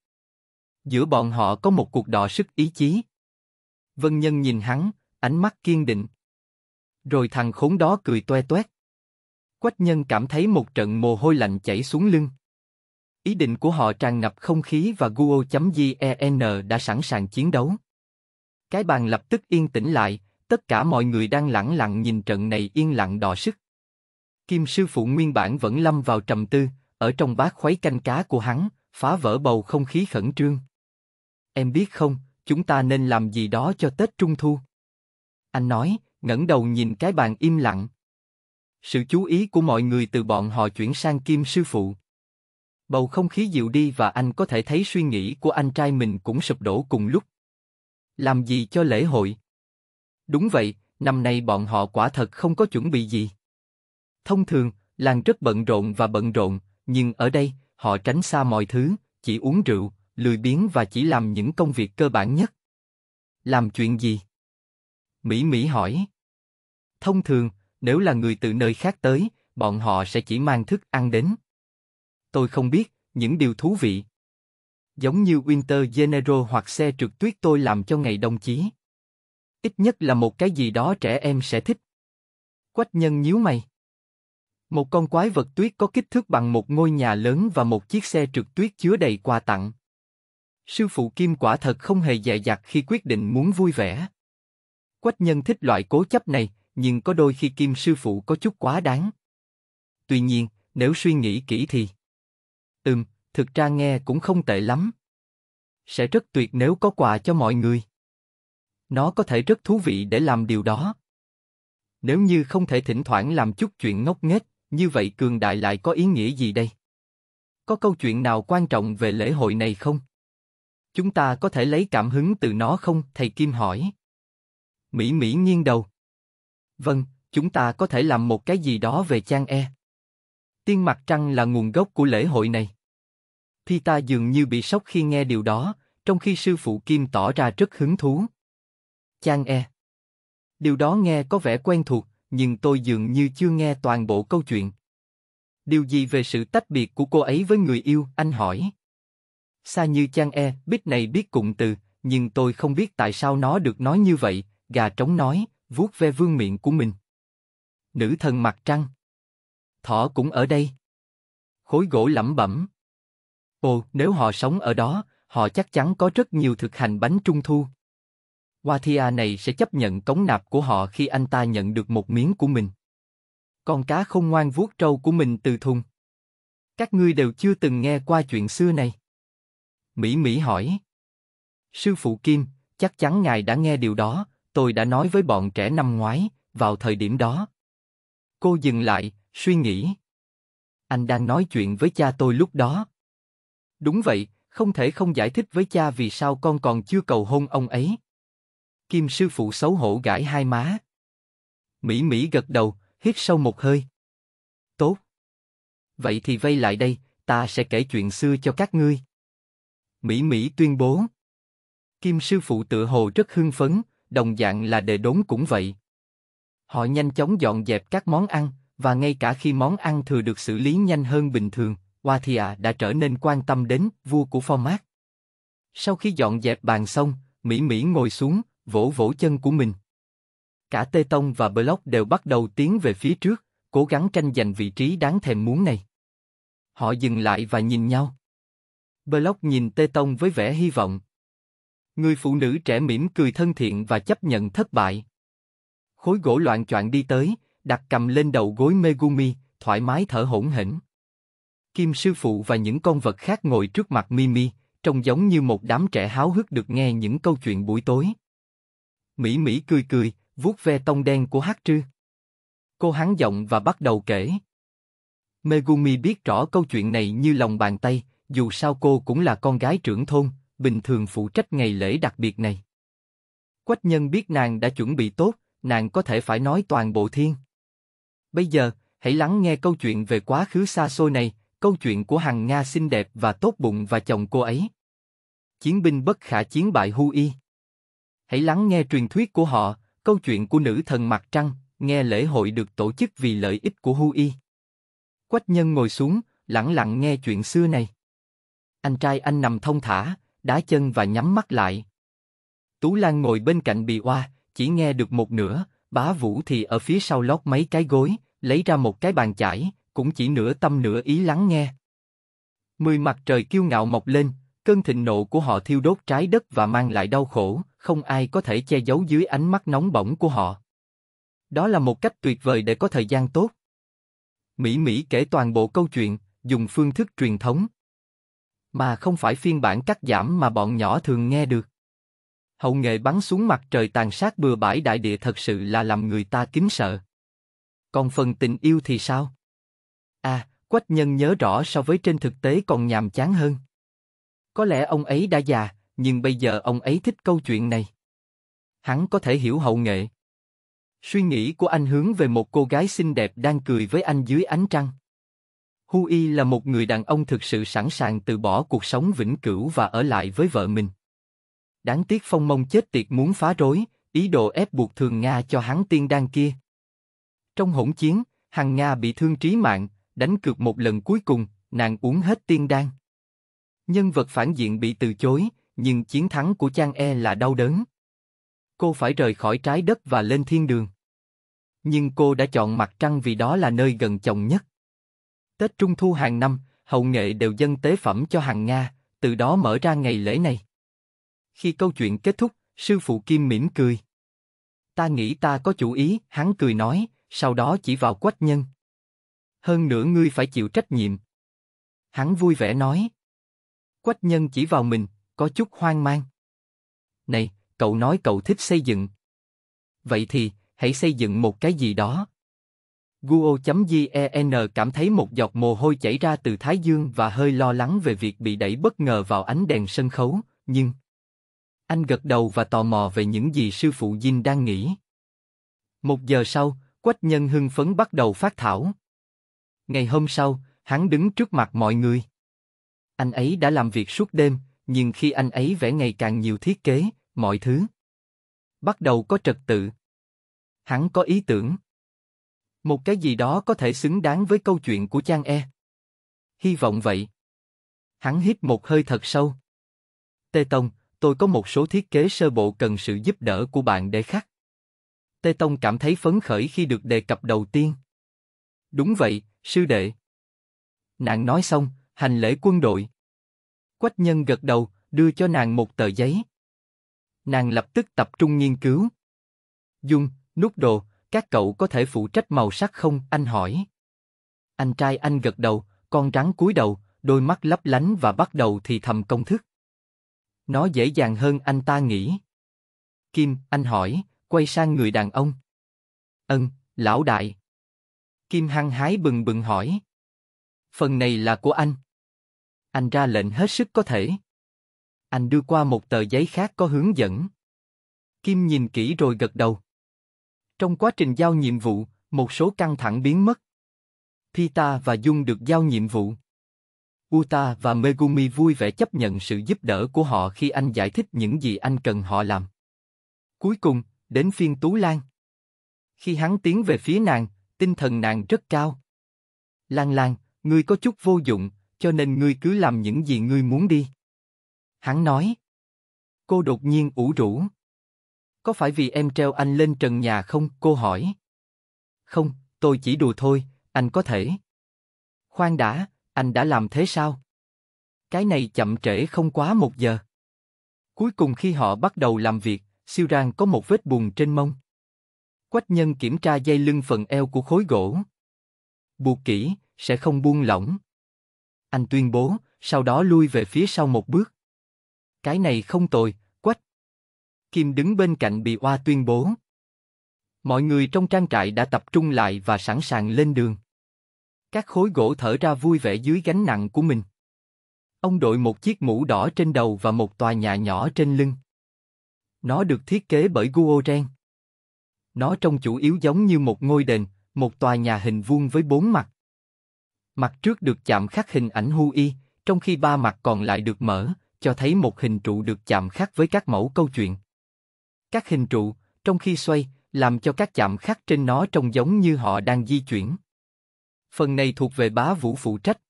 Giữa bọn họ có một cuộc đọ sức ý chí. Vân Nhân nhìn hắn, ánh mắt kiên định. Rồi thằng khốn đó cười toe toét. Quách Nhân cảm thấy một trận mồ hôi lạnh chảy xuống lưng. Ý định của họ tràn ngập không khí và guo.jn e đã sẵn sàng chiến đấu. Cái bàn lập tức yên tĩnh lại, Tất cả mọi người đang lẳng lặng nhìn trận này yên lặng đọ sức. Kim sư phụ nguyên bản vẫn lâm vào trầm tư, ở trong bát khuấy canh cá của hắn, phá vỡ bầu không khí khẩn trương. Em biết không, chúng ta nên làm gì đó cho Tết Trung Thu. Anh nói, ngẩng đầu nhìn cái bàn im lặng. Sự chú ý của mọi người từ bọn họ chuyển sang Kim sư phụ. Bầu không khí dịu đi và anh có thể thấy suy nghĩ của anh trai mình cũng sụp đổ cùng lúc. Làm gì cho lễ hội? Đúng vậy, năm nay bọn họ quả thật không có chuẩn bị gì. Thông thường, làng rất bận rộn và bận rộn, nhưng ở đây, họ tránh xa mọi thứ, chỉ uống rượu, lười biếng và chỉ làm những công việc cơ bản nhất. Làm chuyện gì? Mỹ Mỹ hỏi. Thông thường, nếu là người từ nơi khác tới, bọn họ sẽ chỉ mang thức ăn đến. Tôi không biết, những điều thú vị. Giống như Winter Genero hoặc xe trượt tuyết tôi làm cho ngày đồng chí. Ít nhất là một cái gì đó trẻ em sẽ thích. Quách nhân nhíu mày. Một con quái vật tuyết có kích thước bằng một ngôi nhà lớn và một chiếc xe trượt tuyết chứa đầy quà tặng. Sư phụ Kim quả thật không hề dè dặt khi quyết định muốn vui vẻ. Quách nhân thích loại cố chấp này, nhưng có đôi khi Kim sư phụ có chút quá đáng. Tuy nhiên, nếu suy nghĩ kỹ thì... Ừm, thực ra nghe cũng không tệ lắm. Sẽ rất tuyệt nếu có quà cho mọi người. Nó có thể rất thú vị để làm điều đó. Nếu như không thể thỉnh thoảng làm chút chuyện ngốc nghếch, như vậy cường đại lại có ý nghĩa gì đây? Có câu chuyện nào quan trọng về lễ hội này không? Chúng ta có thể lấy cảm hứng từ nó không? Thầy Kim hỏi. Mỹ Mỹ nghiêng đầu. Vâng, chúng ta có thể làm một cái gì đó về Chang E. Tiên mặt trăng là nguồn gốc của lễ hội này. Thi ta dường như bị sốc khi nghe điều đó, trong khi sư phụ Kim tỏ ra rất hứng thú. Chang E. Điều đó nghe có vẻ quen thuộc, nhưng tôi dường như chưa nghe toàn bộ câu chuyện. Điều gì về sự tách biệt của cô ấy với người yêu, anh hỏi. Sa như Chang E, biết này biết cụm từ, nhưng tôi không biết tại sao nó được nói như vậy, gà trống nói, vuốt ve vương miệng của mình. Nữ thần mặt trăng. Thỏ cũng ở đây. Khối gỗ lẩm bẩm. Ồ, nếu họ sống ở đó, họ chắc chắn có rất nhiều thực hành bánh trung thu. Wathia này sẽ chấp nhận cống nạp của họ khi anh ta nhận được một miếng của mình. Con cá không ngoan vuốt trâu của mình từ thùng. Các ngươi đều chưa từng nghe qua chuyện xưa này. Mỹ Mỹ hỏi. Sư phụ Kim, chắc chắn ngài đã nghe điều đó, tôi đã nói với bọn trẻ năm ngoái, vào thời điểm đó. Cô dừng lại, suy nghĩ. Anh đang nói chuyện với cha tôi lúc đó. Đúng vậy, không thể không giải thích với cha vì sao con còn chưa cầu hôn ông ấy. Kim sư phụ xấu hổ gãi hai má. Mỹ Mỹ gật đầu, hít sâu một hơi. Tốt. Vậy thì vây lại đây, ta sẽ kể chuyện xưa cho các ngươi. Mỹ Mỹ tuyên bố. Kim sư phụ tự hồ rất hưng phấn, đồng dạng là đề đốn cũng vậy. Họ nhanh chóng dọn dẹp các món ăn, và ngay cả khi món ăn thừa được xử lý nhanh hơn bình thường, Wathia đã trở nên quan tâm đến vua của format. Sau khi dọn dẹp bàn xong, Mỹ Mỹ ngồi xuống, vỗ vỗ chân của mình. Cả Tê Tông và Block đều bắt đầu tiến về phía trước, cố gắng tranh giành vị trí đáng thèm muốn này. Họ dừng lại và nhìn nhau. Block nhìn Tê Tông với vẻ hy vọng. Người phụ nữ trẻ mỉm cười thân thiện và chấp nhận thất bại. Khối gỗ loạn choạng đi tới, đặt cầm lên đầu gối Megumi, thoải mái thở hổn hển. Kim sư phụ và những con vật khác ngồi trước mặt Mimi, trông giống như một đám trẻ háo hức được nghe những câu chuyện buổi tối. Mỹ Mỹ cười cười, vuốt ve tông đen của hát trư. Cô hắn giọng và bắt đầu kể. Megumi biết rõ câu chuyện này như lòng bàn tay, dù sao cô cũng là con gái trưởng thôn, bình thường phụ trách ngày lễ đặc biệt này. Quách nhân biết nàng đã chuẩn bị tốt, nàng có thể phải nói toàn bộ thiên. Bây giờ, hãy lắng nghe câu chuyện về quá khứ xa xôi này, câu chuyện của Hằng Nga xinh đẹp và tốt bụng và chồng cô ấy. Chiến binh bất khả chiến bại Hu Y Hãy lắng nghe truyền thuyết của họ, câu chuyện của nữ thần mặt trăng, nghe lễ hội được tổ chức vì lợi ích của Hu Y. Quách nhân ngồi xuống, lặng lặng nghe chuyện xưa này. Anh trai anh nằm thông thả, đá chân và nhắm mắt lại. Tú Lan ngồi bên cạnh bì oa, chỉ nghe được một nửa, bá vũ thì ở phía sau lót mấy cái gối, lấy ra một cái bàn chải, cũng chỉ nửa tâm nửa ý lắng nghe. Mười mặt trời kiêu ngạo mọc lên, Cơn thịnh nộ của họ thiêu đốt trái đất và mang lại đau khổ, không ai có thể che giấu dưới ánh mắt nóng bỏng của họ. Đó là một cách tuyệt vời để có thời gian tốt. Mỹ Mỹ kể toàn bộ câu chuyện, dùng phương thức truyền thống. Mà không phải phiên bản cắt giảm mà bọn nhỏ thường nghe được. Hậu nghệ bắn xuống mặt trời tàn sát bừa bãi đại địa thật sự là làm người ta kính sợ. Còn phần tình yêu thì sao? À, Quách Nhân nhớ rõ so với trên thực tế còn nhàm chán hơn. Có lẽ ông ấy đã già, nhưng bây giờ ông ấy thích câu chuyện này. Hắn có thể hiểu hậu nghệ. Suy nghĩ của anh hướng về một cô gái xinh đẹp đang cười với anh dưới ánh trăng. Hu Y là một người đàn ông thực sự sẵn sàng từ bỏ cuộc sống vĩnh cửu và ở lại với vợ mình. Đáng tiếc Phong Mông chết tiệt muốn phá rối, ý đồ ép buộc Thường Nga cho hắn tiên đan kia. Trong hỗn chiến, Hằng Nga bị thương trí mạng, đánh cược một lần cuối cùng, nàng uống hết tiên đan. Nhân vật phản diện bị từ chối, nhưng chiến thắng của Chang E là đau đớn. Cô phải rời khỏi trái đất và lên thiên đường. Nhưng cô đã chọn mặt trăng vì đó là nơi gần chồng nhất. Tết Trung Thu hàng năm, hậu nghệ đều dân tế phẩm cho hàng Nga, từ đó mở ra ngày lễ này. Khi câu chuyện kết thúc, sư phụ Kim mỉm cười. Ta nghĩ ta có chủ ý, hắn cười nói, sau đó chỉ vào quách nhân. Hơn nữa ngươi phải chịu trách nhiệm. Hắn vui vẻ nói, Quách nhân chỉ vào mình, có chút hoang mang. Này, cậu nói cậu thích xây dựng. Vậy thì, hãy xây dựng một cái gì đó. Guo.gen cảm thấy một giọt mồ hôi chảy ra từ Thái Dương và hơi lo lắng về việc bị đẩy bất ngờ vào ánh đèn sân khấu, nhưng... Anh gật đầu và tò mò về những gì sư phụ Jin đang nghĩ. Một giờ sau, Quách Nhân hưng phấn bắt đầu phát thảo. Ngày hôm sau, hắn đứng trước mặt mọi người. Anh ấy đã làm việc suốt đêm, nhưng khi anh ấy vẽ ngày càng nhiều thiết kế, mọi thứ bắt đầu có trật tự. Hắn có ý tưởng. Một cái gì đó có thể xứng đáng với câu chuyện của Chang E. Hy vọng vậy. Hắn hít một hơi thật sâu. Tê Tông, tôi có một số thiết kế sơ bộ cần sự giúp đỡ của bạn để khắc. Tê Tông cảm thấy phấn khởi khi được đề cập đầu tiên. Đúng vậy, sư đệ. Nàng nói xong, hành lễ quân đội. Quách nhân gật đầu, đưa cho nàng một tờ giấy. Nàng lập tức tập trung nghiên cứu. Dung, nút đồ, các cậu có thể phụ trách màu sắc không? Anh hỏi. Anh trai anh gật đầu, con rắn cúi đầu, đôi mắt lấp lánh và bắt đầu thì thầm công thức. Nó dễ dàng hơn anh ta nghĩ. Kim, anh hỏi, quay sang người đàn ông. Ân, lão đại. Kim hăng hái bừng bừng hỏi. Phần này là của anh. Anh ra lệnh hết sức có thể. Anh đưa qua một tờ giấy khác có hướng dẫn. Kim nhìn kỹ rồi gật đầu. Trong quá trình giao nhiệm vụ, một số căng thẳng biến mất. Pita và Dung được giao nhiệm vụ. Uta và Megumi vui vẻ chấp nhận sự giúp đỡ của họ khi anh giải thích những gì anh cần họ làm. Cuối cùng, đến phiên Tú Lan. Khi hắn tiến về phía nàng, tinh thần nàng rất cao. Lan Lan, ngươi có chút vô dụng, cho nên ngươi cứ làm những gì ngươi muốn đi. Hắn nói. Cô đột nhiên ủ rũ. Có phải vì em treo anh lên trần nhà không? Cô hỏi. Không, tôi chỉ đùa thôi, anh có thể. Khoan đã, anh đã làm thế sao? Cái này chậm trễ không quá một giờ. Cuối cùng khi họ bắt đầu làm việc, siêu rang có một vết bùn trên mông. Quách nhân kiểm tra dây lưng phần eo của khối gỗ. Buộc kỹ, sẽ không buông lỏng anh tuyên bố, sau đó lui về phía sau một bước. Cái này không tồi, quách. Kim đứng bên cạnh bị oa tuyên bố. Mọi người trong trang trại đã tập trung lại và sẵn sàng lên đường. Các khối gỗ thở ra vui vẻ dưới gánh nặng của mình. Ông đội một chiếc mũ đỏ trên đầu và một tòa nhà nhỏ trên lưng. Nó được thiết kế bởi Guo Guoren. Nó trông chủ yếu giống như một ngôi đền, một tòa nhà hình vuông với bốn mặt. Mặt trước được chạm khắc hình ảnh Hu Y, trong khi ba mặt còn lại được mở, cho thấy một hình trụ được chạm khắc với các mẫu câu chuyện. Các hình trụ, trong khi xoay, làm cho các chạm khắc trên nó trông giống như họ đang di chuyển. Phần này thuộc về bá vũ phụ trách.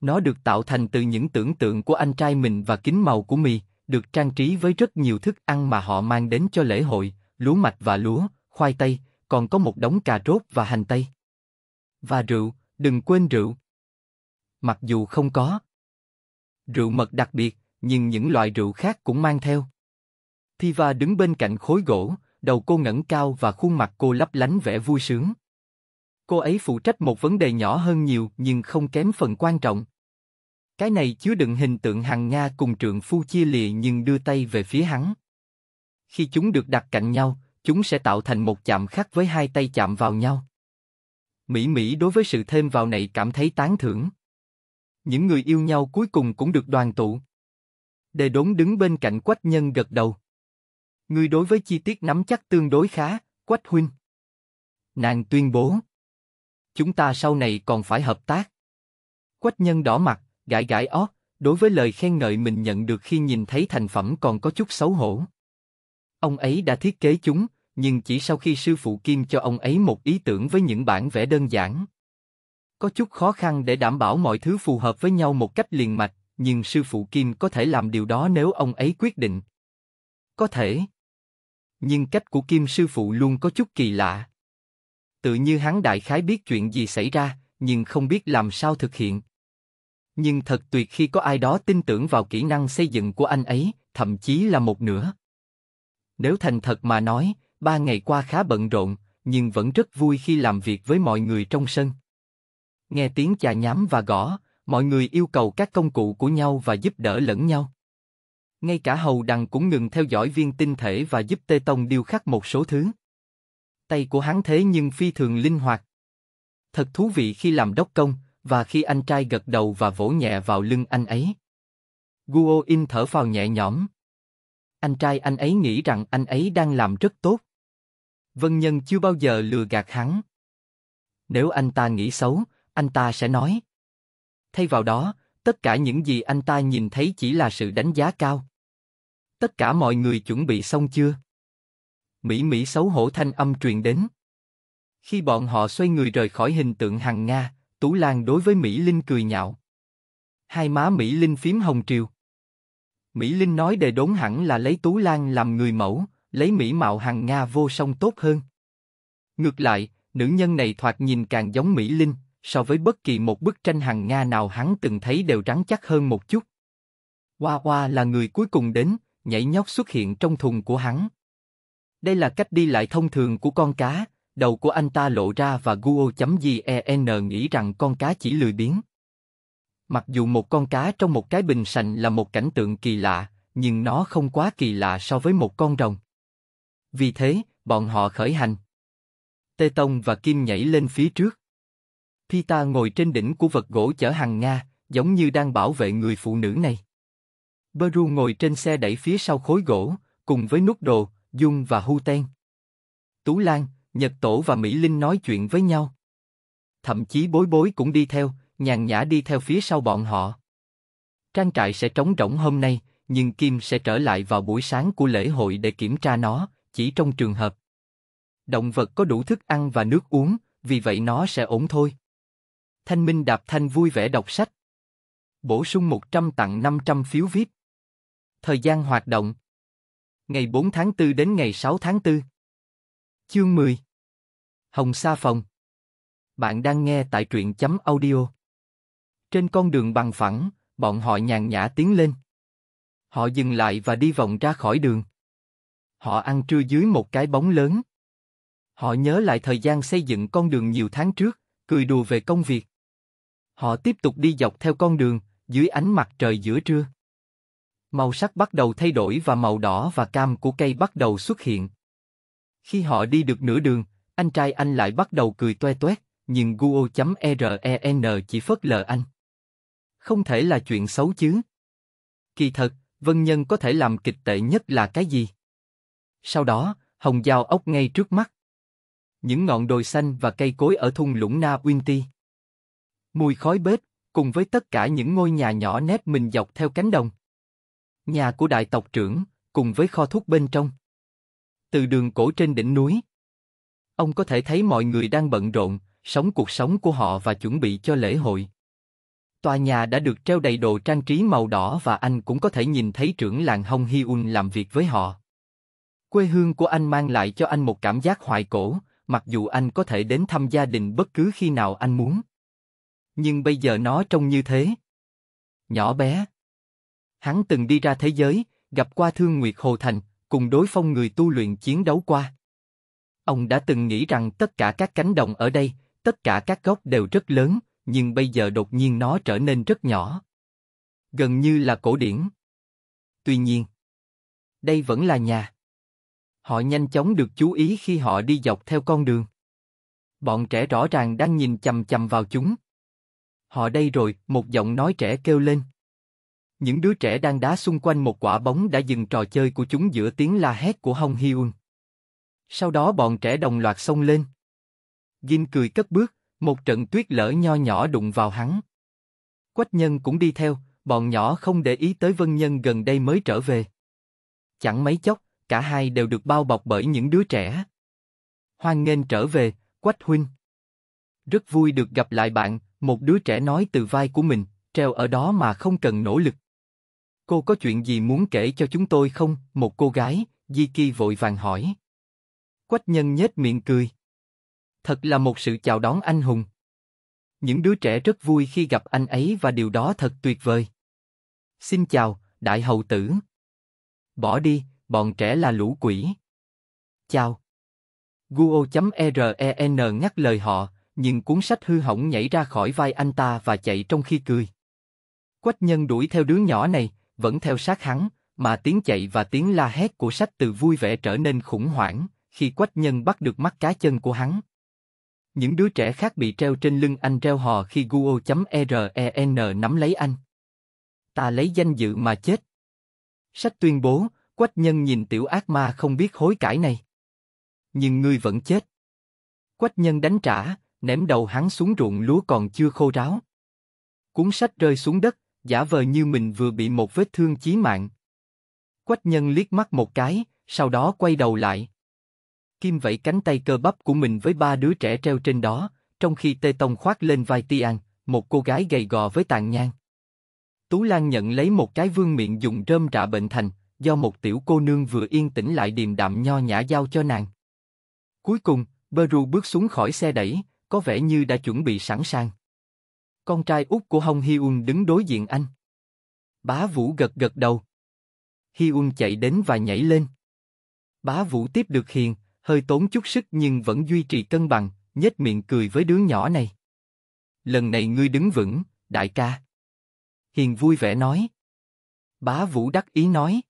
Nó được tạo thành từ những tưởng tượng của anh trai mình và kính màu của mì, được trang trí với rất nhiều thức ăn mà họ mang đến cho lễ hội, lúa mạch và lúa, khoai tây, còn có một đống cà rốt và hành tây. Và rượu, Đừng quên rượu. Mặc dù không có rượu mật đặc biệt, nhưng những loại rượu khác cũng mang theo. Thiva đứng bên cạnh khối gỗ, đầu cô ngẩng cao và khuôn mặt cô lấp lánh vẻ vui sướng. Cô ấy phụ trách một vấn đề nhỏ hơn nhiều nhưng không kém phần quan trọng. Cái này chứa đựng hình tượng hàng Nga cùng trượng phu chia lìa nhưng đưa tay về phía hắn. Khi chúng được đặt cạnh nhau, chúng sẽ tạo thành một chạm khắc với hai tay chạm vào nhau. Mỹ Mỹ đối với sự thêm vào này cảm thấy tán thưởng. Những người yêu nhau cuối cùng cũng được đoàn tụ. Đề đốn đứng bên cạnh Quách Nhân gật đầu. Người đối với chi tiết nắm chắc tương đối khá, Quách Huynh. Nàng tuyên bố. Chúng ta sau này còn phải hợp tác. Quách Nhân đỏ mặt, gãi gãi ót, đối với lời khen ngợi mình nhận được khi nhìn thấy thành phẩm còn có chút xấu hổ. Ông ấy đã thiết kế chúng, nhưng chỉ sau khi sư phụ Kim cho ông ấy một ý tưởng với những bản vẽ đơn giản. Có chút khó khăn để đảm bảo mọi thứ phù hợp với nhau một cách liền mạch, nhưng sư phụ Kim có thể làm điều đó nếu ông ấy quyết định. Có thể. Nhưng cách của Kim sư phụ luôn có chút kỳ lạ. Tự như hắn đại khái biết chuyện gì xảy ra, nhưng không biết làm sao thực hiện. Nhưng thật tuyệt khi có ai đó tin tưởng vào kỹ năng xây dựng của anh ấy, thậm chí là một nửa. Nếu thành thật mà nói, ba ngày qua khá bận rộn, nhưng vẫn rất vui khi làm việc với mọi người trong sân. Nghe tiếng chà nhám và gõ, mọi người yêu cầu các công cụ của nhau và giúp đỡ lẫn nhau. Ngay cả hầu đằng cũng ngừng theo dõi viên tinh thể và giúp Tê Tông điêu khắc một số thứ. Tay của hắn thế nhưng phi thường linh hoạt. Thật thú vị khi làm đốc công, và khi anh trai gật đầu và vỗ nhẹ vào lưng anh ấy. Guo In thở phào nhẹ nhõm. Anh trai anh ấy nghĩ rằng anh ấy đang làm rất tốt. Vân Nhân chưa bao giờ lừa gạt hắn. Nếu anh ta nghĩ xấu, anh ta sẽ nói. Thay vào đó, tất cả những gì anh ta nhìn thấy chỉ là sự đánh giá cao. Tất cả mọi người chuẩn bị xong chưa? Mỹ Mỹ xấu hổ thanh âm truyền đến. Khi bọn họ xoay người rời khỏi hình tượng hằng Nga, Tú Lan đối với Mỹ Linh cười nhạo. Hai má Mỹ Linh phím hồng triều. Mỹ Linh nói đề đốn hẳn là lấy Tú Lan làm người mẫu, lấy mỹ mạo hàng Nga vô song tốt hơn. Ngược lại, nữ nhân này thoạt nhìn càng giống Mỹ Linh, so với bất kỳ một bức tranh hàng Nga nào hắn từng thấy đều rắn chắc hơn một chút. Hoa Hoa là người cuối cùng đến, nhảy nhót xuất hiện trong thùng của hắn. Đây là cách đi lại thông thường của con cá, đầu của anh ta lộ ra và guo.gen nghĩ rằng con cá chỉ lười biếng. Mặc dù một con cá trong một cái bình sành là một cảnh tượng kỳ lạ, nhưng nó không quá kỳ lạ so với một con rồng. Vì thế, bọn họ khởi hành. Tê Tông và Kim nhảy lên phía trước. Pita ngồi trên đỉnh của vật gỗ chở hàng Nga, giống như đang bảo vệ người phụ nữ này. Beru ngồi trên xe đẩy phía sau khối gỗ, cùng với nút đồ, Dung và Hu Ten. Tú Lan, Nhật Tổ và Mỹ Linh nói chuyện với nhau. Thậm chí bối bối cũng đi theo, nhàn nhã đi theo phía sau bọn họ. Trang trại sẽ trống rỗng hôm nay, nhưng Kim sẽ trở lại vào buổi sáng của lễ hội để kiểm tra nó, chỉ trong trường hợp động vật có đủ thức ăn và nước uống, vì vậy nó sẽ ổn thôi. Thanh Minh Đạp Thanh vui vẻ đọc sách. Bổ sung 100 tặng 500 phiếu VIP. Thời gian hoạt động Ngày 4 tháng 4 đến ngày 6 tháng 4 Chương 10 Hồng Sa Phòng Bạn đang nghe tại truyện chấm audio Trên con đường bằng phẳng, bọn họ nhàn nhã tiến lên. Họ dừng lại và đi vòng ra khỏi đường. Họ ăn trưa dưới một cái bóng lớn. Họ nhớ lại thời gian xây dựng con đường nhiều tháng trước, cười đùa về công việc. Họ tiếp tục đi dọc theo con đường, dưới ánh mặt trời giữa trưa. Màu sắc bắt đầu thay đổi và màu đỏ và cam của cây bắt đầu xuất hiện. Khi họ đi được nửa đường, anh trai anh lại bắt đầu cười toe toét, nhưng guo.ren e chỉ phớt lờ anh. Không thể là chuyện xấu chứ. Kỳ thật, vân nhân có thể làm kịch tệ nhất là cái gì? Sau đó, hồng giao ốc ngay trước mắt. Những ngọn đồi xanh và cây cối ở thung lũng Na Uyên Mùi khói bếp, cùng với tất cả những ngôi nhà nhỏ nép mình dọc theo cánh đồng. Nhà của đại tộc trưởng, cùng với kho thuốc bên trong. Từ đường cổ trên đỉnh núi. Ông có thể thấy mọi người đang bận rộn, sống cuộc sống của họ và chuẩn bị cho lễ hội. Tòa nhà đã được treo đầy đồ trang trí màu đỏ và anh cũng có thể nhìn thấy trưởng làng Hong Hyun làm việc với họ. Quê hương của anh mang lại cho anh một cảm giác hoài cổ, mặc dù anh có thể đến thăm gia đình bất cứ khi nào anh muốn. Nhưng bây giờ nó trông như thế. Nhỏ bé. Hắn từng đi ra thế giới, gặp qua Thương Nguyệt Hồ Thành, cùng đối phong người tu luyện chiến đấu qua. Ông đã từng nghĩ rằng tất cả các cánh đồng ở đây, tất cả các gốc đều rất lớn, nhưng bây giờ đột nhiên nó trở nên rất nhỏ. Gần như là cổ điển. Tuy nhiên, đây vẫn là nhà. Họ nhanh chóng được chú ý khi họ đi dọc theo con đường. Bọn trẻ rõ ràng đang nhìn chầm chầm vào chúng. Họ đây rồi, một giọng nói trẻ kêu lên. Những đứa trẻ đang đá xung quanh một quả bóng đã dừng trò chơi của chúng giữa tiếng la hét của Hong Hyun. Sau đó bọn trẻ đồng loạt xông lên. Gin cười cất bước, một trận tuyết lở nho nhỏ đụng vào hắn. Quách nhân cũng đi theo, bọn nhỏ không để ý tới vân nhân gần đây mới trở về. Chẳng mấy chốc, cả hai đều được bao bọc bởi những đứa trẻ. Hoan nghênh trở về, Quách Huynh. Rất vui được gặp lại bạn, một đứa trẻ nói từ vai của mình, treo ở đó mà không cần nỗ lực. Cô có chuyện gì muốn kể cho chúng tôi không? Một cô gái, Di Ki vội vàng hỏi. Quách nhân nhếch miệng cười. Thật là một sự chào đón anh hùng. Những đứa trẻ rất vui khi gặp anh ấy và điều đó thật tuyệt vời. Xin chào, đại hầu tử. Bỏ đi, bọn trẻ là lũ quỷ. Chào. Guo.ren e ngắt lời họ, nhưng cuốn sách hư hỏng nhảy ra khỏi vai anh ta và chạy trong khi cười. Quách nhân đuổi theo đứa nhỏ này, vẫn theo sát hắn, mà tiếng chạy và tiếng la hét của sách từ vui vẻ trở nên khủng hoảng, khi quách nhân bắt được mắt cá chân của hắn. Những đứa trẻ khác bị treo trên lưng anh treo hò khi guo.ren e nắm lấy anh. Ta lấy danh dự mà chết. Sách tuyên bố, Quách nhân nhìn tiểu ác ma không biết hối cải này. Nhưng ngươi vẫn chết. Quách nhân đánh trả, ném đầu hắn xuống ruộng lúa còn chưa khô ráo. Cuốn sách rơi xuống đất, giả vờ như mình vừa bị một vết thương chí mạng. Quách nhân liếc mắt một cái, sau đó quay đầu lại. Kim vẫy cánh tay cơ bắp của mình với ba đứa trẻ treo trên đó, trong khi Tê Tông khoác lên vai Tian, một cô gái gầy gò với tàn nhang. Tú Lan nhận lấy một cái vương miệng dùng rơm rạ bệnh thành, do một tiểu cô nương vừa yên tĩnh lại điềm đạm nho nhã giao cho nàng. Cuối cùng, Beru bước xuống khỏi xe đẩy, có vẻ như đã chuẩn bị sẵn sàng. Con trai út của Hong Hyun đứng đối diện anh. Bá Vũ gật gật đầu. Hyun chạy đến và nhảy lên. Bá Vũ tiếp được hiền, hơi tốn chút sức nhưng vẫn duy trì cân bằng, nhếch miệng cười với đứa nhỏ này. Lần này ngươi đứng vững, đại ca. Hiền vui vẻ nói. Bá Vũ đắc ý nói.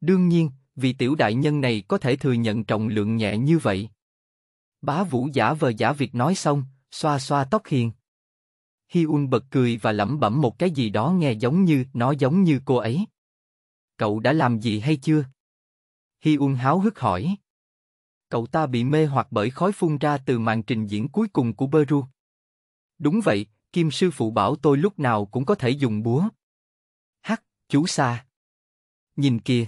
Đương nhiên, vị tiểu đại nhân này có thể thừa nhận trọng lượng nhẹ như vậy. Bá Vũ giả vờ giả việc nói xong, xoa xoa tóc hiền. Un bật cười và lẩm bẩm một cái gì đó nghe giống như nó giống như cô ấy. Cậu đã làm gì hay chưa? Un háo hức hỏi. Cậu ta bị mê hoặc bởi khói phun ra từ màn trình diễn cuối cùng của Beru. Đúng vậy, Kim sư phụ bảo tôi lúc nào cũng có thể dùng búa. Hắc, chú xa. Nhìn kìa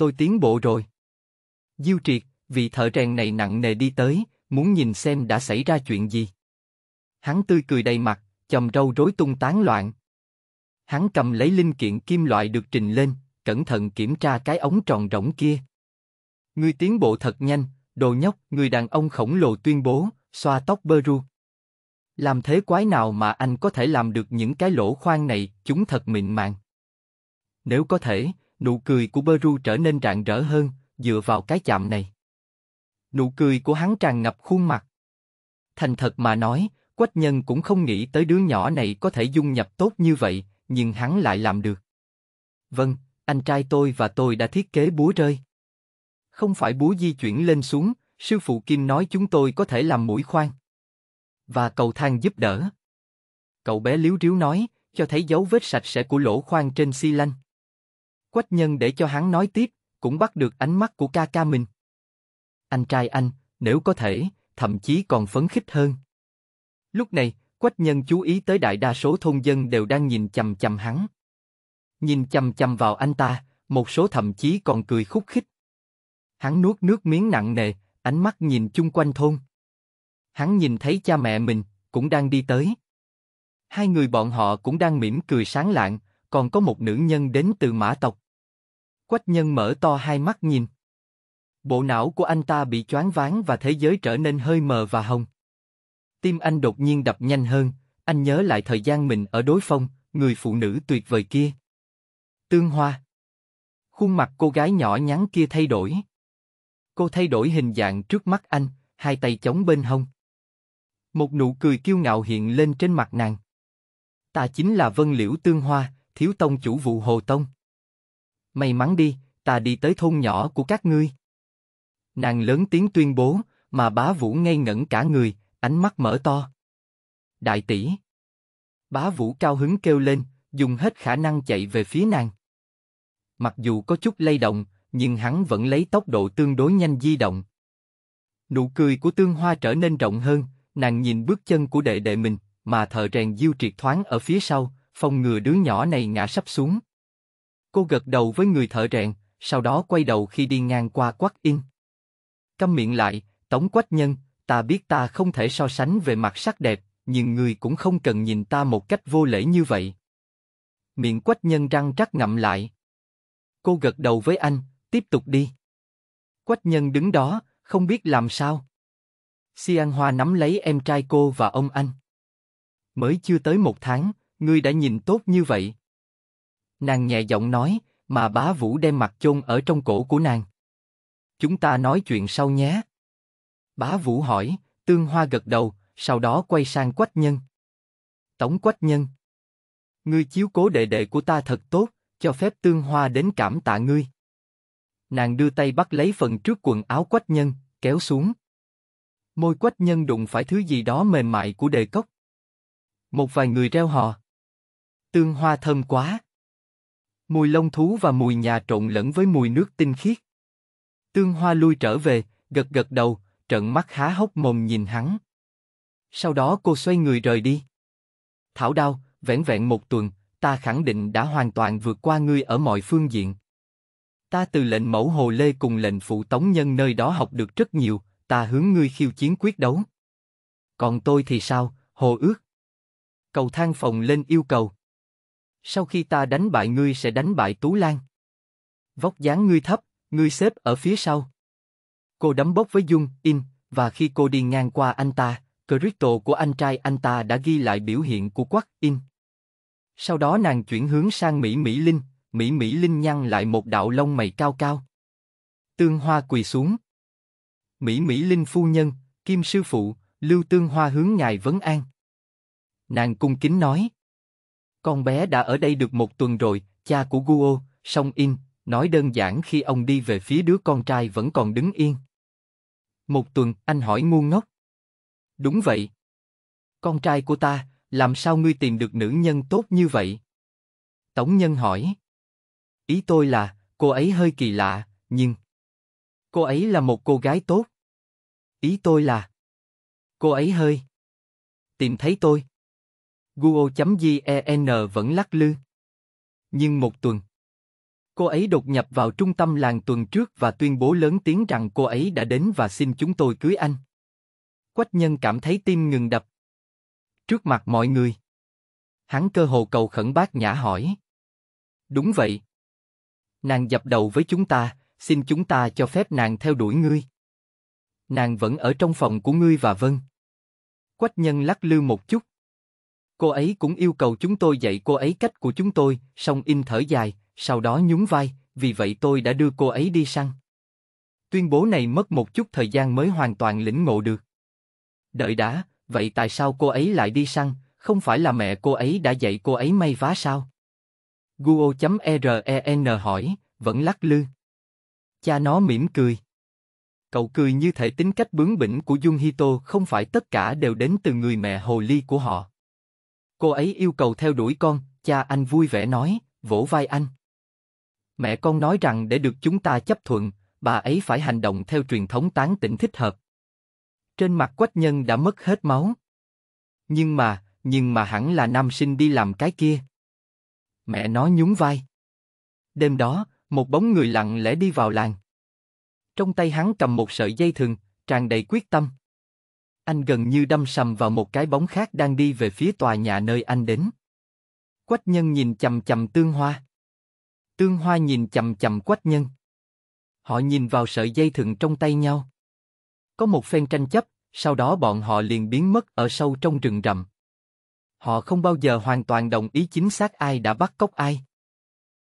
tôi tiến bộ rồi. Diêu triệt, vị thợ rèn này nặng nề đi tới, muốn nhìn xem đã xảy ra chuyện gì. Hắn tươi cười đầy mặt, chầm râu rối tung tán loạn. Hắn cầm lấy linh kiện kim loại được trình lên, cẩn thận kiểm tra cái ống tròn rỗng kia. Ngươi tiến bộ thật nhanh, đồ nhóc, người đàn ông khổng lồ tuyên bố, xoa tóc bơ ru. Làm thế quái nào mà anh có thể làm được những cái lỗ khoan này, chúng thật mịn màng. Nếu có thể, Nụ cười của Beru trở nên rạng rỡ hơn, dựa vào cái chạm này. Nụ cười của hắn tràn ngập khuôn mặt. Thành thật mà nói, Quách Nhân cũng không nghĩ tới đứa nhỏ này có thể dung nhập tốt như vậy, nhưng hắn lại làm được. Vâng, anh trai tôi và tôi đã thiết kế búa rơi. Không phải búa di chuyển lên xuống, sư phụ Kim nói chúng tôi có thể làm mũi khoan. Và cầu thang giúp đỡ. Cậu bé liếu riếu nói, cho thấy dấu vết sạch sẽ của lỗ khoan trên xi lanh. Quách nhân để cho hắn nói tiếp, cũng bắt được ánh mắt của ca ca mình. Anh trai anh, nếu có thể, thậm chí còn phấn khích hơn. Lúc này, Quách nhân chú ý tới đại đa số thôn dân đều đang nhìn chầm chầm hắn. Nhìn chầm chầm vào anh ta, một số thậm chí còn cười khúc khích. Hắn nuốt nước miếng nặng nề, ánh mắt nhìn chung quanh thôn. Hắn nhìn thấy cha mẹ mình, cũng đang đi tới. Hai người bọn họ cũng đang mỉm cười sáng lạng, còn có một nữ nhân đến từ mã tộc. Quách nhân mở to hai mắt nhìn. Bộ não của anh ta bị choáng váng và thế giới trở nên hơi mờ và hồng. Tim anh đột nhiên đập nhanh hơn, anh nhớ lại thời gian mình ở đối phong, người phụ nữ tuyệt vời kia. Tương Hoa Khuôn mặt cô gái nhỏ nhắn kia thay đổi. Cô thay đổi hình dạng trước mắt anh, hai tay chống bên hông. Một nụ cười kiêu ngạo hiện lên trên mặt nàng. Ta chính là Vân Liễu Tương Hoa, thiếu tông chủ vụ hồ tông. May mắn đi, ta đi tới thôn nhỏ của các ngươi. Nàng lớn tiếng tuyên bố, mà bá vũ ngây ngẩn cả người, ánh mắt mở to. Đại tỷ. Bá vũ cao hứng kêu lên, dùng hết khả năng chạy về phía nàng. Mặc dù có chút lay động, nhưng hắn vẫn lấy tốc độ tương đối nhanh di động. Nụ cười của tương hoa trở nên rộng hơn, nàng nhìn bước chân của đệ đệ mình, mà thợ rèn diêu triệt thoáng ở phía sau, phòng ngừa đứa nhỏ này ngã sắp xuống. Cô gật đầu với người thợ rèn, sau đó quay đầu khi đi ngang qua Quách In. Câm miệng lại, Tống Quách Nhân, ta biết ta không thể so sánh về mặt sắc đẹp, nhưng người cũng không cần nhìn ta một cách vô lễ như vậy. Miệng Quách Nhân răng trắc ngậm lại. Cô gật đầu với anh, tiếp tục đi. Quách Nhân đứng đó, không biết làm sao. Si An Hoa nắm lấy em trai cô và ông anh. Mới chưa tới một tháng, ngươi đã nhìn tốt như vậy. Nàng nhẹ giọng nói, mà bá vũ đem mặt chôn ở trong cổ của nàng. Chúng ta nói chuyện sau nhé. Bá vũ hỏi, tương hoa gật đầu, sau đó quay sang quách nhân. Tổng quách nhân. Ngươi chiếu cố đệ đệ của ta thật tốt, cho phép tương hoa đến cảm tạ ngươi. Nàng đưa tay bắt lấy phần trước quần áo quách nhân, kéo xuống. Môi quách nhân đụng phải thứ gì đó mềm mại của đề cốc. Một vài người reo hò. Tương hoa thơm quá. Mùi lông thú và mùi nhà trộn lẫn với mùi nước tinh khiết. Tương hoa lui trở về, gật gật đầu, trận mắt há hốc mồm nhìn hắn. Sau đó cô xoay người rời đi. Thảo đao, vẻn vẹn một tuần, ta khẳng định đã hoàn toàn vượt qua ngươi ở mọi phương diện. Ta từ lệnh mẫu Hồ Lê cùng lệnh phụ tống nhân nơi đó học được rất nhiều, ta hướng ngươi khiêu chiến quyết đấu. Còn tôi thì sao, Hồ ước? Cầu thang phòng lên yêu cầu sau khi ta đánh bại ngươi sẽ đánh bại Tú Lan. Vóc dáng ngươi thấp, ngươi xếp ở phía sau. Cô đấm bốc với Dung, In, và khi cô đi ngang qua anh ta, crypto của anh trai anh ta đã ghi lại biểu hiện của Quắc In. Sau đó nàng chuyển hướng sang Mỹ Mỹ Linh, Mỹ Mỹ Linh nhăn lại một đạo lông mày cao cao. Tương Hoa quỳ xuống. Mỹ Mỹ Linh phu nhân, Kim sư phụ, Lưu Tương Hoa hướng ngài vấn an. Nàng cung kính nói. Con bé đã ở đây được một tuần rồi, cha của Guo, Song In, nói đơn giản khi ông đi về phía đứa con trai vẫn còn đứng yên. Một tuần, anh hỏi ngu ngốc. Đúng vậy. Con trai của ta, làm sao ngươi tìm được nữ nhân tốt như vậy? Tống Nhân hỏi. Ý tôi là, cô ấy hơi kỳ lạ, nhưng... Cô ấy là một cô gái tốt. Ý tôi là... Cô ấy hơi... Tìm thấy tôi. Guo.jn e vẫn lắc lư. Nhưng một tuần, cô ấy đột nhập vào trung tâm làng tuần trước và tuyên bố lớn tiếng rằng cô ấy đã đến và xin chúng tôi cưới anh. Quách nhân cảm thấy tim ngừng đập. Trước mặt mọi người, hắn cơ hồ cầu khẩn bác nhã hỏi. Đúng vậy. Nàng dập đầu với chúng ta, xin chúng ta cho phép nàng theo đuổi ngươi. Nàng vẫn ở trong phòng của ngươi và vân. Quách nhân lắc lư một chút, Cô ấy cũng yêu cầu chúng tôi dạy cô ấy cách của chúng tôi, song in thở dài, sau đó nhún vai, vì vậy tôi đã đưa cô ấy đi săn. Tuyên bố này mất một chút thời gian mới hoàn toàn lĩnh ngộ được. Đợi đã, vậy tại sao cô ấy lại đi săn, không phải là mẹ cô ấy đã dạy cô ấy may vá sao? Guo.ren e hỏi, vẫn lắc lư. Cha nó mỉm cười. Cậu cười như thể tính cách bướng bỉnh của Dung Hito không phải tất cả đều đến từ người mẹ hồ ly của họ. Cô ấy yêu cầu theo đuổi con, cha anh vui vẻ nói, vỗ vai anh. Mẹ con nói rằng để được chúng ta chấp thuận, bà ấy phải hành động theo truyền thống tán tỉnh thích hợp. Trên mặt quách nhân đã mất hết máu. Nhưng mà, nhưng mà hẳn là nam sinh đi làm cái kia. Mẹ nó nhún vai. Đêm đó, một bóng người lặng lẽ đi vào làng. Trong tay hắn cầm một sợi dây thừng, tràn đầy quyết tâm anh gần như đâm sầm vào một cái bóng khác đang đi về phía tòa nhà nơi anh đến. Quách nhân nhìn chầm chầm tương hoa. Tương hoa nhìn chầm chầm quách nhân. Họ nhìn vào sợi dây thừng trong tay nhau. Có một phen tranh chấp, sau đó bọn họ liền biến mất ở sâu trong rừng rậm. Họ không bao giờ hoàn toàn đồng ý chính xác ai đã bắt cóc ai.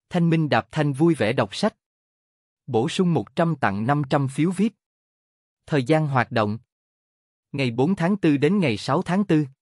Thanh Minh Đạp Thanh vui vẻ đọc sách. Bổ sung 100 tặng 500 phiếu VIP. Thời gian hoạt động ngày 4 tháng 4 đến ngày 6 tháng 4.